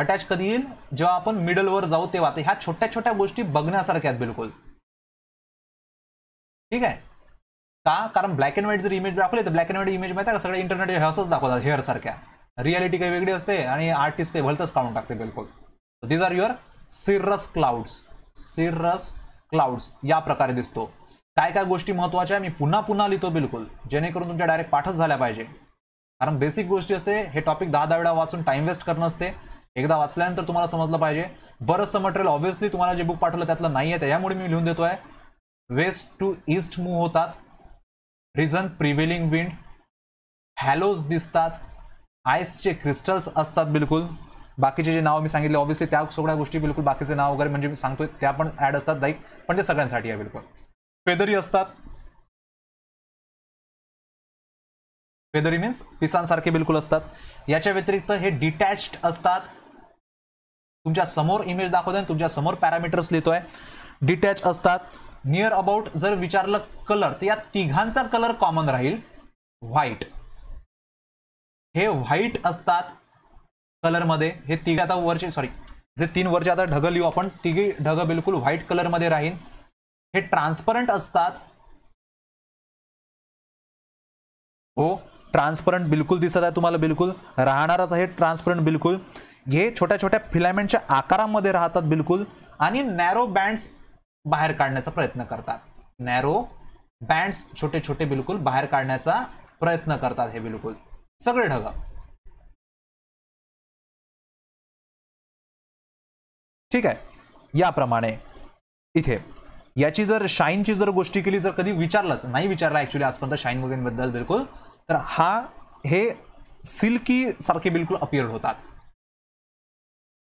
attach कधी येईल जेव्हा आपण मिडलवर जाऊ तेव्हा ह्या छोट्या छोट्या गोष्टी बघण्यासारख्या बिलकुल ठीक आहे का कारण ब्लॅक अँड व्हाईट जर इमेज दाखवली तर ब्लॅक अँड व्हाईट इमेज माहिती का सगळं इंटरनेट हेअर्सच दाखवतात हेअर सारख्या रियालिटी काही वेगळी असते आणि आर्टिस्ट काही भलतच काढून टाकते बिलकुल these are your cirrus clouds cirrus clouds या प्रकारे दिसतो काय काय गोष्टी महत्त्वाच्या मी पुन्हा पुन्हा लिहितो बिलकुल जेणेकरून तुमच्या डायरेक्ट पाठच झाल्या पाहिजे कारण बेसिक गोष्टी असते हे टॉपिक दहा दहा वेळा वाचून टाइम वेस्ट करणं असते एकदा वाचल्यानंतर तुम्हाला समजलं पाहिजे बरंचसं मटेरियल ऑब्व्हियसली तुम्हाला जे बुक पाठवलं त्यातलं नाही आहे त्यामुळे मी लिहून देतो आहे वेस्ट टू ईस्ट मूव्ह होतात रिझन प्रिव्हेलिंग विंड हॅलोज दिसतात आईसचे क्रिस्टल्स असतात बिलकुल बाकीचे जे नाव मी सांगितले ऑब्व्हियसली त्या सगळ्या गोष्टी बिलकुल बाकीचे नाव वगैरे म्हणजे मी सांगतोय त्या पण ॲड असतात लाईक पण ते सगळ्यांसाठी आहे बिलकुल फेदरी असतात फेदरी मीन्स पिसांसारखे बिलकुल असतात याच्या व्यतिरिक्त हे डिटॅच्ड असतात तुमच्या समोर इमेज दाखवतोय तुमच्या समोर पॅरामीटर्स लिहितोय डिटॅच असतात नियर अबाउट जर विचारलं कलर तर या तिघांचा कलर कॉमन राहील व्हाईट हे व्हाईट असतात कलरमध्ये हे तिघा आता वरचे सॉरी जे तीन वरचे आता ढग लिहू आपण तिघे ढग बिलकुल व्हाईट कलरमध्ये राहील हे ट्रान्सपरंट असतात हो ट्रान्सपरंट बिलकुल दिसत आहे तुम्हाला बिलकुल राहणारच आहे ट्रान्सपरंट बिलकुल हे छोट्या छोट्या फिलामेंटच्या आकारामध्ये राहतात बिलकुल आणि नॅरो बँड्स बाहेर काढण्याचा प्रयत्न करतात नॅरो बँड्स छोटे छोटे बिलकुल बाहेर काढण्याचा प्रयत्न करतात हे बिलकुल सगळे ढग ठीक आहे याप्रमाणे इथे याची जर शाईनची जर गोष्टी केली जर कधी विचारलंच नाही विचारला ॲक्च्युली आजपर्यंत शाईन वगैरेबद्दल बिलकुल तर हा हे सिल्की सारखे बिलकुल अपिअर होतात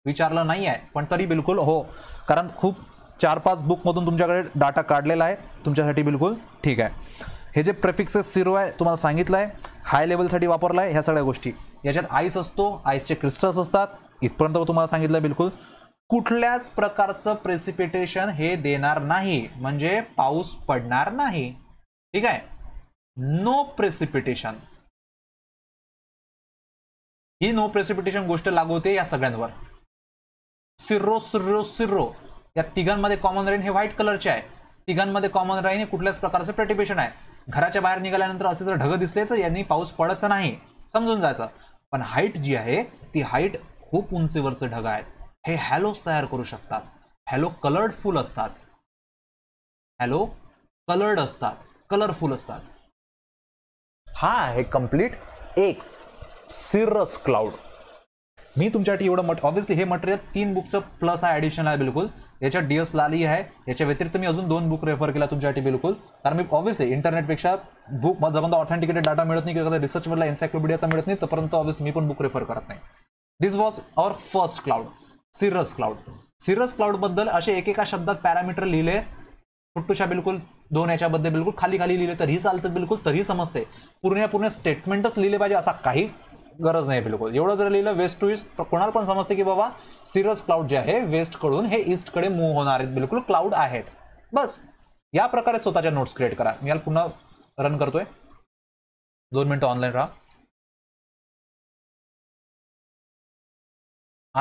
विचारलं नाही आहे पण तरी बिलकुल हो कारण खूप चार पाच बुकमधून तुमच्याकडे डाटा काढलेला आहे तुमच्यासाठी बिलकुल ठीक आहे हे जे प्रेफिक्सेस सिरो आहे तुम्हाला सांगितलं आहे हाय लेवलसाठी वापरला आहे ह्या सगळ्या गोष्टी याच्यात आईस असतो आईसचे क्रिस्टल्स असतात इथपर्यंत तुम्हाला सांगितलं बिलकुल कुठल्याच प्रकारचं प्रेसिपिटेशन हे देणार नाही म्हणजे पाऊस पडणार नाही ठीक आहे नो प्रेसिपिटेशन ही नो प्रेसिपिटेशन गोष्ट लागू होते या सगळ्यांवर सिर्रो सिर्रो सिर्रो या तिघांमध्ये कॉमन रेन हे व्हाईट कलरचे आहे तिघांमध्ये कॉमन राहीन हे कुठल्याच प्रकारचं प्रेटिपेशन आहे घराच्या बाहेर निघाल्यानंतर असे जर ढग दिसले तर यांनी पाऊस पडत नाही समजून जायचं पण हाईट जी आहे ती हाईट खूप उंचीवरचं ढग आहेत हे हॅलोज तयार करू शकतात हॅलो कलर्ड असतात हॅलो कलर्ड असतात कलरफुल असतात हा आहे कम्प्लीट एक सिरस क्लाउड मी तुमच्यासाठी एवढं मट ऑब्व्हियसली हे मटेरियल तीन बुकचं प्लस आहे ॲडिशन आहे बिलकुल याच्यात डी एस लाली आहे याच्या व्यतिरिक्त मी अजून दोन बुक रेफर केला तुमच्यासाठी बिलकुल कारण मी ऑब्व्हियसली इंटरनेटपेक्षा बुक मला बंद ऑथेंटिकेटेड डाटा मिळत नाही किंवा रिसर्च मधला एन्सायक्लोपीडियाचा मिळत नाही तोपर्यंत ऑब्व्हियसली मी पण बुक रेफर करत नाही this was our first cloud cirrus cloud cirrus क्लाउडबद्दल असे एकेका शब्दात पॅरामीटर लिहिले फुट्टूच्या बिलकुल दोन याच्याबद्दल बिलकुल खाली खाली लिहिले तरी चालतं बिलकुल तरी समजते पूर्ण पूर्ण स्टेटमेंटच लिहिले पाहिजे असा काही गरज नाही बिलकुल एवढं जर लिहिलं वेस्ट टू ईस्ट कोणाला पण समजते की बाबा सिरस क्लाउड जे आहे कडून हे ईस्टकडे मूव्ह होणार आहेत बिलकुल क्लाउड आहेत बस या प्रकारे स्वतःच्या नोट्स क्रिएट करा मी याला पुन्हा रन करतोय दोन मिनटं ऑनलाईन राहा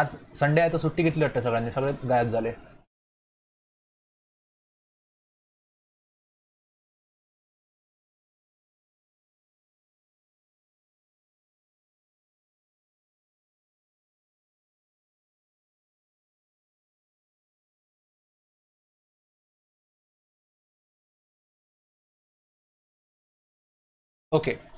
आज संडे आहे तर सुट्टी घेतली वाटतं सगळ्यांनी सगळे गायब झाले okay okay.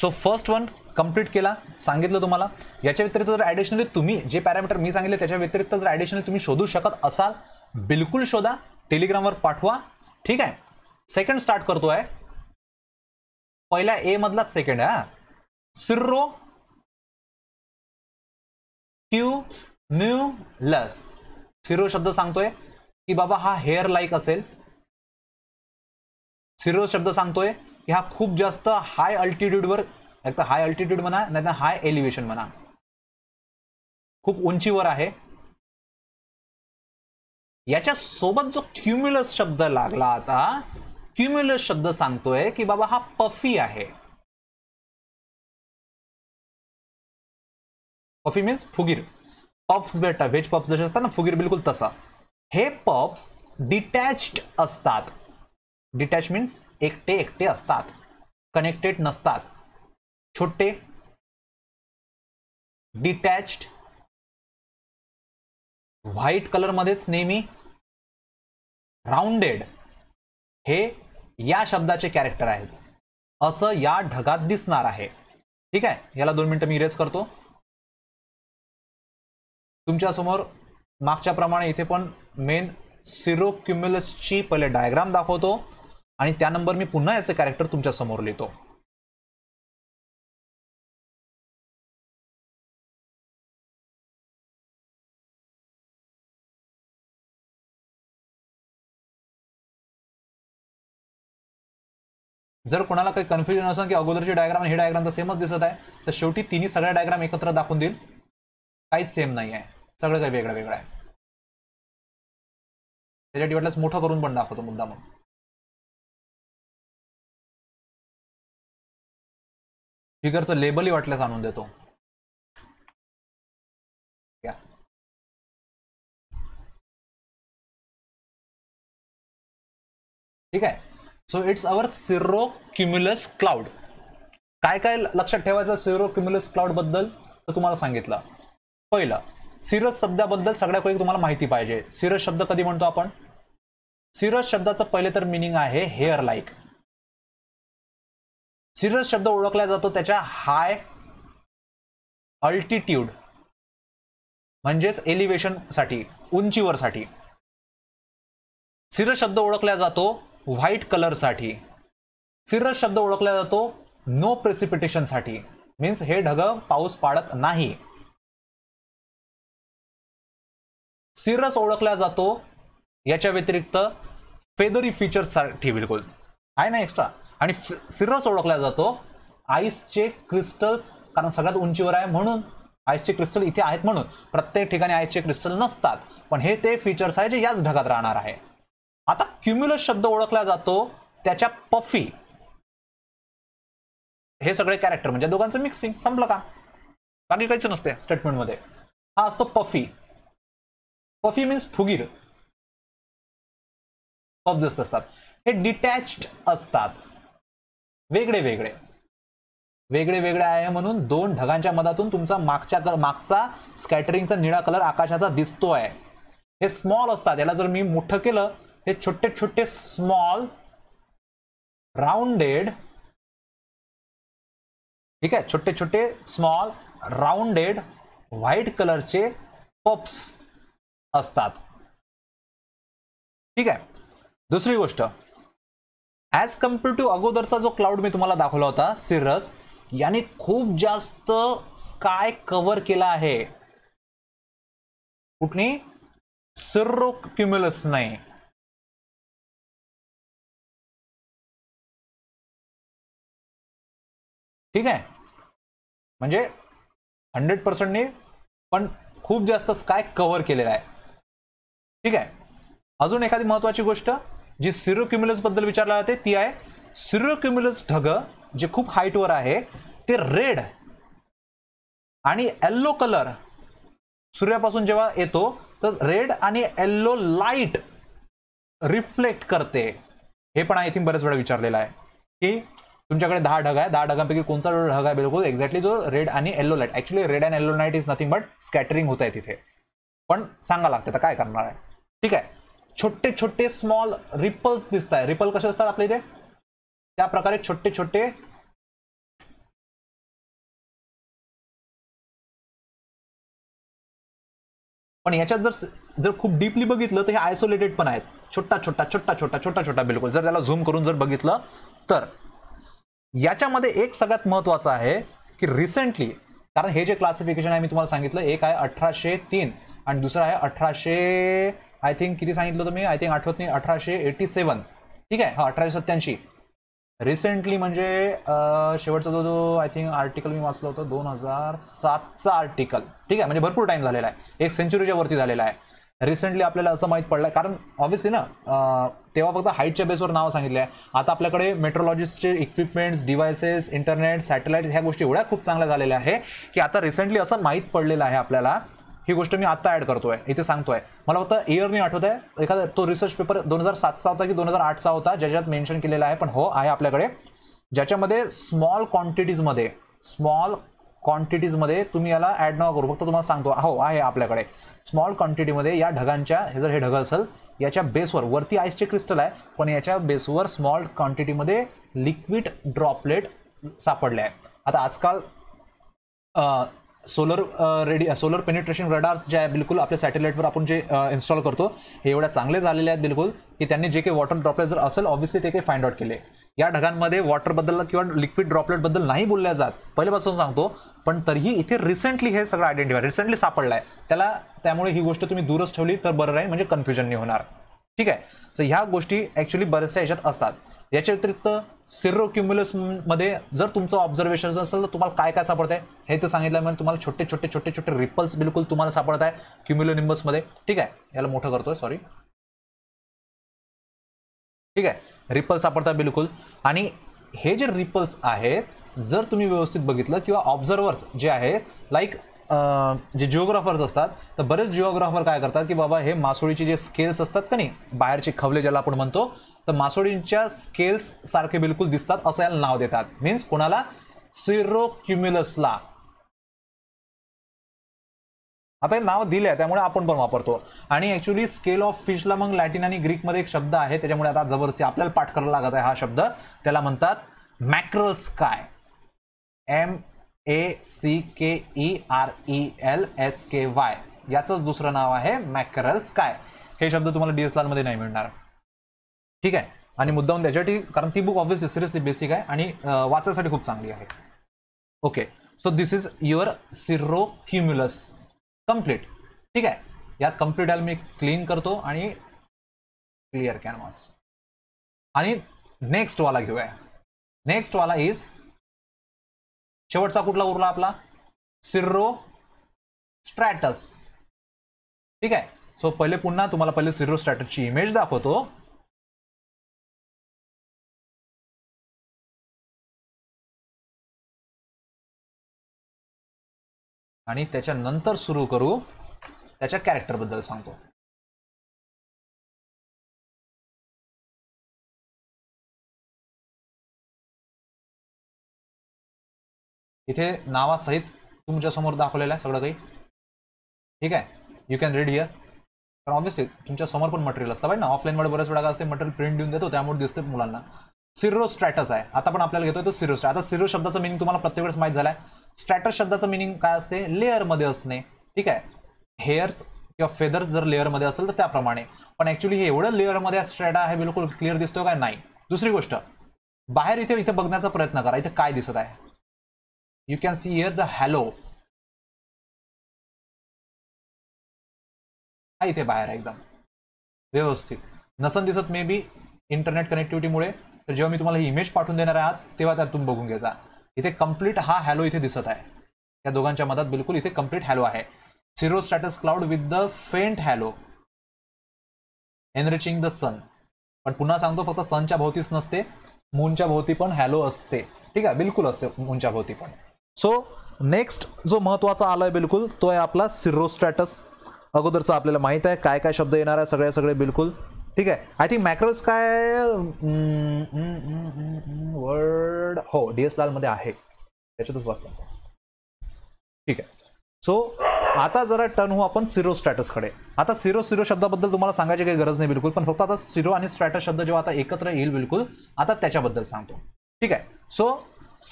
So first one complete केला सांगितलं तुम्हाला याच्या व्यतिरिक्त जर ॲडिशनली तुम्ही जे पॅरामीटर मी सांगितले त्याच्या व्यतिरिक्त जर ॲडिशनली तुम्ही शोधू शकत असाल बिलकुल शोधा टेलिग्रामवर पाठवा ठीक आहे सेकंड स्टार्ट करतोय आहे पहिल्या ए मधलाच सेकंड आहे हा cirro cumulus cirro शब्द सांगतोय की बाबा हा हेअर लाईक असेल सिरो शब्द सांगतोय हा खूप जास्त हाय अल्टिट्यूडवर एक तर हाय अल्टिट्यूड म्हणा नाही तर हाय एलिव्हेशन म्हणा खूप उंचीवर आहे याच्या सोबत जो क्युम्युलस शब्द लागला आता क्युम्युलस शब्द सांगतोय की बाबा हा पफी आहे पफी मीन्स फुगीर पफ्स भेटतात व्हेज पप्स जसे असतात ना फुगीर बिलकुल तसा हे पप्स डिटॅच्ड असतात डिटॅचमेंट्स एकटे एकटे असतात कनेक्टेड नसतात छोटे डिटॅच्ड व्हाईट कलरमध्येच नेहमी राऊंडेड हे या शब्दाचे कॅरेक्टर आहेत असं या ढगात दिसणार आहे ठीक आहे याला दोन मिनटं मी इरेज करतो तुमच्यासमोर प्रमाणे इथे पण मेन ची पहिले डायग्राम दाखवतो आणि नंबर मी पुन्हा याचे कॅरेक्टर तुमच्या समोर लिहितो जर कोणाला काही कन्फ्युजन असेल की अगोदरची डायग्राम आणि हे डायग्राम तर सेमच दिसत आहे तर शेवटी तिन्ही सगळ्या डायग्राम एकत्र दाखवून देईल काहीच सेम नाही आहे सगळं काही वेगळं वेगळं आहे त्याच्या वाटल्यास मोठं करून पण दाखवतो मुद्दा मग फिगरचं लेबलही वाटल्यास आणून देतो ठीक आहे so it's our sero क्युम्युलस cloud काय काय लक्षात ठेवायचं सिरो क्युम्युलस बद्दल तर तुम्हाला सांगितलं पहिलं सिरस शब्दाबद्दल सगळ्या तुम्हाला माहिती पाहिजे सिरस शब्द कधी म्हणतो आपण सिरस शब्दाचं पहिले तर मिनिंग आहे हेअर लाईक सिरस शब्द ओळखला जातो त्याच्या हाय अल्टिट्यूड म्हणजेच उंचीवर साठी सिरस शब्द ओळखला जातो व्हाईट कलर साठी सिरस शब्द ओळखला जातो नो प्रेसिपिटेशन साठी मीन्स हे ढग पाऊस पाडत नाही सिरस ओळखला जातो याच्या व्यतिरिक्त फेदरी साठी बिलकुल आहे ना एक्स्ट्रा आणि सिरस ओळखला जातो आईसचे क्रिस्टल्स कारण सगळ्यात उंचीवर आहे म्हणून आईसचे क्रिस्टल इथे आहेत म्हणून प्रत्येक ठिकाणी आईसचे क्रिस्टल नसतात पण हे ते फीचर्स आहे जे याच ढगात राहणार आहे आता क्युम्युलस शब्द ओळखला जातो त्याच्या पफी हे सगळे कॅरेक्टर म्हणजे दोघांचं मिक्सिंग संपलं का बाकी काहीच नसते स्टेटमेंटमध्ये हा असतो पफी पफी मीन्स फुगीर पफ जस्त असतात हे डिटॅच्ड असतात वेगळे वेगळे वेगळे वेगळे आहे म्हणून दोन ढगांच्या मधातून तुमचा मागच्या मागचा स्कॅटरिंगचा निळा कलर आकाशाचा दिसतो आहे हे स्मॉल असतात याला जर मी मोठं केलं हे छोटे छोटे स्मॉल राऊंडेड ठीक आहे छोटे छोटे स्मॉल राउंडेड व्हाईट कलरचे पप्स असतात ठीक आहे दुसरी गोष्ट ॲज कम्पेअर टू अगोदरचा जो क्लाउड मी तुम्हाला दाखवला होता सिरस याने खूप जास्त स्काय कव्हर केला आहे कुठली सिरो क्युम्युलस नाही ठीक आहे म्हणजे हंड्रेड पर्सेंटने पण खूप जास्त स्काय कव्हर केलेला आहे ठीक आहे अजून एखादी महत्वाची गोष्ट जी बद्दल विचारला जाते ती आहे सिरोक्युम्युलस ढग जे खूप हाईटवर आहे ते रेड आणि येल्लो कलर सूर्यापासून जेव्हा येतो तर रेड आणि येल्लो लाईट रिफ्लेक्ट करते हे पण आय थिंक बऱ्याच वेळा विचारलेलं आहे की तुमच्याकडे दहा ढग आहे दहा ढगांपैकी कोणता ढग आहे बिलकुल एक्झॅक्टली जो रेड आणि yellow light actually red and yellow light is nothing but scattering होत आहे तिथे पण सांगा लागते तर काय करणार आहे ठीक आहे छोटे छोटे स्मॉल रिपल्स दिसत आहे रिपल कसे असतात आपले इथे त्या प्रकारे छोटे छोटे पण याच्यात जर जर खूप डीपली बघितलं तर हे आयसोलेटेड पण आहेत छोटा छोटा छोटा छोटा छोटा छोटा बिलकुल जर त्याला झूम करून जर बघितलं तर याच्यामध्ये एक सगळ्यात महत्वाचं आहे की रिसेंटली कारण हे जे क्लासिफिकेशन आहे मी तुम्हाला सांगितलं एक आहे अठराशे तीन आणि दुसरं आहे अठराशे आय थिंक किती सांगितलं होतं मी आय थिंक आठवत नाही अठराशे एटी सेवन ठीक आहे हा अठराशे सत्याऐंशी रिसेंटली म्हणजे शेवटचा जो जो आय थिंक आर्टिकल मी वाचलं होतं दोन हजार सातचा आर्टिकल ठीक आहे म्हणजे भरपूर टाईम झालेला आहे एक सेंचुरीच्या वरती झालेला आहे रिसेंटली आपल्याला असं माहीत पडलं कारण ऑब्व्हियसली ना तेव्हा फक्त हाईटच्या बेसवर नावं सांगितले आहे आता आपल्याकडे मेट्रोलॉजिस्टचे इक्विपमेंट्स डिव्हायसेस इंटरनेट सॅटेलाईट ह्या गोष्टी एवढ्या खूप चांगल्या झालेल्या आहे की आता रिसेंटली असं माहीत पडलेलं आहे आपल्याला ही गोष्ट मी आत्ता ॲड करतोय इथे सांगतोय मला फक्त मी आठवत आहे एखादा तो रिसर्च पेपर दोन हजार सातचा होता की दोन हजार आठचा होता ज्याच्यात मेन्शन केलेला आहे पण हो आहे आपल्याकडे ज्याच्यामध्ये स्मॉल क्वांटिटीजमध्ये स्मॉल क्वांटिटीजमध्ये तुम्ही याला ॲड न करू फक्त तुम्हाला सांगतो हो आहे आपल्याकडे स्मॉल क्वांटिटीमध्ये या ढगांच्या हे जर हे ढग असेल याच्या बेसवर वरती आईसचे क्रिस्टल आहे पण याच्या बेसवर स्मॉल क्वांटिटीमध्ये लिक्विड ड्रॉपलेट सापडले आहे आता आजकाल solar ready solar penetration radars जे आहे बिलकुल आपल्या सॅटेलाईटवर आपण जे इन्स्टॉल करतो हे एवढ्या चांगले झालेले आहेत बिलकुल की त्यांनी जे काही वॉटर ड्रॉपलेट जर असेल ऑब्व्हियसली ते काही फाइंड आउट केले या ढगांमध्ये वॉटरबद्दल किंवा लिक्विड ड्रॉपलेटबद्दल नाही बोलल्या जात पहिल्यापासून सांगतो पण तरीही इथे रिसेंटली हे सगळं आयडेंटिफाय रिसेंटली सापडलं आहे त्याला त्यामुळे ही गोष्ट तुम्ही दूरच ठेवली तर बरं राहील म्हणजे कन्फ्युजन नाही होणार ठीक आहे तर ह्या गोष्टी ॲक्च्युली बऱ्याचशा याच्यात असतात याच्या व्यतिरिक्त सिरो मध्ये जर तुमचं ऑब्झर्वेशन असेल तर तुम्हाला काय काय सापडत आहे हे तर म्हणजे तुम्हाला छोटे छोटे छोटे छोटे रिपल्स बिलकुल तुम्हाला सापडत आहे मध्ये ठीक आहे याला मोठं करतोय सॉरी ठीक आहे रिपल्स सापडतात बिलकुल आणि हे जे रिपल्स आहेत जर तुम्ही व्यवस्थित बघितलं किंवा ऑब्झर्वर्स जे आहे लाईक जे जिओग्राफर्स असतात तर बरेच जिओग्राफर काय करतात की बाबा हे मासोळीचे जे स्केल्स असतात का नाही बाहेरचे खवले ज्याला आपण म्हणतो तर मासोडींच्या स्केल्स सारखे बिलकुल दिसतात असं याला नाव देतात मीन्स कोणाला क्युम्युलसला आता हे नाव दिले आहे त्यामुळे आपण पण वापरतो आणि ॲक्च्युली स्केल ऑफ फिशला मग लॅटिन आणि ग्रीकमध्ये एक शब्द आहे त्याच्यामुळे आता जबरदस्ती आपल्याला पाठ करायला लागत आहे हा शब्द त्याला म्हणतात mackerel sky M A C K E R E L S K Y याचंच दुसरं नाव आहे मॅक्रल स्काय हे शब्द तुम्हाला डी एस मध्ये नाही मिळणार ठीक आहे आणि मुद्दाम त्याच्यासाठी कारण ती बुक सिरियस सिरियसली बेसिक आहे आणि वाचायसाठी खूप चांगली आहे okay so this is your cirrocumulus complete ठीक आहे या कम्प्लीट मी क्लीन करतो आणि क्लिअर कॅनव्हास आणि नेक्स्ट वाला घेऊया नेक्स्ट वाला इज शेवटचा कुठला उरला आपला सिरो स्ट्रॅटस ठीक आहे सो पहिले पुन्हा तुम्हाला पहिले स्ट्रॅटस स्ट्रॅटसची इमेज दाखवतो आणि त्याच्यानंतर सुरू करू त्याच्या कॅरेक्टरबद्दल सांगतो इथे नावासहित तुमच्यासमोर दाखवलेलं आहे सगळं काही ठीक आहे यू कॅन रीड हिअर कारण ऑब्व्हियसली तुमच्या समोर पण मटेरियल असतं पाहिजे ना ऑफलाईनमध्ये बऱ्याच वेळा असे मटेरियल प्रिंट देऊन देतो त्यामुळे दिसते मुलांना सिरो स्ट्रॅटस आहे आता पण आपल्याला घेतोय तो सिरो स्ट्रॅट आता सिरो शब्दाचं मिनिंग तुम्हाला प्रत्येक वेळेस माहित झालाय स्ट्रॅटर शब्दाचं मिनिंग काय असते लेअरमध्ये असणे ठीक आहे हेअर्स किंवा फेदर्स जर लेअरमध्ये असेल तर त्याप्रमाणे पण ॲक्च्युली हे एवढं लेअरमध्ये स्ट्रॅटा आहे बिलकुल क्लिअर दिसतो काय नाही दुसरी गोष्ट बाहेर इथे इथे बघण्याचा प्रयत्न करा इथे काय दिसत आहे you can see here the halo इथे बाहेर एकदम व्यवस्थित नसन दिसत मे बी इंटरनेट कनेक्टिव्हिटीमुळे तर जेव्हा मी तुम्हाला ही इमेज पाठवून देणार आहे आज तेव्हा त्यातून बघून घ्यायचा इथे कम्प्लीट हा हॅलो इथे दिसत आहे या दोघांच्या मधात बिलकुल इथे कम्प्लीट हॅलो आहे cirrostratus cloud with the faint halo enriching the sun पण पुन्हा सांगतो फक्त सनच्या भोवतीच नसते मूनच्या भोवती पण हॅलो असते ठीक आहे बिलकुल असते मूनच्या भोवती पण सो नेक्स्ट जो महत्त्वाचा आलाय बिलकुल तो आहे आपला सिरोस्टॅटस अगोदरचा आपल्याला माहित आहे काय काय शब्द येणार आहे सगळे सगळे बिलकुल ठीक आहे आय थिंक मॅक्रोज काय वर्ड हो डी एस लालमध्ये आहे त्याच्यातच वाचला ठीक आहे सो आता जरा टर्न हो आपण सिरो स्ट्रॅटसकडे आता सिरो सिरो शब्दाबद्दल तुम्हाला सांगायची काही गरज नाही बिलकुल पण फक्त आता सिरो आणि स्ट्रॅटस शब्द जेव्हा आता एकत्र येईल बिलकुल आता त्याच्याबद्दल सांगतो ठीक आहे सो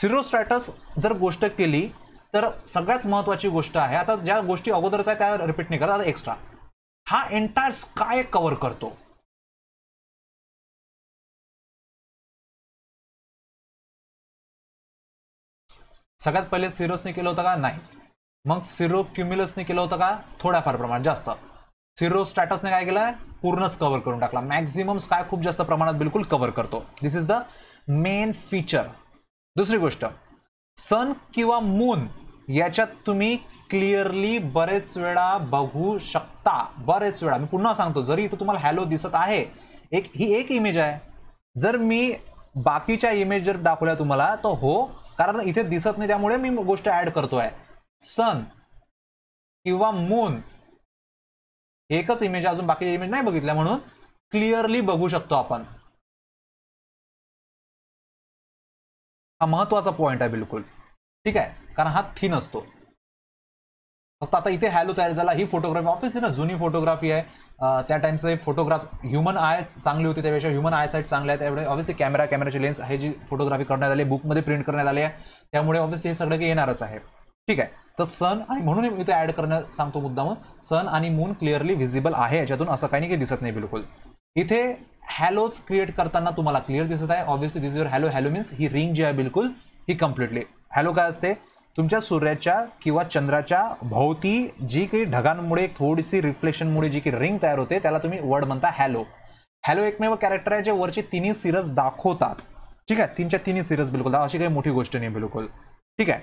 सिरो स्ट्रॅटस जर गोष्ट केली तर सगळ्यात महत्वाची गोष्ट आहे आता ज्या गोष्टी अगोदरच आहे त्या रिपीट नाही करत आता एक्स्ट्रा हा एंटायर स्काय कव्हर करतो सगळ्यात पहिले सिरोसने केलं होतं का नाही मग सिरो क्युम्युलसने केलं होतं का थोड्याफार प्रमाणात जास्त सिरो स्टॅटसने काय केलं पूर्णच कव्हर करून टाकला मॅक्झिमम काय खूप जास्त प्रमाणात बिलकुल कव्हर करतो this is the main feature दुसरी गोष्ट सन किंवा मून याच्यात तुम्ही क्लिअरली बरेच वेळा बघू शकता बरेच वेळा मी पुन्हा सांगतो जरी इथं तुम्हाला हॅलो दिसत आहे एक ही एक इमेज आहे जर मी बाकीच्या इमेज जर दाखवल्या तुम्हाला तर हो कारण इथे दिसत नाही त्यामुळे मी गोष्ट ऍड करतोय सन किंवा मून एकच इमेज अजून बाकीच्या इमेज नाही बघितल्या म्हणून क्लिअरली बघू शकतो आपण हा महत्वाचा पॉइंट आहे बिलकुल ठीक आहे कारण हा थिन असतो फक्त आता इथे हॅलो तयार झाला ही फोटोग्राफी ऑफिस ना जुनी फोटोग्राफी आहे त्या टाइमचे फोटोग्राफ ह्युमन आय चांगली होती त्यापेक्षा ह्युमन आय साईट चांगल्या आहेत त्यामुळे ऑब्व्हियसली कॅमेरा कॅमेराची लेन्स हे जी फोटोग्राफी करण्यात आली बुकमध्ये प्रिंट करण्यात आली आहे त्यामुळे ऑब्व्हियसली हे सगळं काही येणारच आहे ठीक आहे तर सन आणि म्हणून मी ते ॲड करणं सांगतो मुद्दा मग सन आणि मून क्लिअरली व्हिजिबल आहे याच्यातून असं काही नाही काही दिसत नाही बिलकुल इथे हॅलोज क्रिएट करताना तुम्हाला क्लिअर दिसत आहे obviously this your halo halo means ही रिंग जी आहे बिलकुल ही कम्प्लिटली हॅलो काय असते तुमच्या सूर्याच्या किंवा चंद्राच्या भोवती जी काही ढगांमुळे थोडीशी रिफ्लेक्शनमुळे जी काही रिंग तयार होते त्याला तुम्ही वर्ड म्हणता हॅलो हॅलो एकमेव कॅरेक्टर आहे जे वरचे तिन्ही सिरस दाखवतात ठीक आहे तीनच्या तिन्ही सिरस बिलकुल अशी काही मोठी गोष्ट नाही बिलकुल ठीक आहे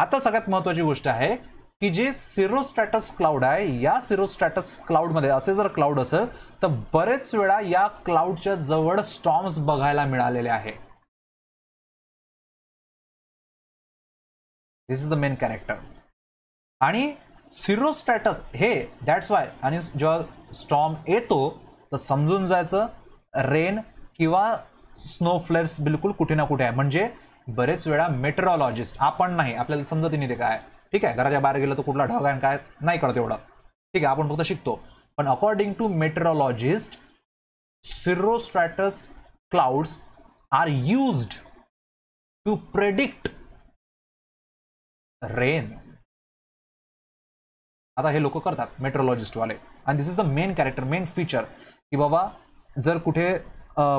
आता सगळ्यात महत्वाची गोष्ट आहे की जे सिरोस्टॅटस क्लाउड आहे या सिरोस्टॅटस क्लाउडमध्ये असे जर क्लाउड असेल तर बरेच वेळा या क्लाउडच्या जवळ स्टॉम्स बघायला मिळालेले आहे this is the main character आणि सिरोस्टॅटस हे दॅट्स वाय आणि जेव्हा स्टॉम येतो तर समजून जायचं रेन किंवा स्नो फ्लेअर्स बिलकुल कुठे ना कुठे आहे म्हणजे बरेच वेळा मेट्रोलॉजिस्ट आपण नाही आपल्याला समजत नाही ते काय ठीक आहे घराच्या बाहेर गेलं तर कुठला ढग आहे काय नाही कळत एवढं ठीक आहे आपण फक्त शिकतो पण according to meteorologist cirrostratus clouds are used to predict rain आता हे लोक करतात मेट्रोलॉजिस्टवाले आणि this is the main character main feature की बाबा जर कुठे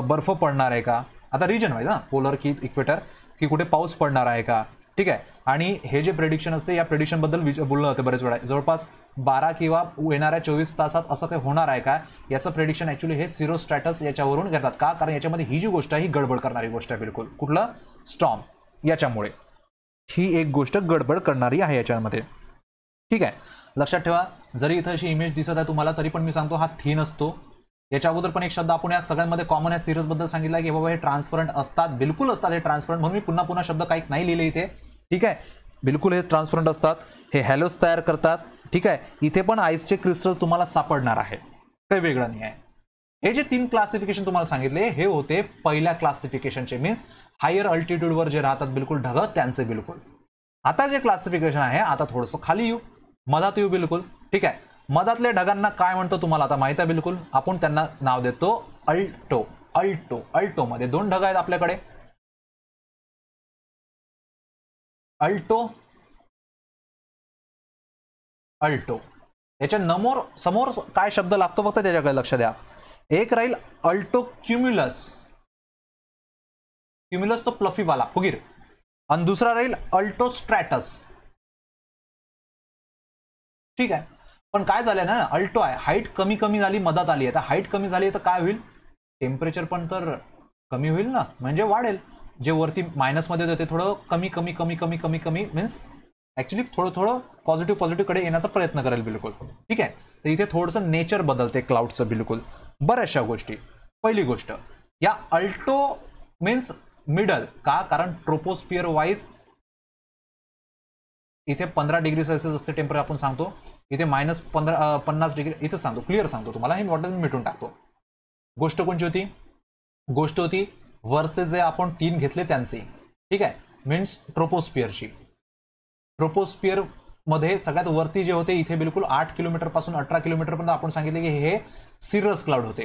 बर्फ पडणार आहे का आता रिजन वाईज ना पोलर की इक्वेटर की कुठे पाऊस पडणार आहे का ठीक आहे आणि हे जे प्रेडिक्शन असते या प्रेडिक्शनबद्दल विच बोलणं होतं बरेच वेळा जवळपास बारा किंवा येणाऱ्या चोवीस तासात असं काही होणार आहे का याचं प्रेडिक्शन ॲक्च्युली हे सिरो स्टॅटस याच्यावरून घेतात का कारण याच्यामध्ये ही जी गोष्ट आहे ही गडबड करणारी गोष्ट आहे बिलकुल कुठलं स्टॉम याच्यामुळे ही एक गोष्ट गडबड करणारी आहे याच्यामध्ये ठीक आहे लक्षात ठेवा जरी इथं अशी इमेज दिसत आहे तुम्हाला तरी पण मी सांगतो हा थीन असतो याच्या अगोदर पण एक शब्द आपण या सगळ्यांमध्ये कॉमन या सिरीजबद्दल सांगितलं की बाबा हे ट्रान्सपरंट असतात बिलकुल असतात हे ट्रान्सपरंट म्हणून मी पुन्हा पुन्हा शब्द काही नाही लिहिले इथे ठीक आहे बिलकुल हे ट्रान्सपरंट असतात हे हॅलोज तयार करतात ठीक आहे इथे पण आईसचे क्रिस्टल तुम्हाला सापडणार आहे काही वेगळं नाही आहे हे जे तीन क्लासिफिकेशन तुम्हाला सांगितले हे होते पहिल्या क्लासिफिकेशनचे मीन्स हायर अल्टिट्यूडवर जे राहतात बिलकुल ढग त्यांचे बिलकुल आता जे क्लासिफिकेशन आहे आता थोडंसं खाली येऊ मधात येऊ बिलकुल ठीक आहे मधातल्या ढगांना काय म्हणतो तुम्हाला आता माहित आहे बिलकुल आपण त्यांना नाव देतो अल्टो अल्टो अल्टो मध्ये दोन ढग आहेत आपल्याकडे अल्टो अल्टो याच्या नमोर समोर काय शब्द लागतो फक्त त्याच्याकडे लक्ष द्या एक राहील अल्टो क्युम्युलस क्युम्युलस तो प्लफीवाला फुगीर आणि दुसरा राहील अल्टो स्ट्रॅटस ठीक आहे पण काय झालं ना अल्टो आहे हाईट कमी कमी झाली मदत आली आता हाईट कमी झाली तर काय होईल टेम्परेचर पण तर कमी होईल ना म्हणजे वाढेल जे वरती मायनसमध्ये होते ते थोडं कमी कमी कमी कमी कमी कमी मीन्स ऍक्च्युली थोडं थोडं पॉझिटिव्ह पॉझिटिव्ह कडे येण्याचा प्रयत्न करेल बिलकुल ठीक आहे तर इथे थोडंसं नेचर बदलते क्लाउडचं बिलकुल बऱ्याचशा गोष्टी पहिली गोष्ट या अल्टो मीन्स मिडल का कारण ट्रोपोस्पियर वाईज इथे पंधरा डिग्री सेल्सिअस असते टेम्परेचर आपण सांगतो इथे मायनस पंधरा पन्नास डिग्री इथं सांगतो क्लिअर सांगतो तुम्हाला हे मॉडेल मिटून टाकतो गोष्ट कोणची होती गोष्ट होती वर्सेस जे आपण तीन घेतले त्यांचे ठीक आहे मीन्स ट्रोपोस्पियरची ट्रोपोस्पियर मध्ये सगळ्यात वरती जे होते इथे बिलकुल आठ किलोमीटर पासून अठरा किलोमीटर पर्यंत आपण सांगितले की हे सिरस क्लाउड होते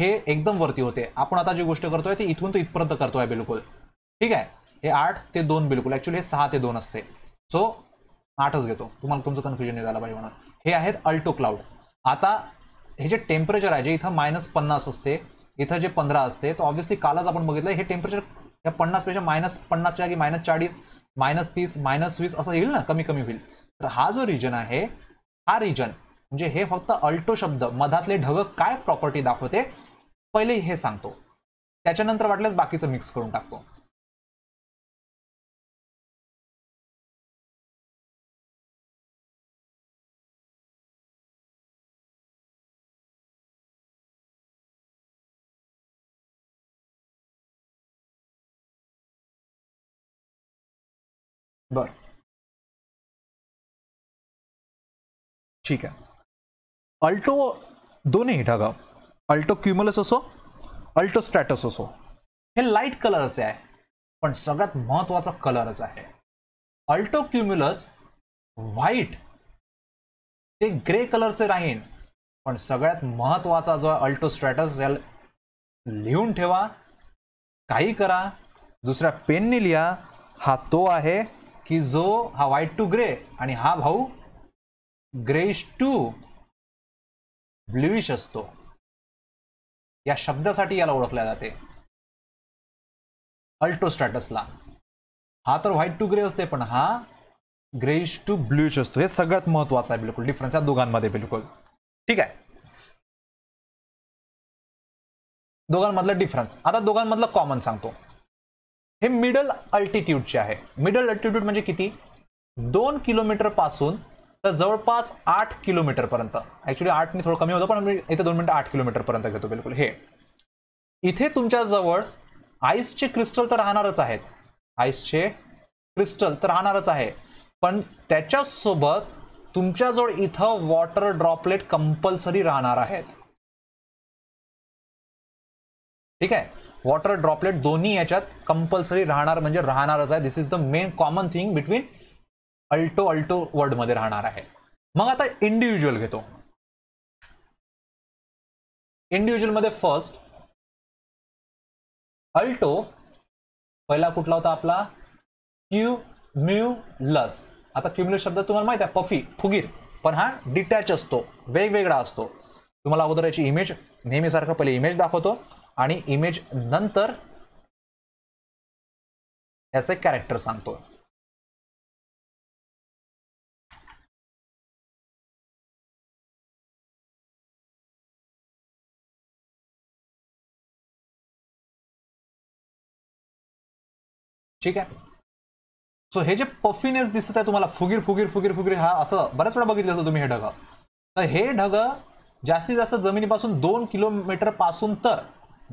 हे एकदम वरती होते आपण आता जी गोष्ट करतोय ते इथून तर इथपर्यंत करतोय बिलकुल ठीक आहे हे आठ ते दोन बिलकुल ऍक्च्युली हे सहा ते दोन असते सो आठच घेतो तुम्हाला तुमचं कन्फ्युजन नाही पाहिजे म्हणून हे आहेत अल्टो क्लाउड आता हे जे टेम्परेचर आहे जे इथं मायनस पन्नास असते इथं जे पंधरा असते तो ऑब्व्हियसली कालच आपण बघितलं हे टेम्परेचर या पन्नासपेक्षा मायनस पन्नासच्या की मायनस चाळीस मायनस तीस मायनस वीस असं येईल ना कमी कमी होईल तर हा जो रिजन आहे हा रिजन म्हणजे हे फक्त अल्टो शब्द मधातले ढग काय प्रॉपर्टी दाखवते पहिले हे सांगतो त्याच्यानंतर वाटल्यास बाकीचं मिक्स करून टाकतो बर ठीक आहे अल्टो दोन्ही ढगा अल्टो क्युमलस असो अल्टो स्ट्रॅटस असो हे लाईट कलरच आहे पण सगळ्यात महत्वाचा कलरच आहे अल्टो क्युम्युलस व्हाईट ते ग्रे कलरचे राहीन पण सगळ्यात महत्त्वाचा जो अल्टो स्ट्रॅटस याला लिहून ठेवा काही करा दुसऱ्या पेनने लिहा हा तो आहे की जो हा व्हाईट टू ग्रे आणि हा भाऊ ग्रेश टू ब्ल्युइश असतो या शब्दासाठी याला ओळखल्या जाते अल्टोस्टॅटसला हा तर व्हाईट टू ग्रे असते पण हा ग्रेश टू ब्ल्युइश असतो हे सगळ्यात महत्वाचं आहे बिलकुल डिफरन्स या दोघांमध्ये बिलकुल ठीक आहे दोघांमधला डिफरन्स आता दोघांमधला कॉमन सांगतो हे मिडल अल्टिट्यूडचे आहे मिडल अल्टिट्यूड म्हणजे किती दोन पासून तर जवळपास आठ किलोमीटरपर्यंत आठ मी थोडं कमी होतं पण मी इथे दोन मिनटं आठ किलोमीटरपर्यंत घेतो बिलकुल हे इथे तुमच्याजवळ आईसचे क्रिस्टल तर राहणारच आहेत आईसचे क्रिस्टल तर राहणारच आहे पण त्याच्यासोबत तुमच्याजवळ इथं वॉटर ड्रॉपलेट कंपल्सरी राहणार आहेत ठीक आहे वॉटर ड्रॉपलेट दोन्ही याच्यात कंपल्सरी राहणार म्हणजे राहणारच आहे this is the main common thing between alto alto word मध्ये राहणार आहे मग आता इंडिव्हिज्युअल घेतो मध्ये फर्स्ट अल्टो पहिला कुठला होता आपला क्यू म्यू लस आता क्युम्युलेट शब्द तुम्हाला माहित आहे पफी फुगीर पण हा डिटॅच असतो वेगवेगळा असतो तुम्हाला अगोदर याची इमेज नेहमीसारखं पहिले इमेज दाखवतो आणि इमेज नंतर याचे कॅरेक्टर सांगतो ठीक आहे सो हे जे पफिनेस दिसत आहे तुम्हाला फुगीर फुगीर फुगीर फुगीर हा असं बऱ्याच वेळा बघितलं होतं तुम्ही हे ढग तर हे ढग जास्तीत जास्त जमिनीपासून दोन किलोमीटर पासून तर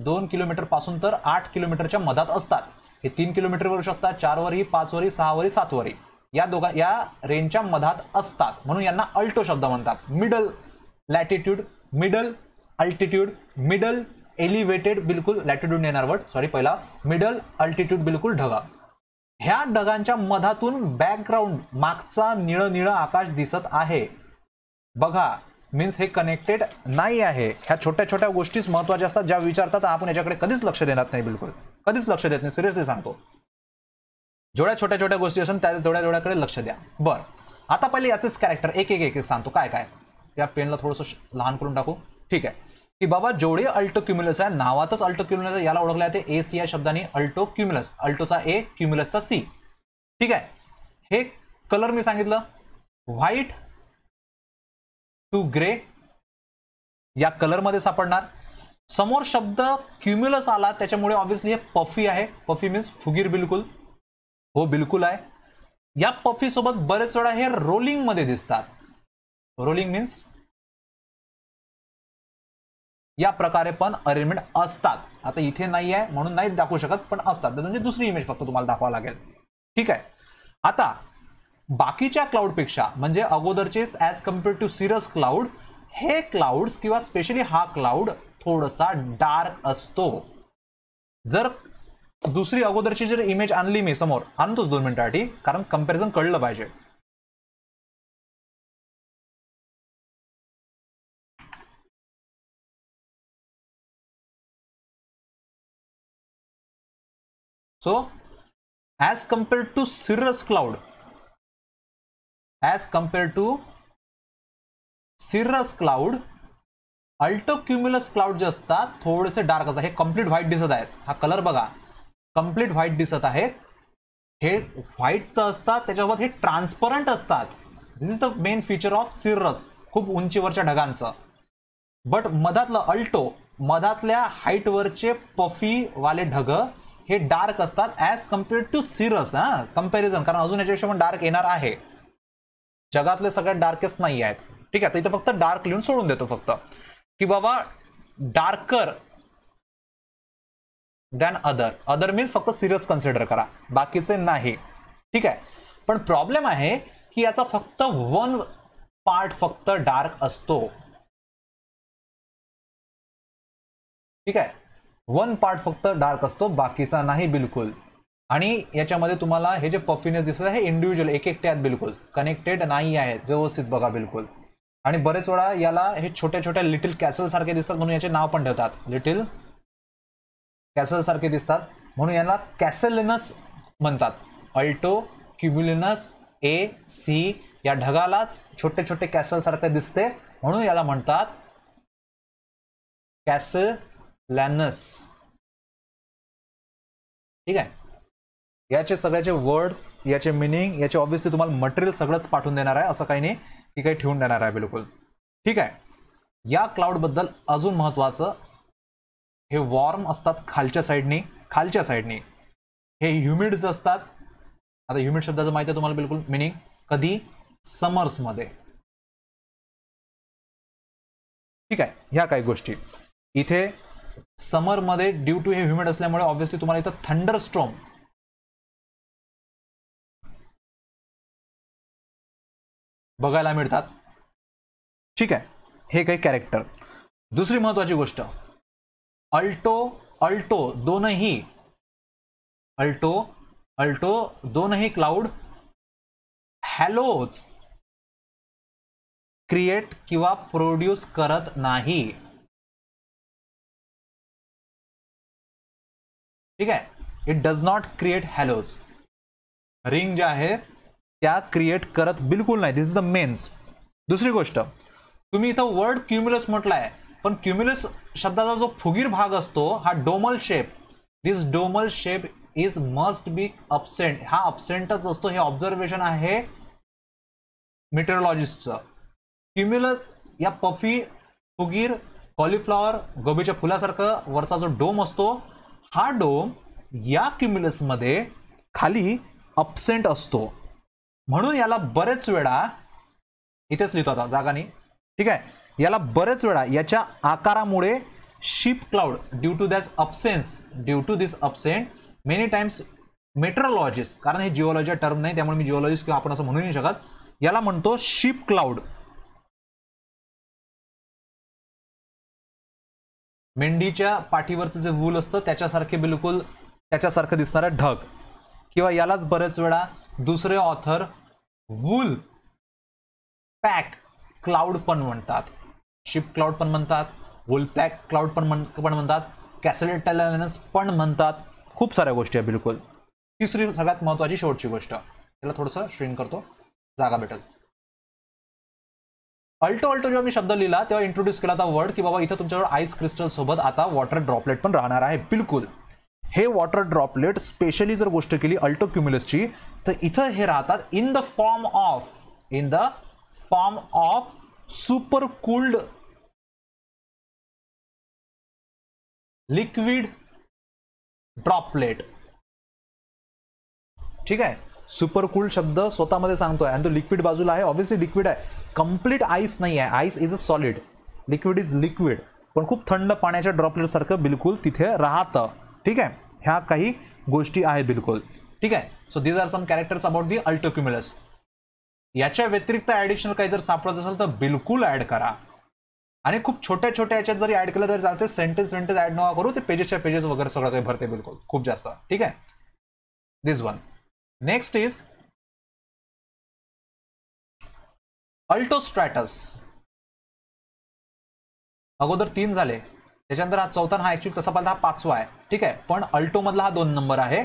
दोन पासून तर आठ किलोमीटरच्या मधात असतात हे तीन किलोमीटर करू शकतात चारवरी पाचवरी सहावरी सातवरी या दोघा या रेंजच्या मधात असतात म्हणून यांना अल्टो शब्द म्हणतात middle latitude middle altitude middle elevated बिलकुल लॅटिट्यूड येणार वर्ड सॉरी पहिला मिडल अल्टिट्यूड बिलकुल ढगा ह्या ढगांच्या मधातून बॅकग्राऊंड मागचा निळ निळ आकाश दिसत आहे बघा मीन्स हे कनेक्टेड नाही आहे ह्या छोट्या छोट्या गोष्टीच महत्वाच्या असतात ज्या विचारतात आपण याच्याकडे कधीच लक्ष देणार नाही बिलकुल कधीच लक्ष देत नाही सिरियसली सांगतो जेवढ्या छोट्या छोट्या गोष्टी असून त्या थोड्या थोड्याकडे लक्ष द्या बरं आता पहिले याचेच कॅरेक्टर एक एक एक सांगतो काय काय या पेनला थोडंसं लहान करून टाकू ठीक आहे की बाबा जेवढे अल्टो क्युम्युलस आहे नावातच अल्टो क्युम्युलस आहे याला ओळखलं जाते ए सी या शब्दाने अल्टो क्युम्युलस अल्टोचा ए क्युम्युलसचा सी ठीक आहे हे कलर मी सांगितलं व्हाईट टू ग्रे या कलरमध्ये सापडणार समोर शब्द क्युम्युलस आला त्याच्यामुळे ऑब्व्हियसली हे पफी आहे पफी मीन्स फुगीर बिलकुल हो बिलकुल आहे या पफी सोबत बरेच वेळा हे मध्ये दिसतात रोलिंग मीन्स या प्रकारे पण अरेंजमेंट असतात आता इथे नाही आहे म्हणून नाही दाखवू शकत पण असतात म्हणजे दुसरी इमेज फक्त तुम्हाला दाखवा लागेल ठीक आहे आता बाकीच्या क्लाउडपेक्षा म्हणजे अगोदरचे as compared to cirrus cloud हे क्लाउड्स किंवा स्पेशली हा क्लाउड थोडासा डार्क असतो जर दुसरी अगोदरची जर इमेज आणली मी समोर आणतोच दोन मिनिटासाठी कारण कम्पॅरिझन कळलं पाहिजे so as compared to cirrus cloud as compared to cirrus cloud altocumulus cloud जे असतात थोडेसे डार्क असतात हे कम्प्लीट व्हाईट दिसत आहेत हा कलर बघा कम्प्लीट व्हाईट दिसत आहेत हे व्हाईट तर असतात त्याच्यासोबत हे ट्रान्सपरंट असतात this is the main feature of cirrus खूप उंचीवरच्या ढगांचं बट मधातलं अल्टो मधातल्या हाईटवरचे पफी वाले ढग हे डार्क असतात ॲज कम्पेअर्ड टू सिरस हां कम्पॅरिझन कारण अजून याच्याविषयी पण डार्क येणार आहे जगातले सगळ्यात डार्केस्ट नाही आहेत ठीक आहे तर इथे फक्त डार्क लिहून सोडून देतो फक्त की बाबा darker than other other means फक्त सिरियस कन्सिडर करा बाकीचे नाही ठीक आहे पण प्रॉब्लेम आहे की याचा फक्त वन पार्ट फक्त डार्क असतो ठीक आहे वन पार्ट फक्त डार्क असतो बाकीचा नाही बिलकुल आणि याच्यामध्ये तुम्हाला हे जे पफिनेस दिसत आहे इंडिव्हिज्युअल एक एकटे आहेत बिलकुल कनेक्टेड नाही आहेत व्यवस्थित बघा बिलकुल आणि बरेच वेळा याला हे छोट्या छोट्या लिटिल कॅसल सारखे दिसतात म्हणून याचे नाव पण ठेवतात लिटिल कॅसल सारखे दिसतात म्हणून याला कॅसलिनस म्हणतात अल्टो क्युम्युलिनस ए सी या ढगालाच छोटे छोटे कॅसल सारखे दिसते म्हणून याला म्हणतात कॅसलॅनस ठीक आहे याचे सगळ्याचे वर्ड्स याचे मिनिंग याचे ऑब्व्हियसली तुम्हाला मटेरियल सगळंच पाठवून देणार आहे असं काही नाही की काही ठेवून देणार आहे बिलकुल ठीक आहे या क्लाउडबद्दल अजून महत्त्वाचं हे वॉर्म असतात खालच्या साईडनी खालच्या साईडनी हे ह्युमिड्स असतात आता ह्युमिड शब्दाचं माहिती आहे तुम्हाला बिलकुल मिनिंग कधी समर्समध्ये ठीक आहे ह्या काही गोष्टी इथे समरमध्ये ड्यू टू हे ह्युमिड असल्यामुळे ऑब्व्हियसली तुम्हाला इथं थंडर स्ट्रॉम बघायला मिळतात ठीक आहे हे काही कॅरेक्टर दुसरी महत्वाची गोष्ट अल्टो अल्टो दोनही अल्टो अल्टो दोनही क्लाउड हॅलोच क्रिएट किंवा प्रोड्यूस करत नाही ठीक आहे it does not create halos ring जे आहे त्या क्रिएट करत बिलकुल नाही दिस इज द मेन्स दुसरी गोष्ट तुम्ही इथं वर्ड क्युम्युलस म्हटलाय आहे पण क्युम्युलस शब्दाचा जो फुगीर भाग असतो हा domal shape this domal shape is must be absent हा अपसेंटच असतो हे ऑब्झर्वेशन आहे मेट्रोलॉजिस्टचं क्युम्युलस या पफी फुगीर कॉलिफ्लॉवर गोबीच्या फुलासारखं वरचा जो डोम असतो हा डोम या क्युम्युलसमध्ये खाली अपसेंट असतो म्हणून याला बरेच वेळा इथेच लिहितो आता जागाने ठीक आहे याला बरेच वेळा याच्या आकारामुळे ship cloud due to that's absence due to this absent many times meteorologist कारण हे जिओलॉजी टर्म नाही त्यामुळे मी जिओलॉजिस्ट किंवा आपण असं म्हणू नाही शकत याला म्हणतो शिप क्लाउड मेंढीच्या पाठीवरचं जे वूल असतं त्याच्यासारखे बिलकुल त्याच्यासारखं दिसणारं ढग किंवा यालाच बरेच वेळा दुसरे ऑथर वूल पॅक क्लाउड पण म्हणतात शिप क्लाउड पण म्हणतात वूल पॅक क्लाउड पण पण म्हणतात कॅसल पण म्हणतात खूप साऱ्या गोष्टी आहे बिलकुल तिसरी सगळ्यात महत्वाची शेवटची गोष्ट त्याला थोडंसं श्रीन करतो जागा भेटेल अल्टो अल्टो जेव्हा मी शब्द लिहिला तेव्हा इंट्रोड्यूस केला होता वर्ड की बाबा इथं तुमच्याकडे आईस क्रिस्टल सोबत आता वॉटर ड्रॉपलेट पण राहणार आहे बिलकुल हे वॉटर ड्रॉपलेट स्पेशली जर गोष्ट केली अल्टोक्युम्युलसची तर इथं हे राहतात in the form of in the form of super cooled liquid droplet ठीक आहे सुपर कुल्ड शब्द स्वतःमध्ये सांगतोय आणि तो लिक्विड बाजूला आहे ऑब्व्हियसली लिक्विड आहे कम्प्लीट आईस नाही आहे ice is a solid liquid is liquid पण खूप थंड पाण्याच्या ड्रॉपलेट सारखं बिलकुल तिथे राहतं ठीक आहे ह्या काही गोष्टी आहेत बिलकुल ठीक आहे so these are some characters about the altocumulus याच्या व्यतिरिक्त ॲडिशनल काही जर सापडत असेल तर बिलकुल ॲड करा आणि खूप छोट्या छोट्या याच्यात जरी ॲड केलं तरी चालते सेंटेन्स वेंटेन्स ॲड नका करू ते पेजेसच्या पेजेस वगैरे सगळं काही भरते बिलकुल खूप जास्त ठीक आहे this one next is altostratus अगोदर तीन झाले त्याच्यानंतर हा चौथा हा ऍक्च्युअली तसा पाहिजे हा पाचवा आहे ठीक आहे पण अल्टो मधला हा दोन नंबर आहे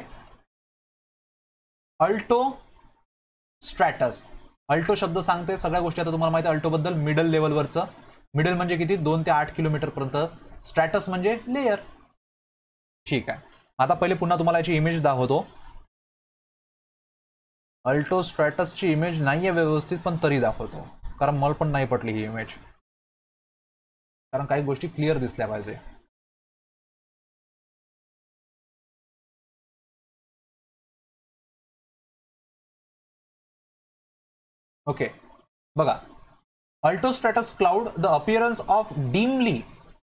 अल्टो स्ट्रॅटस अल्टो शब्द सांगते सगळ्या गोष्टी आता तुम्हाला माहिती आहे अल्टोबद्दल मिडल लेवलवरचं मिडल म्हणजे किती दोन ते आठ पर्यंत स्ट्रॅटस म्हणजे लेयर ठीक आहे आता पहिले पुन्हा तुम्हाला याची इमेज दाखवतो अल्टो स्ट्रॅटसची इमेज नाही आहे व्यवस्थित पण तरी दाखवतो कारण मला पण नाही पटली ही इमेज कारण काही गोष्टी क्लिअर दिसल्या पाहिजे ओके बघा altostratus cloud the appearance of dimly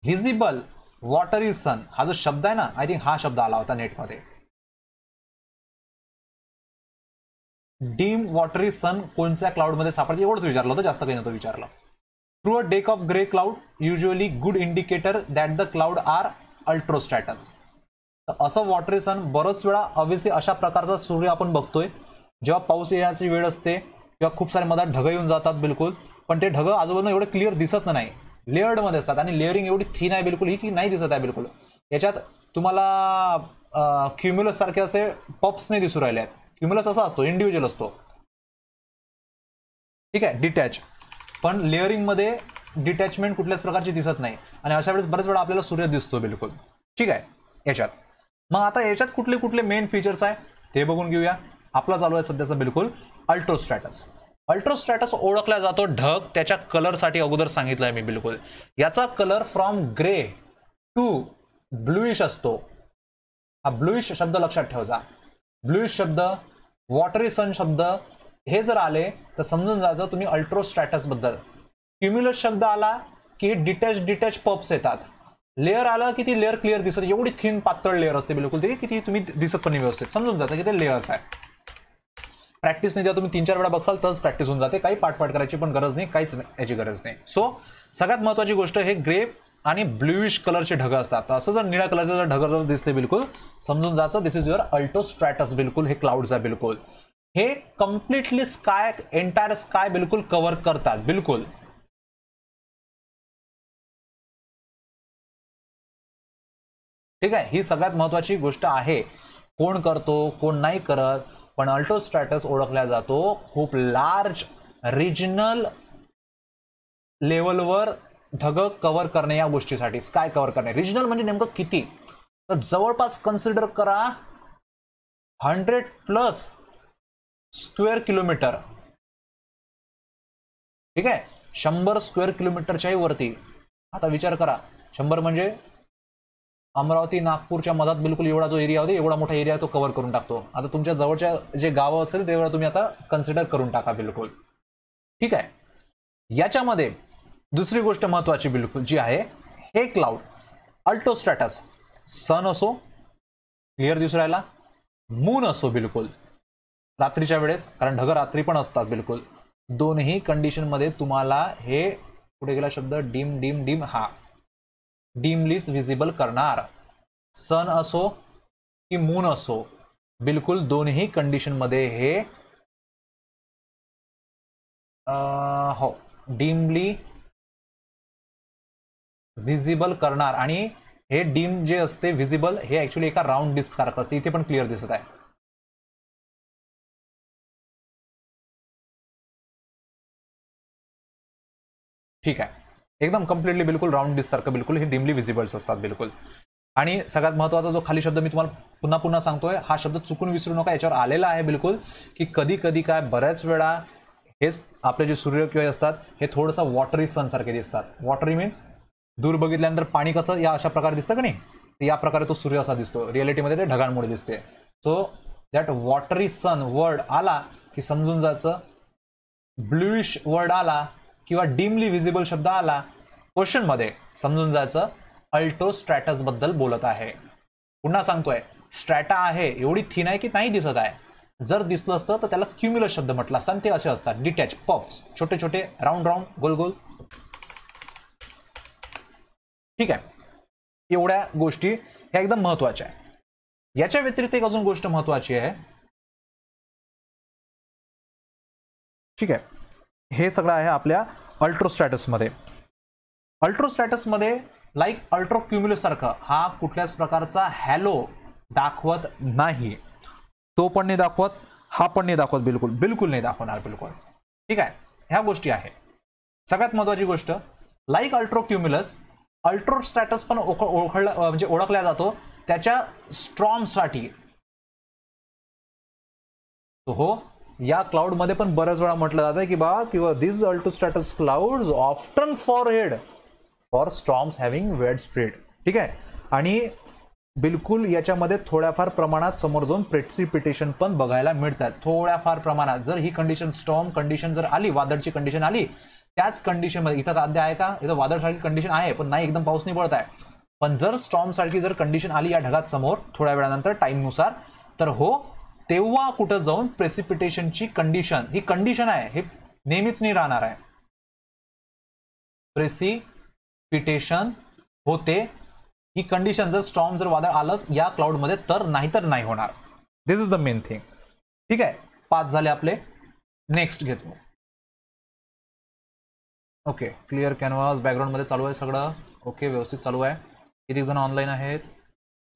visible watery sun हा जो शब्द आहे ना आय थिंक हा शब्द आला होता नेटमध्ये डीम वॉटरी सन कोणत्या क्लाउडमध्ये सापडते एवढंच विचारलं होतं जास्त काही नव्हतं विचारलं Through a deck of gray cloud, usually good indicator that the cloud are अल्ट्रोस्टॅटस तर असं वॉटर सन बरंच वेळा ऑब्व्हियसली अशा प्रकारचा सूर्य आपण बघतोय जेव्हा पाऊस येण्याची वेळ असते किंवा खूप सारे मधात ढगं येऊन जातात बिलकुल पण ते ढगं आजूबाजूला एवढे क्लिअर दिसत नाही लेअर्डमध्ये असतात आणि लेअरिंग एवढी थीन आहे बिलकुल ही की नाही दिसत आहे बिलकुल याच्यात तुम्हाला सारखे असे पप्स नाही दिसू राहिले आहेत क्युम्युलस असा असतो इंडिव्हिज्युअल असतो ठीक आहे डिटॅच पण लेअरिंगमध्ये डिटॅचमेंट कुठल्याच प्रकारची दिसत नाही आणि अशा वेळेस बरेच वेळा आपल्याला सूर्य दिसतो बिलकुल ठीक आहे याच्यात मग आता याच्यात कुठले कुठले मेन फीचर्स आहे ते बघून घेऊया आपला चालू आहे सध्याचा बिलकुल अल्ट्रोस्टॅटस अल्ट्रोस्टॅटस ओळखला जातो ढग त्याच्या कलरसाठी अगोदर सांगितलं आहे मी बिलकुल याचा colour from grey to bluish असतो हा ब्लुईश शब्द लक्षात ठेवजा ब्लुईश शब्द वॉटरी सन शब्द हे जर आले तर समजून जायचं तुम्ही बद्दल क्युम्युलस शब्द आला की डिटॅच डिटॅच पप्स येतात लेअर आलं की ती लेअर क्लिअर दिसत एवढी थिन पातळ लेअर असते बिलकुल ते किती तुम्ही दिसत पण व्यवस्थित समजून जायचं की ते लेअर्स आहे प्रॅक्टिस नाही जेव्हा तुम्ही तीन चार वेळा बघसाल तरच प्रॅक्टिस होऊन जाते काही पाठपाठ करायची पण गरज नाही काहीच याची गरज नाही सो सगळ्यात महत्वाची गोष्ट हे ग्रे आणि ब्ल्युइश कलरचे ढग असतात असं जर निळ्या कलरचे जर ढग जर दिसले बिलकुल समजून जायचं दिस इज युअर अल्टोस्ट्रॅटस बिलकुल हे क्लाउड्स आहे बिलकुल हे कम्प्लिटली स्काय एंटायर स्काय बिलकुल कव्हर करतात बिलकुल ठीक आहे ही सगळ्यात महत्वाची गोष्ट आहे कोण करतो कोण नाही करत पण अल्टो स्ट्रॅटस ओळखला जातो खूप लार्ज रिजनल लेवलवर धग कव्हर करणे या गोष्टीसाठी स्काय कव्हर करणे रिजनल म्हणजे नेमकं किती तर जवळपास कन्सिडर करा हंड्रेड प्लस स्क्वेअर किलोमीटर ठीक आहे शंभर स्क्वेअर किलोमीटरच्याही वरती आता विचार करा शंभर म्हणजे अमरावती नागपूरच्या मधात बिलकुल एवढा जो एरिया होता एवढा मोठा एरिया तो कव्हर करून टाकतो आता तुमच्या जवळच्या जे गावं असेल तेवढा तुम्ही आता कन्सिडर करून टाका बिलकुल ठीक आहे याच्यामध्ये दुसरी गोष्ट महत्वाची बिलकुल जी आहे हे क्लाउड अल्टो सन असो क्लिअर दिसून राहिला मून असो बिलकुल रात्रीच्या वेळेस कारण ढग रात्री पण असतात बिलकुल दोन्ही कंडिशनमध्ये तुम्हाला हे पुढे गेला शब्द डीम डीम डीम हा डीमलीस विजिबल करणार सन असो की मून असो बिलकुल दोन्ही कंडिशनमध्ये हे हो डीमली व्हिजिबल करणार आणि हे डीम जे असते व्हिजिबल हे ॲक्च्युली एका राऊंड डिस्क सारखं असते इथे पण क्लिअर दिसत आहे ठीक आहे एकदम कम्प्लिटली बिलकुल राऊंड सारखं बिलकुल हे डिमली विजिबल्स असतात बिलकुल आणि सगळ्यात महत्त्वाचा जो खाली शब्द मी तुम्हाला पुन्हा पुन्हा सांगतोय हा शब्द चुकून विसरू नका याच्यावर आलेला आहे बिलकुल की कधी कधी काय बऱ्याच वेळा हेच आपले जे सूर्य किंवा असतात हे थोडंसं वॉटरी सारखे दिसतात वॉटरी मीन्स दूर बघितल्यानंतर पाणी कसं या अशा प्रकारे दिसतं का नाही या प्रकारे तो सूर्य असा दिसतो रियालिटीमध्ये ते ढगांमुळे दिसते so that watery sun word आला की समजून जायचं ब्ल्युइश वर्ड आला किंवा डीमली विजिबल शब्द आला क्वेश्चन मध्ये समजून जायचं अल्टो बद्दल बोलत आहे पुन्हा सांगतोय स्ट्रॅटा आहे एवढी थीन आहे की नाही दिसत आहे जर दिसलं असतं तर त्याला क्युम्युलर शब्द म्हटलं असतात आणि ते असे असतात डिटॅच पफ्स छोटे छोटे राऊंड राऊंड गोल गोल ठीक आहे एवढ्या गोष्टी ह्या एकदम महत्वाच्या आहे याच्या व्यतिरिक्त एक अजून गोष्ट महत्वाची आहे ठीक आहे हे सगळं आहे आपल्या अल्ट्रोस्टॅटसमध्ये अल्ट्रोस्टॅटसमध्ये लाईक सारखं हा कुठल्याच प्रकारचा हॅलो दाखवत नाही तो पण नाही दाखवत हा पण नाही दाखवत बिलकुल बिलकुल नाही दाखवणार बिलकुल ठीक आहे ह्या गोष्टी आहे सगळ्यात महत्वाची गोष्ट लाईक अल्ट्रोक्युम्युलस अल्ट्रोस्टॅटस पण ओळखला म्हणजे ओळखला जातो त्याच्या स्ट्रॉमसाठी हो या क्लाउडमध्ये पण बऱ्याच वेळा म्हटलं जातं की बा किंवा this altostratus cloud often for head for storms having wide spread ठीक आहे आणि बिलकुल याच्यामध्ये थोड्याफार प्रमाणात समोर जाऊन प्रेसिपिटेशन पण बघायला मिळतात थोड्याफार प्रमाणात जर ही कंडिशन स्टॉम कंडिशन जर आली वादळची कंडिशन आली त्याच कंडिशनमध्ये इथं अध्याय आहे का इथं वादळसारखी कंडिशन आहे पण नाही एकदम पाऊस नाही पडत आहे पण जर स्टॉम सारखी जर कंडिशन आली या ढगात समोर थोड्या वेळानंतर टाईमनुसार तर हो तेव्हा कुठं जाऊन प्रेसिपिटेशनची कंडिशन ही कंडिशन आहे हे नेहमीच नाही राहणार आहे प्रेसिपिटेशन होते ही कंडिशन जर स्टॉर्म जर वादळ आलं या क्लाउडमध्ये तर नाही तर नाही होणार this is the main thing ठीक आहे पाच झाले आपले नेक्स्ट घेतो ओके क्लिअर कॅनव्हास बॅकग्राऊंडमध्ये चालू आहे सगळं ओके व्यवस्थित चालू आहे किती जण ऑनलाईन आहेत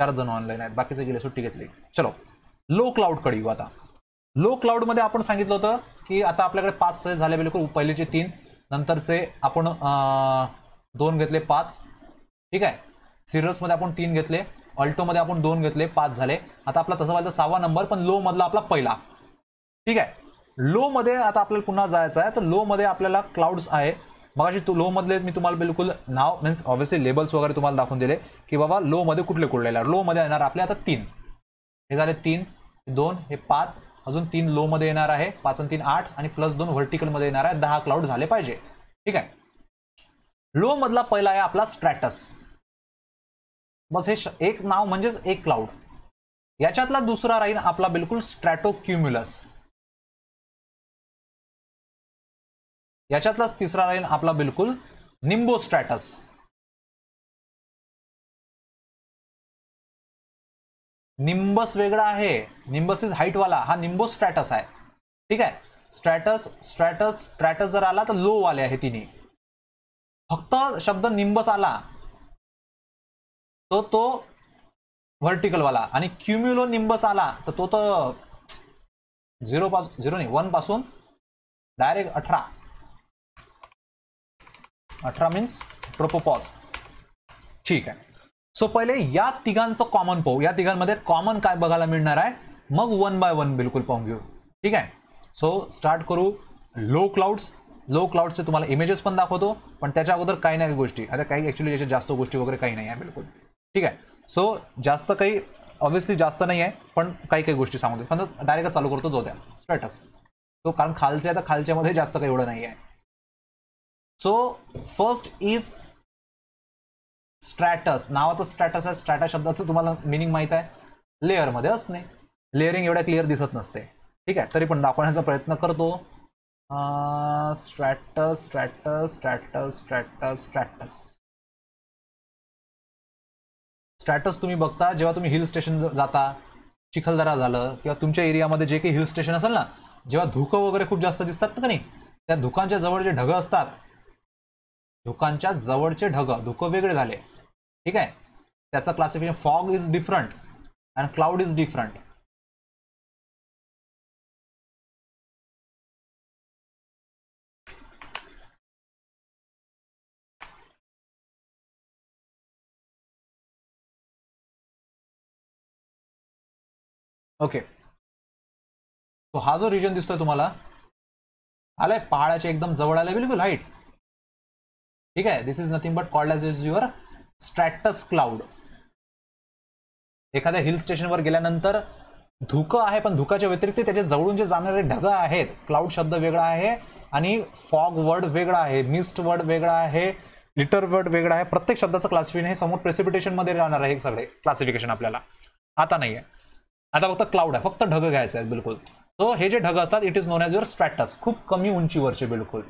चार जण ऑनलाईन आहेत बाकीचे गेले सुट्टी घेतली चलो लो क्लाउडकडे येऊ आता लो क्लाउडमध्ये आपण सांगितलं होतं की आता आपल्याकडे पाच सह झाले बिलकुल पहिलेचे तीन नंतरचे आपण दोन घेतले पाच ठीक आहे सिरसमध्ये आपण तीन घेतले अल्टोमध्ये आपण दोन घेतले पाच झाले आता आपला तसं व्हायचा सहावा नंबर पण लो मधला आपला पहिला ठीक आहे लो मध्ये आता आपल्याला पुन्हा जायचं आहे तर लो मध्ये आपल्याला क्लाउड्स आहे मग तू लो मधले मी तुम्हाला बिलकुल नाव मीन्स ऑब्विसली लेबल्स वगैरे तुम्हाला दाखवून दिले की बाबा लो मध्ये कुठले कुठलेले लो मध्ये येणार आपले आता तीन हे झाले तीन दोन हे पाच अजून तीन लो मध्ये येणार आहे पाच आणि तीन आठ आणि प्लस दोन व्हर्टिकल मध्ये येणार आहे दहा क्लाउड झाले पाहिजे ठीक आहे लो मधला पहिला आहे आपला स्ट्रॅटस बस हे एक नाव म्हणजेच एक क्लाउड याच्यातला दुसरा राहील आपला बिलकुल स्ट्रॅटोक्युम्युलस याच्यातलाच तिसरा राहील आपला बिलकुल निंबो स्ट्रॅटस निंबस वेगळा आहे निंबस इज हाईटवाला हा निंबो स्ट्रॅटस आहे ठीक आहे स्ट्रॅटस स्ट्रॅटस स्ट्रॅटस जर आला तर लो वाले आहे तिने फक्त शब्द निंबस आला तर तो वाला आणि क्युम्युलो निंबस आला तर तो तर झिरो पास झिरो नाही वन पासून डायरेक्ट अठरा अठरा मीन्स ट्रोपोपॉज ठीक आहे सो पहिले या तिघांचं कॉमन पाहू या तिघांमध्ये कॉमन काय बघायला मिळणार आहे मग वन बाय वन बिलकुल पाहून घेऊ ठीक आहे सो स्टार्ट करू लो क्लाउड्स लो क्लाउडचे तुम्हाला इमेजेस पण दाखवतो पण त्याच्या अगोदर काही नाही गोष्टी आता काही ॲक्च्युली याच्या जास्त गोष्टी वगैरे काही नाही आहे बिलकुल ठीक आहे सो जास्त काही ऑब्व्हियसली जास्त नाही आहे पण काही काही गोष्टी सांगतो पण डायरेक्ट चालू करतो जो स्टार्ट स्टेटस सो कारण खालचे आता खालच्यामध्ये जास्त काही एवढं नाही आहे सो फर्स्ट इज स्ट्रॅटस नावातच स्ट्रॅटस आहे स्ट्रॅटस शब्दाचं तुम्हाला मिनिंग माहीत आहे लेअरमध्ये असणे लेअरिंग एवढ्या क्लिअर दिसत नसते ठीक आहे तरी पण दाखवण्याचा प्रयत्न करतो स्ट्रॅटस स्ट्रॅटस स्ट्रॅटस स्ट्रॅटस स्ट्रॅटस स्ट्रॅटस तुम्ही बघता जेव्हा तुम्ही हिल स्टेशन जाता चिखलदरा झालं किंवा तुमच्या एरियामध्ये जे काही हिल स्टेशन असेल ना जेव्हा धुकं वगैरे खूप जास्त दिसतात का नाही त्या धुकांच्या जवळ जे ढगं असतात धुकांच्या जवळचे ढगं धुकं वेगळे झाले ठीक आहे त्याचा classification fog is different and cloud is different okay तो हा जो रिजन दिसतोय तुम्हाला आलाय पहाडाच्या एकदम जवळ आलाय बिलकुल हाईट ठीक आहे this is nothing but called as is your stratus cloud एखाद्या हिल स्टेशनवर गेल्यानंतर धुकं आहे पण धुकाच्या व्यतिरिक्त त्याच्या जवळून जे जाणारे ढग आहेत क्लाउड शब्द वेगळा आहे आणि फॉग वर्ड वेगळा आहे मिस्ट वर्ड वेगळा आहे लिटर वर्ड वेगळा आहे प्रत्येक शब्दाचं क्लासिफिकेशन हे समोर प्रेसिपिटेशनमध्ये राहणार आहे सगळे क्लासिफिकेशन आपल्याला आता नाही आहे आता फक्त क्लाउड आहे फक्त ढग घ्यायचं आहे बिलकुल सो हे जे ढग असतात it is known as your stratus खूप कमी उंचीवरचे बिलकुल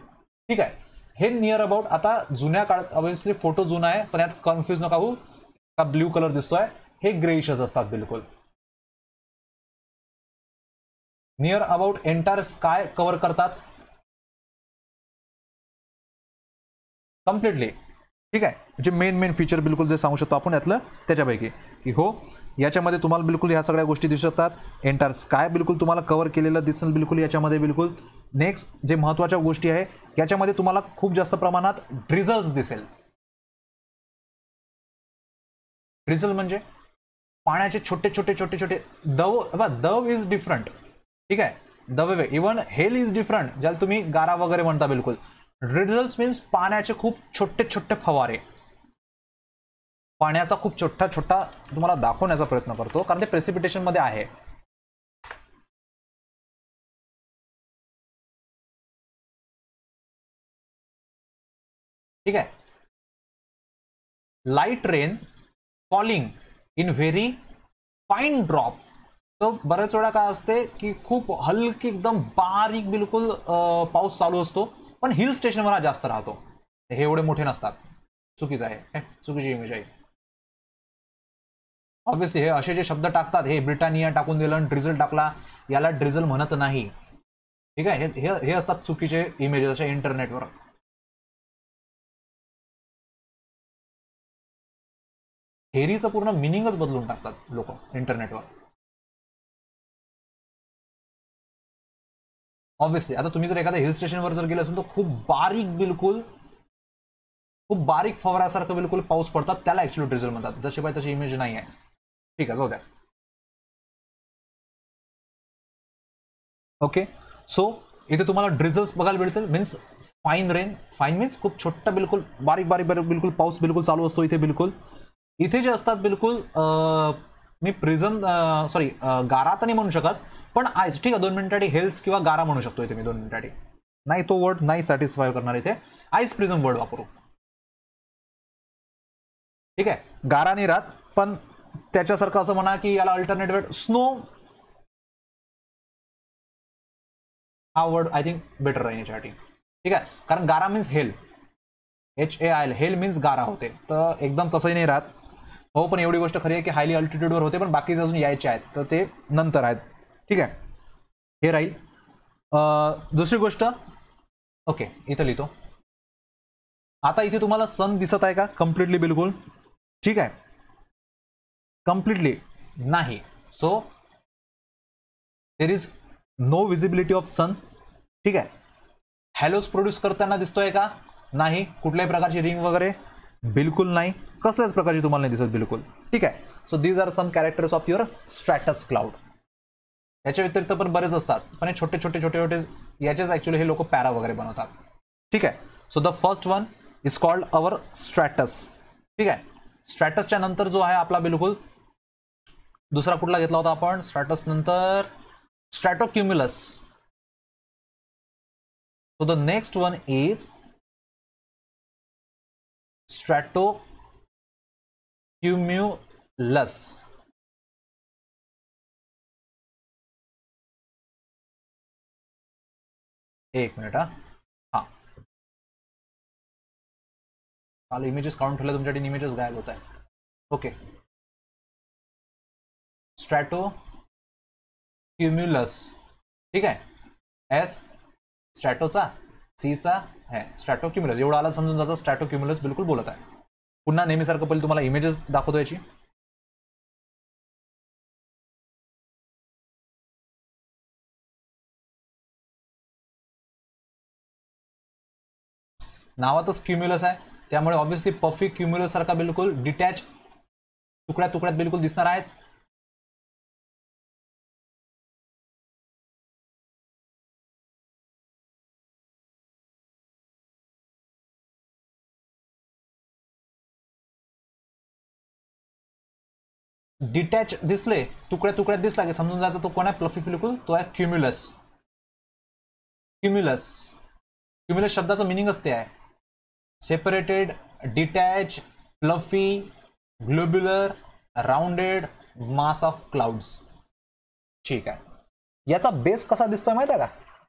ठीक आहे हे नियर अबाउट आता जुन्या काळात ऑब्विसली फोटो जुना आहे पण यात कन्फ्युज नका होऊ ब्ल्यू कलर दिसतोय हे ग्रेइशच असतात बिलकुल near about entire sky cover करतात कम्प्लिटली ठीक आहे म्हणजे मेन मेन फीचर बिलकुल जे सांगू शकतो आपण यातलं त्याच्यापैकी की हो याच्यामध्ये तुम्हाला बिलकुल ह्या सगळ्या गोष्टी दिसू शकतात एंटायर स्काय बिलकुल तुम्हाला कवर केलेलं दिसेल बिलकुल याच्यामध्ये बिलकुल नेक्स्ट जे महत्वाच्या गोष्टी आहे याच्यामध्ये तुम्हाला खूप जास्त प्रमाणात ड्रिझल्स दिसेल ड्रिझल म्हणजे पाण्याचे छोटे छोटे छोटे छोटे दव बा दव इज डिफरंट ठीक आहे दव way even hail is different ज्याला तुम्ही गारा वगैरे म्हणता बिलकुल ड्रिझल्स मीन्स पाण्याचे खूप छोटे छोटे फवारे पाण्याचा खूप छोटा छोटा तुम्हाला दाखवण्याचा प्रयत्न करतो कारण ते प्रेसिपिटेशनमध्ये आहे ठीक आहे light rain falling in very fine drop तर बऱ्याच वेळा काय असते की खूप हलकी एकदम बारीक बिलकुल पाऊस चालू असतो पण हिल स्टेशनवर हा जास्त राहतो हे एवढे मोठे नसतात चुकीचं आहे चुकीची इमेज आहे ऑब्व्हियसली हे असे जे शब्द टाकतात हे ब्रिटानिया टाकून दिलं आणि ड्रिझल टाकला याला ड्रिझल म्हणत नाही ठीक आहे हे हे असतात चुकीचे इमेजेस अशा इंटरनेटवर थेरीचं पूर्ण मिनिंगच बदलून टाकतात लोक इंटरनेटवर ऑब्व्हियसली आता तुम्ही जर एखाद्या हिल स्टेशनवर जर गेले असेल तर खूप बारीक बिलकुल खूप बारीक फवारासारखं बिलकुल पाऊस पडतात त्याला ऍक्च्युली ड्रिझल म्हणतात जसे पाहिजे तशी इमेज नाही आहे ठीक आहे जाऊ द्या ओके सो इथे तुम्हाला ड्रिझल्स बघायला मिळतील means fine rain fine means खूप छोटा बिलकुल बारीक बारीक बारीक बिलकुल पाऊस बिलकुल चालू असतो इथे बिलकुल इथे जे असतात बिलकुल मी प्रिझम सॉरी गारा तर नाही म्हणू शकत पण आयस ठीक आहे दोन मिनिटासाठी हेल्स किंवा गारा म्हणू शकतो इथे मी दोन मिनिटासाठी नाही तो वर्ड नाही सॅटिस्फाय करणार इथे आईस प्रिझम वर्ड वापरू ठीक आहे गारा नाही राहत पण त्याच्यासारखं असं म्हणा की याला अल्टरनेट वेट स्नो हा वर्ड आय थिंक बेटर राहील याच्यासाठी ठीक आहे कारण गारा means hail H A I L hail means गारा होते तर एकदम तसंही नाही राहत हो पण एवढी गोष्ट खरी आहे की हायली अल्टिट्यूडवर होते पण बाकीचे अजून यायचे आहेत तर ते नंतर आहेत ठीक आहे हे राहील दुसरी गोष्ट ओके इथं लिहितो आता इथे तुम्हाला सन दिसत आहे का कम्प्लिटली बिलकुल ठीक आहे कम्प्लिटली नाही so there is no visibility of sun ठीक आहे हॅलोज प्रोड्यूस करताना दिसतोय का नाही कुठल्याही प्रकारची रिंग वगैरे बिलकुल नाही कसल्याच प्रकारची तुम्हाला नाही दिसत बिलकुल ठीक आहे so these are some characters of your stratus cloud याच्या व्यतिरिक्त पण बरेच असतात पण हे छोटे छोटे छोटे छोटे याचेच ॲक्च्युली हे लोक पॅरा वगैरे बनवतात ठीक आहे so the first one is called our stratus ठीक आहे स्ट्रॅटसच्या नंतर जो आहे आपला बिलकुल दुसरा कुठला घेतला होता आपण स्ट्रॅटस नंतर stratocumulus so the next one is stratocumulus एक मिनट हाँ काल इमेजेस काढून ठेवल्या इमेजेस गायब होता है ओके स्ट्रॅटो क्युम्युलस ठीक आहे एस स्ट्रॅटोचा सीचा आहे स्ट्रॅटो क्युम्युलस एवढा आला समजून जायचा स्ट्रॅटो क्युम्युलस बिलकुल बोलत आहे पुन्हा नेहमीसारखं पहिले तुम्हाला इमेजेस दाखवतो याची नावातच क्युम्युलस आहे त्यामुळे ऑब्विस्ली पफी क्युम्युलस सारखा बिलकुल डिटॅच तुकड्या तुकड्यात बिलकुल दिसणार आहेच डिटॅच दिसले तुकड्या तुकड्यात दिसला की समजून जायचं तो कोण आहे प्लफी फिलकुल तो आहे क्युम्युलस क्युम्युलस क्युम्युलस शब्दाचं मिनिंग असते आहे separated detach fluffy globular rounded mass of clouds ठीक आहे याचा बेस कसा दिसतोय माहिती आहे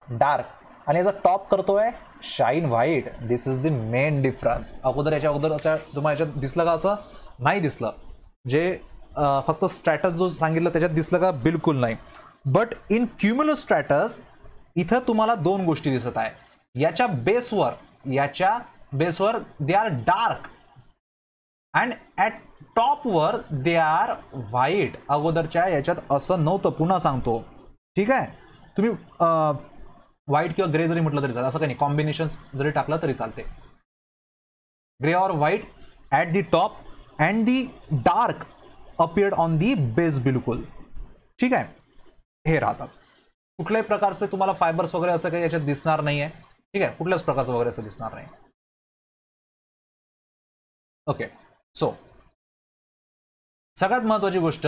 का डार्क आणि याचा टॉप करतोय shine white this is the main difference अगोदर याच्या अगोदर तुम्हाला याच्यात दिसलं का असं नाही दिसलं जे फक्त स्ट्रॅटस जो सांगितलं त्याच्यात दिसलं का बिलकुल नाही बट इन क्युम्युलो स्ट्रॅटस इथं तुम्हाला दोन गोष्टी दिसत आहे याच्या बेसवर याच्या बेसवर they are dark and at टॉपवर दे आर व्हाईट अगोदरच्या याच्यात असं नव्हतं पुन्हा सांगतो ठीक आहे तुम्ही व्हाईट किंवा ग्रे जरी म्हटलं तरी चालतं असं काही नाही कॉम्बिनेशन जरी टाकलं तरी चालते grey or white at the top and the dark appeared on the base बिलकुल ठीक आहे हे राहतात कुठल्याही प्रकारचे तुम्हाला फायबर्स वगैरे असं काही याच्यात दिसणार नाही आहे ठीक आहे कुठल्याच प्रकारचं वगैरे असं दिसणार नाही ओके सो सगळ्यात महत्वाची गोष्ट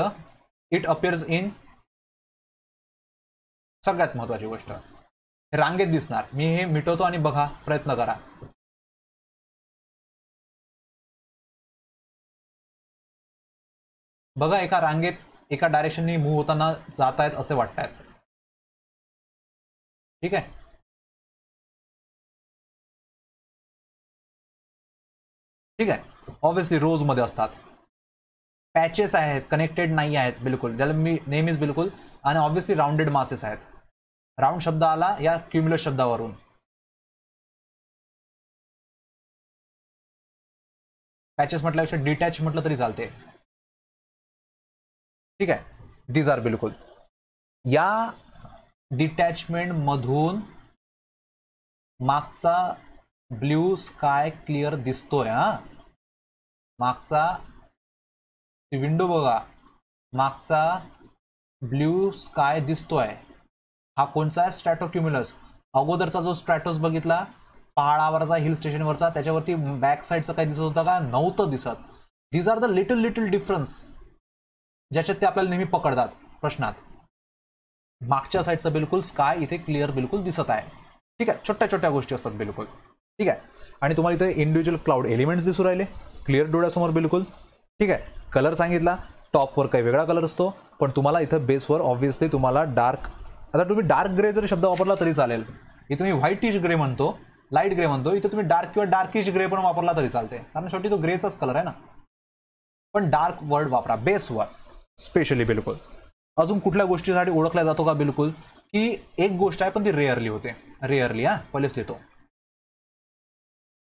इट अपियर्स इन सगळ्यात महत्वाची गोष्ट रांगेत दिसणार मी हे मिटवतो आणि बघा प्रयत्न करा बघा एका रांगेत एका डायरेक्शननी मूव्ह होताना जात आहेत असे वाटत आहेत ठीक आहे ठीक आहे ऑब्व्हियसली मध्ये असतात पॅचेस आहेत कनेक्टेड नाही आहेत बिलकुल ज्याला मी नेहमीच बिलकुल आणि ऑब्व्हियसली राऊंडेड मासेस आहेत राऊंड शब्द आला या क्युम्युलस शब्दावरून पॅचेस म्हटल्यापेक्षा डिटॅच म्हटलं तरी चालते ठीक आहे डीज आर बिलकुल या डिटॅचमेंट मधून मागचा ब्ल्यू स्काय क्लिअर दिसतोय हा मागचा विंडो बघा मागचा ब्ल्यू स्काय दिसतोय हा कोणचा आहे क्युम्युलस अगोदरचा जो स्ट्रॅटोस बघितला पहाडावरचा हिल स्टेशनवरचा त्याच्यावरती बॅक साईडचं काही दिसत होतं का नव्हतं दिसत these are the little little difference ज्याच्यात ते आपल्याला नेहमी पकडतात प्रश्नात मागच्या साईडचं बिलकुल स्काय इथे क्लिअर बिलकुल दिसत आहे ठीक आहे छोट्या छोट्या गोष्टी असतात बिलकुल ठीक आहे आणि तुम्हाला इथे इंडिव्हिज्युअल क्लाउड एलिमेंट्स दिसू राहिले क्लिअर डोळ्यासमोर बिलकुल ठीक आहे कलर सांगितला टॉपवर काही वेगळा कलर असतो पण तुम्हाला इथं बेसवर ऑब्व्हियसली तुम्हाला डार्क आता तुम्ही डार्क ग्रे जरी शब्द वापरला तरी चालेल इथे मी व्हाईटिश ग्रे म्हणतो लाईट ग्रे म्हणतो इथे तुम्ही डार्क किंवा डार्किश ग्रे पण वापरला तरी चालते कारण शेवटी तो ग्रेचाच कलर आहे ना पण डार्क वर्ड वापरा बेसवर स्पेशली बिलकुल अजून कुठल्या गोष्टीसाठी ओळखला जातो का बिलकुल की एक गोष्ट आहे पण ती रेअरली होते रेअरली हा पहिलेच देतो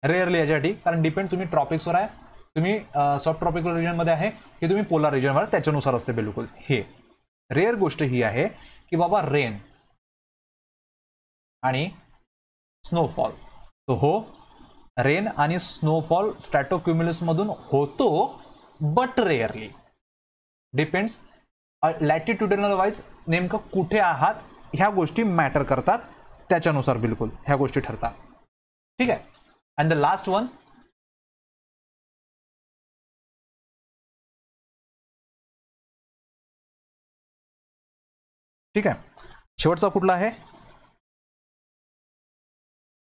रेअरली याच्यासाठी कारण डिपेंड तुम्ही ट्रॉपिक्सवर आहे तुम्ही सब ट्रॉपिकल रिजनमध्ये आहे की तुम्ही पोलार रिजनवर त्याच्यानुसार असते बिलकुल हे रेअर गोष्ट ही आहे की बाबा रेन आणि स्नोफॉल तो हो रेन आणि स्नोफॉल स्टॅटोक्युम्युलसमधून होतो but rarely depends latitudinal wise नेमकं कुठे आहात ह्या गोष्टी मॅटर करतात त्याच्यानुसार बिलकुल ह्या गोष्टी ठरतात ठीक आहे अँड द लास्ट वन ठीक आहे शेवटचा कुठला आहे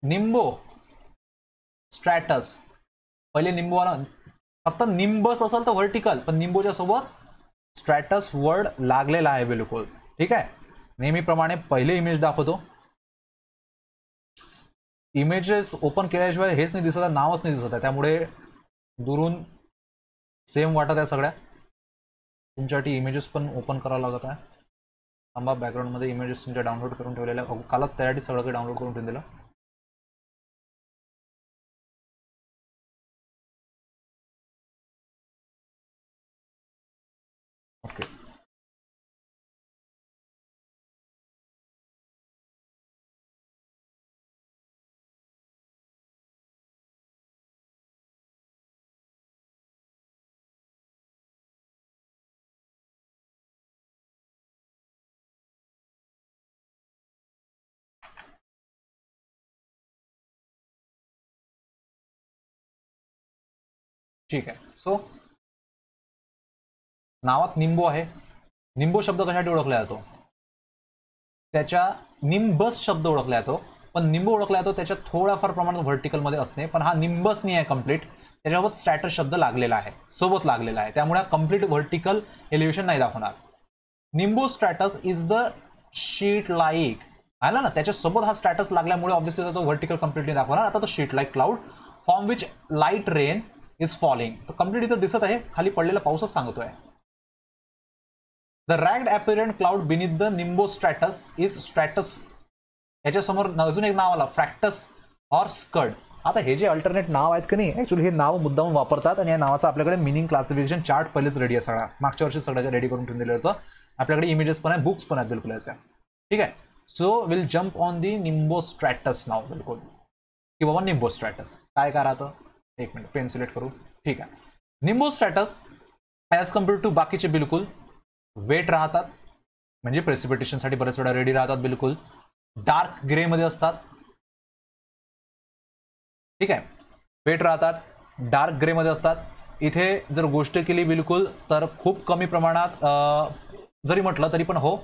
निंबो स्ट्रॅटस पहिले निंबो फक्त निंबस असेल तर व्हर्टिकल पण निंबोच्या सोबत स्ट्रॅटस वर्ड लागलेला आहे बिलकुल ठीक आहे नेहमीप्रमाणे पहिले इमेज दाखवतो इमेजेस ओपन केल्याशिवाय हेच नाही दिसत आहे नावच नाही दिसत आहे त्यामुळे दुरून सेम वाटत आहे सगळ्या तुमच्यासाठी इमेजेस पण ओपन करावं लागत आहे थांबा बॅकग्राऊंडमध्ये इमेजेस तुमच्या डाउनलोड करून ठेवलेल्या कालच त्यासाठी सगळं काही डाउनलोड करून ठेवलेलं ठीक आहे सो नावात निंबू आहे निंबो शब्द कशासाठी ओळखला जातो त्याच्या निंबस शब्द ओळखला जातो पण निंबू ओळखला जातो त्याच्या थोडाफार प्रमाणात व्हर्टिकलमध्ये असणे पण हा निंबस नाही आहे कम्प्लीट त्याच्यासोबत स्ट्रॅटस शब्द लागलेला आहे सोबत लागलेला आहे त्यामुळे हा कम्प्लीट व्हर्टिकल एलिव्हेशन नाही दाखवणार nimbostratus is the sheet like आहे ना त्याच्यासोबत हा स्टॅटस लागल्यामुळे ऑब्व्हियसली तो व्हर्टिकल कम्प्लीटली दाखवणार आता तो sheet like cloud form which light rain is falling तर कम्प्लीट इथं दिसत आहे खाली पडलेला पाऊसच सांगतोय the ragged apparent cloud beneath the nimbostratus is stratus याच्यासमोर अजून एक नाव आला फ्रॅक्टस और स्कड आता हे जे अल्टरनेट नाव आहेत की नाही ॲक्च्युली हे नाव मुद्दाम वापरतात आणि या नावाचा आपल्याकडे मिनिंग क्लासिफिकेशन चार्ट पहिलेच रेडी आहे सगळा मागच्या वर्षी सगळ्या रेडी करून ठेवून दिलं होतं आपल्याकडे इमेजेस पण आहे बुक्स पण आहेत बिलकुल याच्या ठीक आहे so will jump on the nimbostratus नाव बिलकुल की बाबा निंबो स्ट्रॅटस काय करा राहतं एक मिनिट पेन सिलेक्ट करू ठीक आहे निंबू स्टॅटस ॲज कम्पेअर टू बाकीचे बिलकुल वेट राहतात म्हणजे प्रेसिपिटेशनसाठी बरेच वेळा रेडी राहतात बिलकुल डार्क ग्रेमध्ये असतात ठीक आहे वेट राहतात डार्क ग्रेमध्ये असतात इथे जर गोष्ट केली बिलकुल तर खूप कमी प्रमाणात जरी म्हटलं तरी पण हो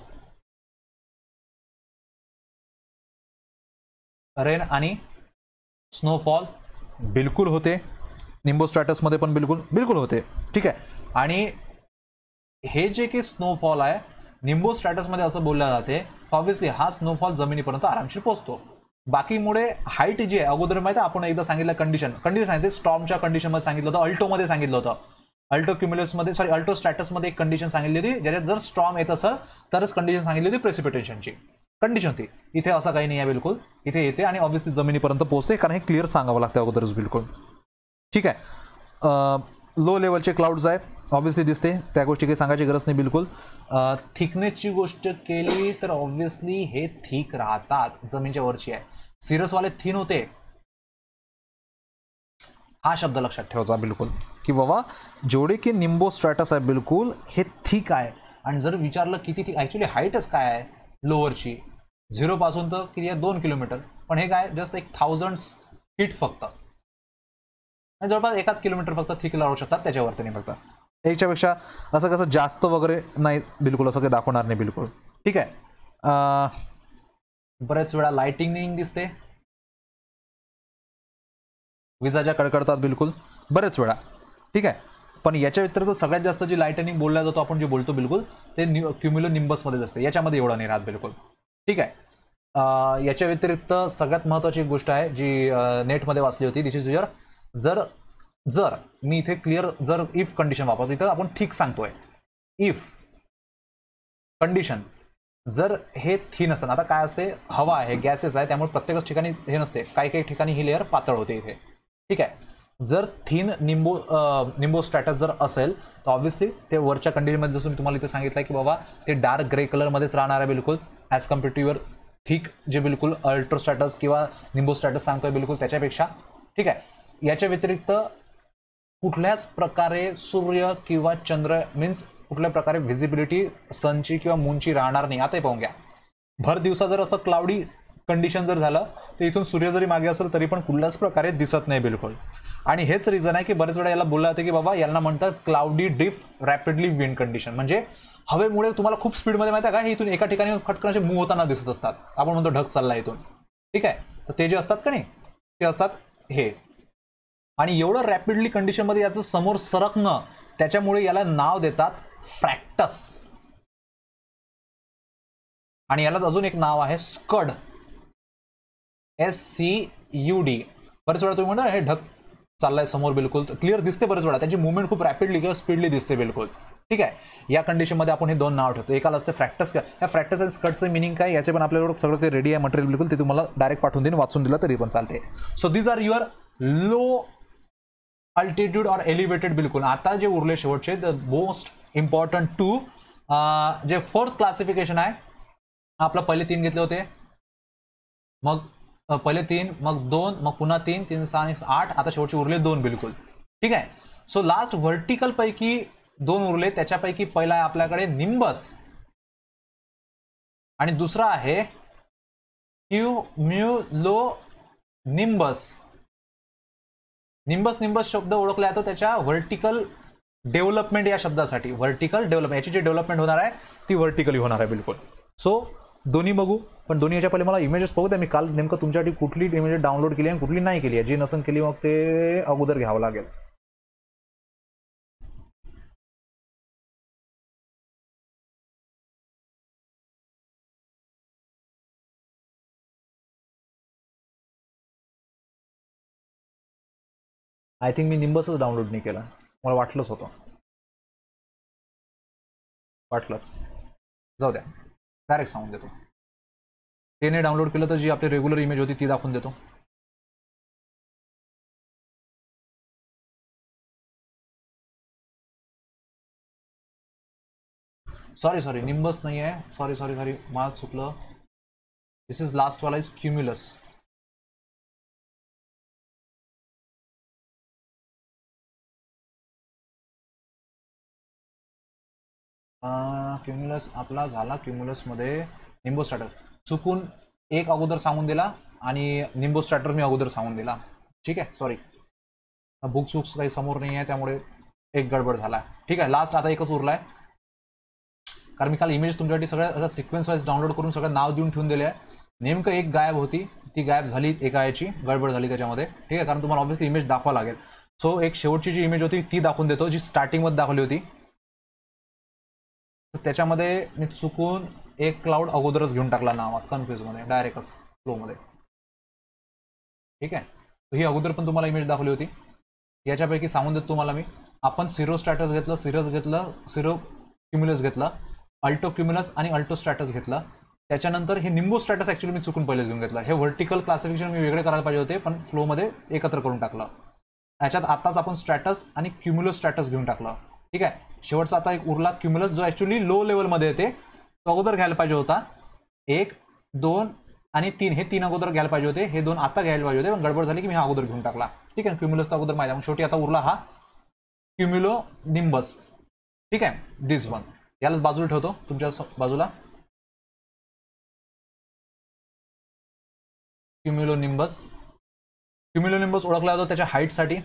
रेन आणि स्नोफॉल बिलकुल होते निंबो मध्ये पण बिलकुल बिलकुल होते ठीक आहे आणि हे जे की स्नोफॉल आहे निंबो मध्ये असं बोलले जाते ऑब्व्हियसली हा स्नोफॉल जमिनीपर्यंत आरामशीर पोहोचतो बाकीमुळे हाईट जी आहे अगोदर माहिती आपण एकदा सांगितलं कंडिशन कंडिशन सांगितले स्टॉमच्या कंडिशनमध्ये सांगितलं होतं अल्टोमध्ये सांगितलं होतं अल्टो क्युम्युलसमध्ये सॉरी अल्टो स्टॅटसमध्ये एक कंडिशन सांगितली होती ज्याच्यात जर स्ट्रॉम येत असेल तरच कंडिशन सांगितली होती प्रेसिपिटेशनची कंडिशन होती इथे असं काही नाही आहे बिलकुल इथे येते आणि ऑब्व्हियसली जमिनीपर्यंत पोहोचते कारण हे क्लिअर सांगावं लागतं अगोदरच बिलकुल ठीक आहे लो लेवलचे क्लाउड्स आहे ऑब्व्हियसली दिसते त्या गोष्टी काही सांगायची गरज नाही बिलकुल थिकनेसची गोष्ट केली तर ऑब्व्हियसली हे थिक राहतात जमीनच्या वरची आहे सिरसवाले थिन होते हा शब्द लक्षात ठेवायचा बिलकुल की बाबा जेवढे की निंबो स्ट्रॅटस आहे बिलकुल हे थिक आहे आणि जर विचारलं किती थिक ॲक्च्युली हाईटच काय आहे लोअरची पासून तर किती आहे दोन किलोमीटर पण हे काय जस्ट एक थाउजंड फीट फक्त जवळपास एकाच किलोमीटर फक्त थिक लावू शकतात त्याच्यावरती नाही फक्त याच्यापेक्षा असं कसं जास्त वगैरे नाही बिलकुल असं काही दाखवणार नाही बिलकुल ठीक आहे बरेच वेळा लाइटिंग दिसते विजाच्या कडकडतात बिलकुल बरेच वेळा ठीक आहे पण याच्या व्यतिरिक्त सगळ्यात जास्त जी लाइटनिंग बोलला जातो आपण जे बोलतो बिलकुल ते न्यू क्युम्युलो निंबसमध्येच असते याच्यामध्ये एवढा नाही राहत बिलकुल ठीक आहे याच्या व्यतिरिक्त सगळ्यात महत्वाची एक गोष्ट आहे जी नेटमध्ये वाचली होती दिस इज युअर जर जर मी इथे क्लिअर जर इफ कंडिशन वापरतो इथं आपण ठीक सांगतोय इफ कंडिशन जर हे थीन असतं आता काय असते हवा आहे गॅसेस आहे त्यामुळे प्रत्येकच ठिकाणी हे नसते काही काही ठिकाणी ही लेअर पातळ होते इथे ठीक आहे जर थीन निंबो निंबो स्ट्रॅटस जर असेल तर ऑब्व्हियसली ते वरच्या कंडिशनमध्ये जसं मी तुम्हाला इथे सांगितलं की बाबा ते डार्क ग्रे कलरमध्येच राहणार आहे बिलकुल as compare to your thick जे बिलकुल अल्ट्रो स्टॅटस किंवा निंबो स्टॅटस सांगतोय बिलकुल त्याच्यापेक्षा ठीक आहे याच्या व्यतिरिक्त कुठल्याच प्रकारे सूर्य किंवा चंद्र मीन्स कुठल्या प्रकारे व्हिजिबिलिटी सनची किंवा मूनची राहणार नाही आता पाहून घ्या भर दिवसा जर असं क्लाउडी कंडिशन जर झालं तर इथून सूर्य जरी मागे असेल तरी पण कुठल्याच प्रकारे दिसत नाही बिलकुल आणि हेच रिझन आहे की बरेच वेळा याला बोललं जातं की बाबा यांना म्हणतात cloudy deep rapidly wind condition म्हणजे हवेमुळे तुम्हाला खूप स्पीडमध्ये माहिती आहे का हे इथून एका ठिकाणी फटकन असे मूव होताना दिसत असतात आपण म्हणतो ढग चालला इथून ठीक आहे तर ते जे असतात का नाही ते असतात हे आणि एवढं रॅपिडली कंडिशनमध्ये याचं समोर सरकणं त्याच्यामुळे याला नाव देतात फ्रॅक्टस आणि यालाच अजून एक नाव आहे scud S C U D बरेच वेळा तुम्ही म्हणा हे ढक चाललाय समोर बिलकुल क्लिअर दिसते बरेच वेळा त्याची मुवमेंट खूप रॅपिडली किंवा स्पीडली दिसते बिलकुल ठीक आहे या कंडिशनमध्ये आपण हे दोन नाव ठेवतो एकाला असते फ्रॅक्टस का या फ्रॅक्टस अँड स्कटचं मिनिंग काय याचे पण आपल्याकडे सगळं काही रेडी आहे मटेरियल बिलकुल ते तुम्हाला डायरेक्ट पाठवून देईन वाचून दिलं तरी पण चालते so these are your low altitude or elevated बिलकुल आता जे उरले शेवटचे द मोस्ट इम्पॉर्टंट टू जे फोर्थ क्लासिफिकेशन आहे आपलं पहिले तीन घेतले होते मग पहिले तीन मग दोन मग पुन्हा तीन तीन सहा एक आठ आता शेवटचे उरले दोन बिलकुल ठीक आहे सो लास्ट व्हर्टिकल पैकी दोन उरले त्याच्यापैकी पहिला आहे आपल्याकडे निंबस आणि दुसरा आहे mu low cumulonimbus nimbus nimbus शब्द ओळखला जातो त्याच्या व्हर्टिकल डेव्हलपमेंट या शब्दासाठी व्हर्टिकल डेव्हलपमेंट याची जी डेव्हलपमेंट होणार आहे ती व्हर्टिकली होणार आहे बिलकुल सो दोन्ही बघू पण दोन्ही याच्या पहिले मला इमेजेस बघू द्या मी काल नेमकं तुमच्यासाठी कुठली इमेज़ डाउनलोड केली आणि कुठली नाही केली आहे जी नसन केली मग ते अगोदर घ्यावं लागेल आय थिंक मी निंबसच डाउनलोड नाही केला मला वाटलंच होतं वाटलंच जाऊ द्या डायरेक्ट सांगून देतो ते डाउनलोड केलं तर जी आपली रेग्युलर इमेज होती ती दाखवून देतो सॉरी सॉरी निंबस नाही आहे सॉरी सॉरी सॉरी मला चुकलं दिस इज लास्ट वाला इज क्युम्युलस क्युम्युलस आपला झाला क्युम्युलसमध्ये निंबो स्टार्टर चुकून एक अगोदर सांगून दिला आणि निंबो स्टार्टर मी अगोदर सांगून दिला ठीक आहे सॉरी बुक्स वुक्स काही समोर नाही आहे त्यामुळे एक गडबड झाला ठीक आहे लास्ट आता एकच उरला आहे कारण मी काल इमेज तुमच्यासाठी सगळ्या असं सिक्वेन्स वाईज डाउनलोड करून सगळं नाव देऊन ठेवून दिले आहे नेमकं एक गायब होती ती गायब झाली एका याची गडबड झाली त्याच्यामध्ये ठीक आहे कारण तुम्हाला ऑब्व्हियसली इमेज दाखवा लागेल सो एक शेवटची जी इमेज होती ती दाखवून देतो जी स्टार्टिंगमध्ये दाखवली होती त्याच्यामध्ये मी चुकून एक क्लाउड अगोदरच घेऊन टाकला नावात कन्फ्युजमध्ये डायरेक्टच फ्लोमध्ये ठीक आहे ही अगोदर पण तुम्हाला इमेज दाखवली होती याच्यापैकी सांगून देतो तुम्हाला मी आपण सिरो स्टॅटस घेतलं सिरस घेतलं सिरो क्युम्युलस घेतला अल्टो क्युम्युलस आणि अल्टो स्टॅटस घेतला त्याच्यानंतर हे निंबो स्टॅटस ॲक्च्युली मी चुकून पहिलेच घेऊन घेतला हे व्हर्टिकल क्लासिफिकेशन मी वेगळे करायला पाहिजे होते पण फ्लोमध्ये एकत्र करून टाकलं याच्यात आताच आपण स्ट्रॅटस आणि क्युम्युलस स्ट्रॅटस घेऊन टाकलं ठीक आहे शेवटचा आता एक उरला क्युम्युलस जो ॲक्च्युली लो लेवलमध्ये येते तो अगोदर घ्यायला पाहिजे होता एक दोन आणि तीन हे तीन अगोदर घ्यायला पाहिजे होते हे दोन आता घ्यायला पाहिजे होते पण गडबड झाली की मी हा अगोदर घेऊन टाकला ठीक आहे क्युम्युलस तर अगोदर माहिती मग शेवटी आता उरला हा क्युम्युलो निंबस ठीक आहे दिस वन यालाच बाजूला ठेवतो तुमच्या बाजूला क्युम्युलो निंबस क्युम्युलो निंबस ओळखला जातो त्याच्या हाईटसाठी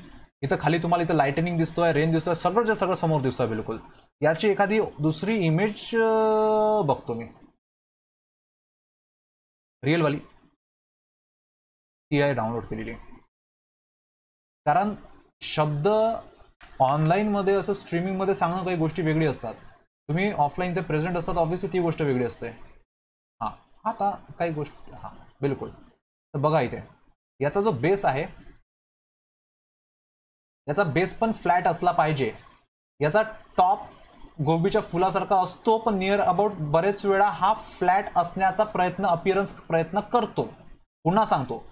इथं खाली तुम्हाला इथं लाइटनिंग दिसतोय रेंज दिसतोय सगळंच्या सगळं समोर दिसतोय बिलकुल याची एखादी दुसरी इमेज बघतो मी रिअलवाली ती आहे डाउनलोड केलेली कारण शब्द ऑनलाईनमध्ये असं स्ट्रीमिंगमध्ये सांगणं काही गोष्टी वेगळी असतात तुम्ही ऑफलाईन ते प्रेझेंट असतात ऑब्व्हियसली ती गोष्ट वेगळी असते हा आता काही गोष्ट हां बिलकुल तर बघा इथे याचा जो बेस आहे याचा बेस पण फ्लॅट असला पाहिजे याचा टॉप गोबीच्या फुलासारखा असतो पण नियर अबाउट बरेच वेळा हा फ्लॅट असण्याचा प्रयत्न अपिअरन्स प्रयत्न करतो पुन्हा सांगतो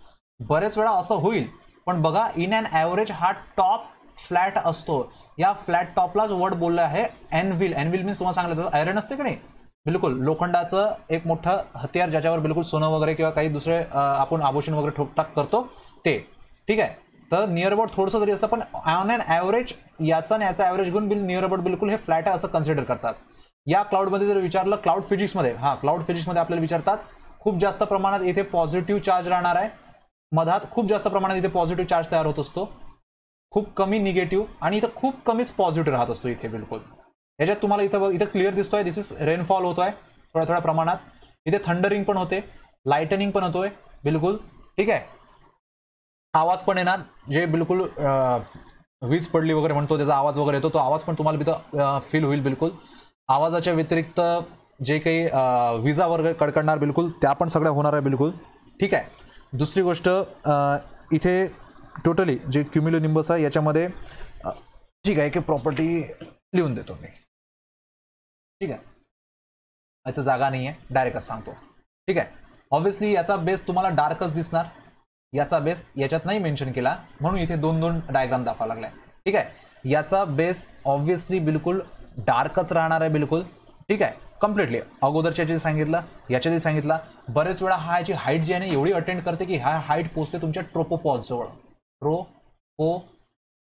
बरेच वेळा असं होईल पण बघा इन अँड ॲव्हरेज हा टॉप फ्लॅट असतो या फ्लॅट टॉपलाच वर्ड बोललं आहे एनव्हील एनव्हील मीन्स तुम्हाला सांगितलं जातं आयरन असते की नाही बिलकुल लोखंडाचं एक मोठं हत्यार ज्याच्यावर बिलकुल सोनं वगैरे किंवा काही दुसरे आपण आभूषण वगैरे ठोकठाक करतो ते ठीक आहे तर नियर अबाउट थोडंसं जरी असतं पण ऑन अँड ॲव्हरेज याचा आणि याचा ॲव्हरेज घेऊन बिल नियर अबाउट बिलकुल हे फ्लॅट आहे असं कन्सिडर करतात या क्लाउडमध्ये जर विचारलं क्लाउड फिजिक्समध्ये हां क्लाउड फिजिक्समध्ये आपल्याला विचारतात खूप जास्त प्रमाणात इथे पॉझिटिव्ह चार्ज राहणार आहे मधात खूप जास्त प्रमाणात इथे पॉझिटिव्ह चार्ज तयार होत असतो खूप कमी निगेटिव्ह आणि इथं खूप कमीच पॉझिटिव्ह राहत असतो इथे बिलकुल याच्यात तुम्हाला इथं इथं क्लिअर दिसतोय दिस इज रेनफॉल होतो आहे थोड्या थोड्या प्रमाणात इथे थंडरिंग पण होते लाईटनिंग पण होतोय बिलकुल ठीक आहे आवाज पण येणार जे बिलकुल वीज पडली वगैरे म्हणतो त्याचा आवाज वगैरे येतो तो आवाज पण तुम्हाला तिथं फील होईल बिलकुल आवाजाच्या व्यतिरिक्त जे काही विजा वगैरे कडकडणार बिलकुल त्या पण सगळ्या होणार आहे बिलकुल ठीक आहे दुसरी गोष्ट इथे टोटली जे क्युमिलो निंबस आहे याच्यामध्ये ठीक आहे की प्रॉपर्टी लिहून देतो मी ठीक आहे इथं जागा नाही आहे डायरेक्टच सांगतो ठीक आहे ऑब्व्हियसली याचा बेस तुम्हाला डार्कच दिसणार याचा बेस याच्यात नाही मेन्शन केला म्हणून इथे दोन दोन डायग्राम दाखवा लागलाय ठीक आहे याचा बेस ऑब्व्हियसली बिलकुल डार्कच राहणार आहे बिलकुल ठीक आहे कम्प्लिटली अगोदरच्या जे सांगितलं याच्या सांगितलं सांगितला बरेच वेळा हा याची हाईट जी आहे ना एवढी अटेंड करते की हा हाईट पोचते तुमच्या जवळ पो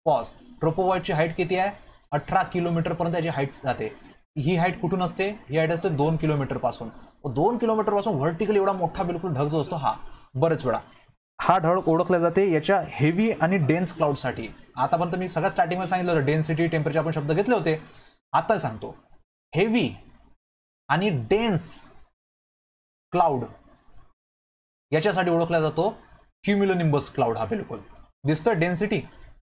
पॉज ट्रोपोपॉजची हाईट किती आहे अठरा किलोमीटरपर्यंत याची हाईट जाते ही हाईट कुठून असते ही हाईट असते दोन किलोमीटरपासून दोन किलोमीटरपासून व्हर्टिकल एवढा मोठा बिलकुल ढग जो असतो हा बरेच वेळा हा ढळ ओळखला जाते याच्या हेवी आणि डेन्स क्लाउडसाठी आतापर्यंत मी सगळ्या मध्ये सांगितलं होतं डेन्सिटी टेम्परेचर आपण शब्द घेतले होते आता सांगतो हेवी आणि डेन्स क्लाउड याच्यासाठी ओळखला जातो क्युम्युलोनिंबस क्लाउड हा बिलकुल दिसतोय डेन्सिटी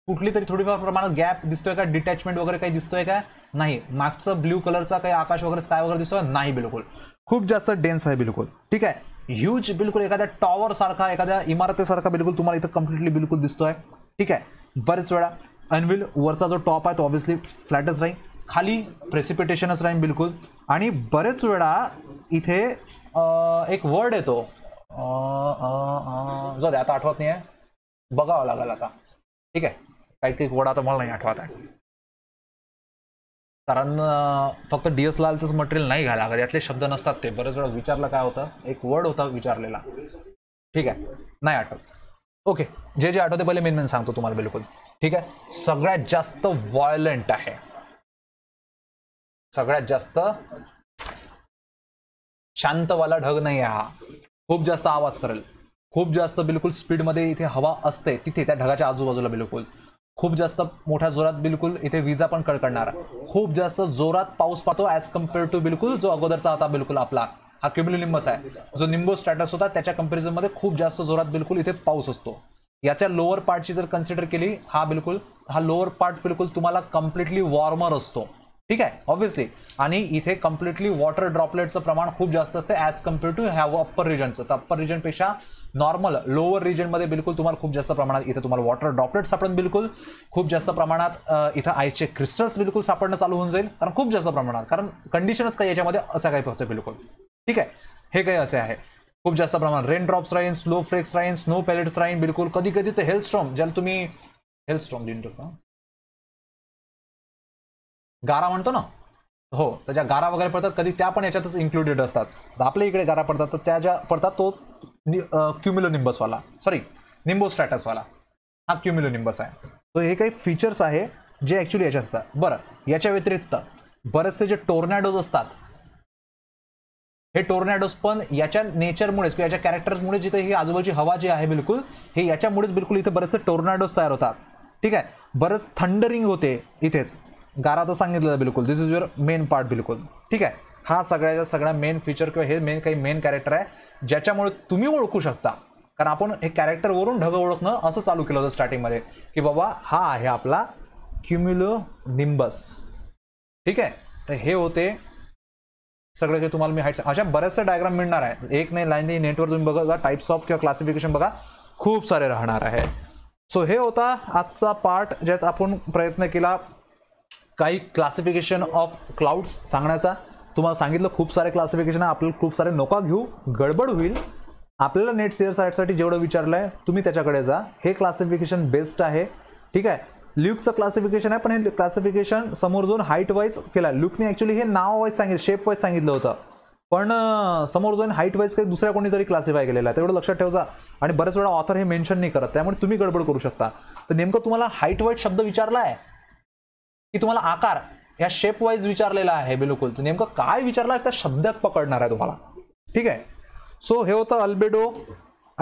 कुठली तरी थोडीफार प्रमाणात गॅप दिसतोय का डिटॅचमेंट वगैरे काही दिसतोय का नाही मागचं ब्ल्यू कलरचा काही आकाश वगैरे स्काय वगैरे दिसतोय नाही बिलकुल खूप जास्त डेन्स आहे बिलकुल ठीक आहे ह्यूज बिलकुल एखाद्या टॉवर सारखा एखाद्या इमारतीसारखा बिलकुल तुम्हाला इथं कम्प्लिटली बिलकुल दिसतोय ठीक आहे बरेच वेळा अनविल वरचा जो टॉप आहे तो ऑब्व्हियसली फ्लॅटच राहील खाली प्रेसिपिटेशनच राहील बिलकुल आणि बरेच वेळा इथे एक वर्ड येतो जो द्या आता आठवत नाही आहे बघावं लागेल आता ठीक आहे काही काही वर्ड आता मला नाही आठवत आहे कारण फक्त डी एस लालच मटेरियल नाही घाला यातले शब्द नसतात ते बरेच वेळा विचारलं काय होतं एक वर्ड होता विचारलेला ठीक आहे नाही आठवत ओके जे जे आठवते पहिले मेन मेन सांगतो तुम्हाला बिलकुल ठीक आहे सगळ्यात जास्त व्हायलंट आहे सगळ्यात जास्त शांतवाला ढग नाही आहे हा खूप जास्त आवाज करेल खूप जास्त बिलकुल स्पीडमध्ये इथे हवा असते तिथे त्या ढगाच्या आजूबाजूला बिलकुल खूप जास्त मोठ्या जोरात बिलकुल इथे विजा पण कडकडणार खूप जास्त जोरात पाऊस पाहतो ॲज कम्पेअर टू बिलकुल जो अगोदरचा होता बिलकुल आपला हा निंबस आहे जो निंबो स्टॅटस होता त्याच्या मध्ये खूप जास्त जोरात बिलकुल इथे पाऊस असतो याच्या लोअर पार्टची जर कन्सिडर केली हा बिलकुल हा लोअर पार्ट बिलकुल तुम्हाला कम्प्लिटली वॉर्मर असतो ठीक आहे ऑब्व्हियसली आणि इथे कम्प्लिटली वॉटर ड्रॉपलेटचं प्रमाण खूप जास्त असते as compare to have upper रिजनचं तर अप्पर रिजनपेक्षा नॉर्मल लोअर रिजनमध्ये बिलकुल तुम्हाला खूप जास्त प्रमाणात इथे तुम्हाला वॉटर ड्रॉपलेट सापडून बिलकुल खूप जास्त प्रमाणात इथं आईसचे क्रिस्टल्स बिलकुल सापडणं चालू होऊन जाईल कारण खूप जास्त प्रमाणात कारण कंडिशनच काही याच्यामध्ये असं काही होतं बिलकुल ठीक आहे हे काही असे आहे खूप जास्त प्रमाणात रेन ड्रॉप्स राहीन स्लो फ्लेक्स राहीन स्नो पॅलेट्स राहीन बिलकुल कधी कधी तर हेल्थ स्ट्रॉम ज्याला तुम्ही हेल्थ स्ट्रॉम लिहून ठेवता गारा म्हणतो ना हो तर ज्या गारा वगैरे पडतात कधी त्या पण याच्यातच इन्क्लुडेड असतात आपल्या इकडे गारा पडतात तर त्या ज्या पडतात तो क्युम्युलो निंबसवाला सॉरी निंबो वाला हा क्युम्युलो निंबस आहे तर हे काही फीचर्स आहे जे ॲक्च्युली याच्यात असतात बरं याच्या व्यतिरिक्त बरेचसे जे टोर्नॅडोज असतात हे टोर्नॅडोज पण याच्या नेचरमुळेच किंवा याच्या कॅरेक्टर्समुळे जिथे ही आजूबाजूची हवा जी आहे बिलकुल हे याच्यामुळेच बिलकुल इथे बरेचसे टोर्नॅडोज तयार होतात ठीक आहे बरंच थंडरिंग होते इथेच गारा तर सांगितलेलं बिलकुल this is your main part बिलकुल ठीक आहे हा सगळ्याच्या सगळ्या मेन फीचर किंवा हे मेन काही मेन कॅरेक्टर आहे ज्याच्यामुळे तुम्ही ओळखू शकता कारण आपण हे कॅरेक्टरवरून ढग ओळखणं असं चालू केलं होतं स्टार्टिंगमध्ये की बाबा हा आहे आपला क्युम्युलो निंबस ठीक आहे तर हे होते सगळे जे तुम्हाला मी हाईट अशा बऱ्याचशा डायग्राम मिळणार आहे एक नाही लाईन नाही नेटवर तुम्ही बघा टाईप्स ऑफ किंवा क्लासिफिकेशन बघा खूप सारे राहणार आहे सो हे होता आजचा पार्ट ज्यात आपण प्रयत्न केला काही क्लासिफिकेशन ऑफ क्लाउड्स सांगण्याचा तुम्हाला सांगितलं खूप सारे क्लासिफिकेशन आपल्याला खूप सारे नोका घेऊ गडबड होईल आपल्याला नेट सेअर साईटसाठी जेवढं विचारलं आहे तुम्ही त्याच्याकडे जा हे क्लासिफिकेशन बेस्ट आहे ठीक आहे ल्यूकचं क्लासिफिकेशन आहे पण हे क्लासिफिकेशन समोर जाऊन हाईट वाईज केला ल्यूकने ॲक्च्युली हे नाव वाईज सांगितलं शेप वाईज सांगितलं होतं पण समोर जाऊन हाईट वाईज काही दुसऱ्या कोणीतरी क्लासिफाय केलेला आहे तेवढं लक्षात ठेवजा आणि बरेच वेळा ऑथर हे मेन्शन नाही करत त्यामुळे तुम्ही गडबड करू शकता तर नेमकं तुम्हाला हाईट वाईज शब्द विचारला आहे की तुम्हाला आकार या शेप वाईज विचारलेला आहे बिलकुल नेमकं काय विचारला त्या शब्दात पकडणार आहे तुम्हाला ठीक आहे सो हे होतं अल्बेडो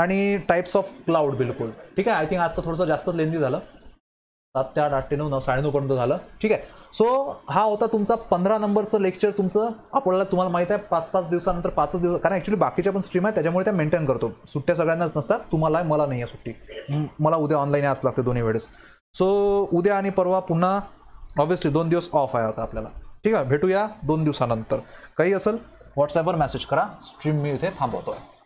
आणि टाईप्स ऑफ क्लाउड बिलकुल ठीक आहे आय थिंक आजचं थोडंसं जास्तच लेंदी झालं सात ते आठ आठ ते नऊ नऊ साडेनऊ पर्यंत झालं ठीक आहे सो हा होता तुमचा पंधरा नंबरचं लेक्चर तुमचं आपल्याला तुम्हाला माहिती आहे पाच पाच दिवसानंतर पाचच दिवस कारण ॲक्च्युली बाकीच्या पण स्ट्रीम आहे त्याच्यामुळे त्या मेंटेन करतो सुट्ट्या सगळ्यांनाच नसतात तुम्हाला मला नाही आहे सुट्टी मला उद्या ऑनलाईन यायच लागते दोन्ही वेळेस सो उद्या आणि परवा पुन्हा ऑब्व्हियसली दोन दिवस ऑफ आहे आता आपल्याला ठीक आहे भेटूया दोन दिवसानंतर काही असेल व्हॉट्सॲपवर मेसेज करा स्ट्रीम मी इथे थांबवतो आहे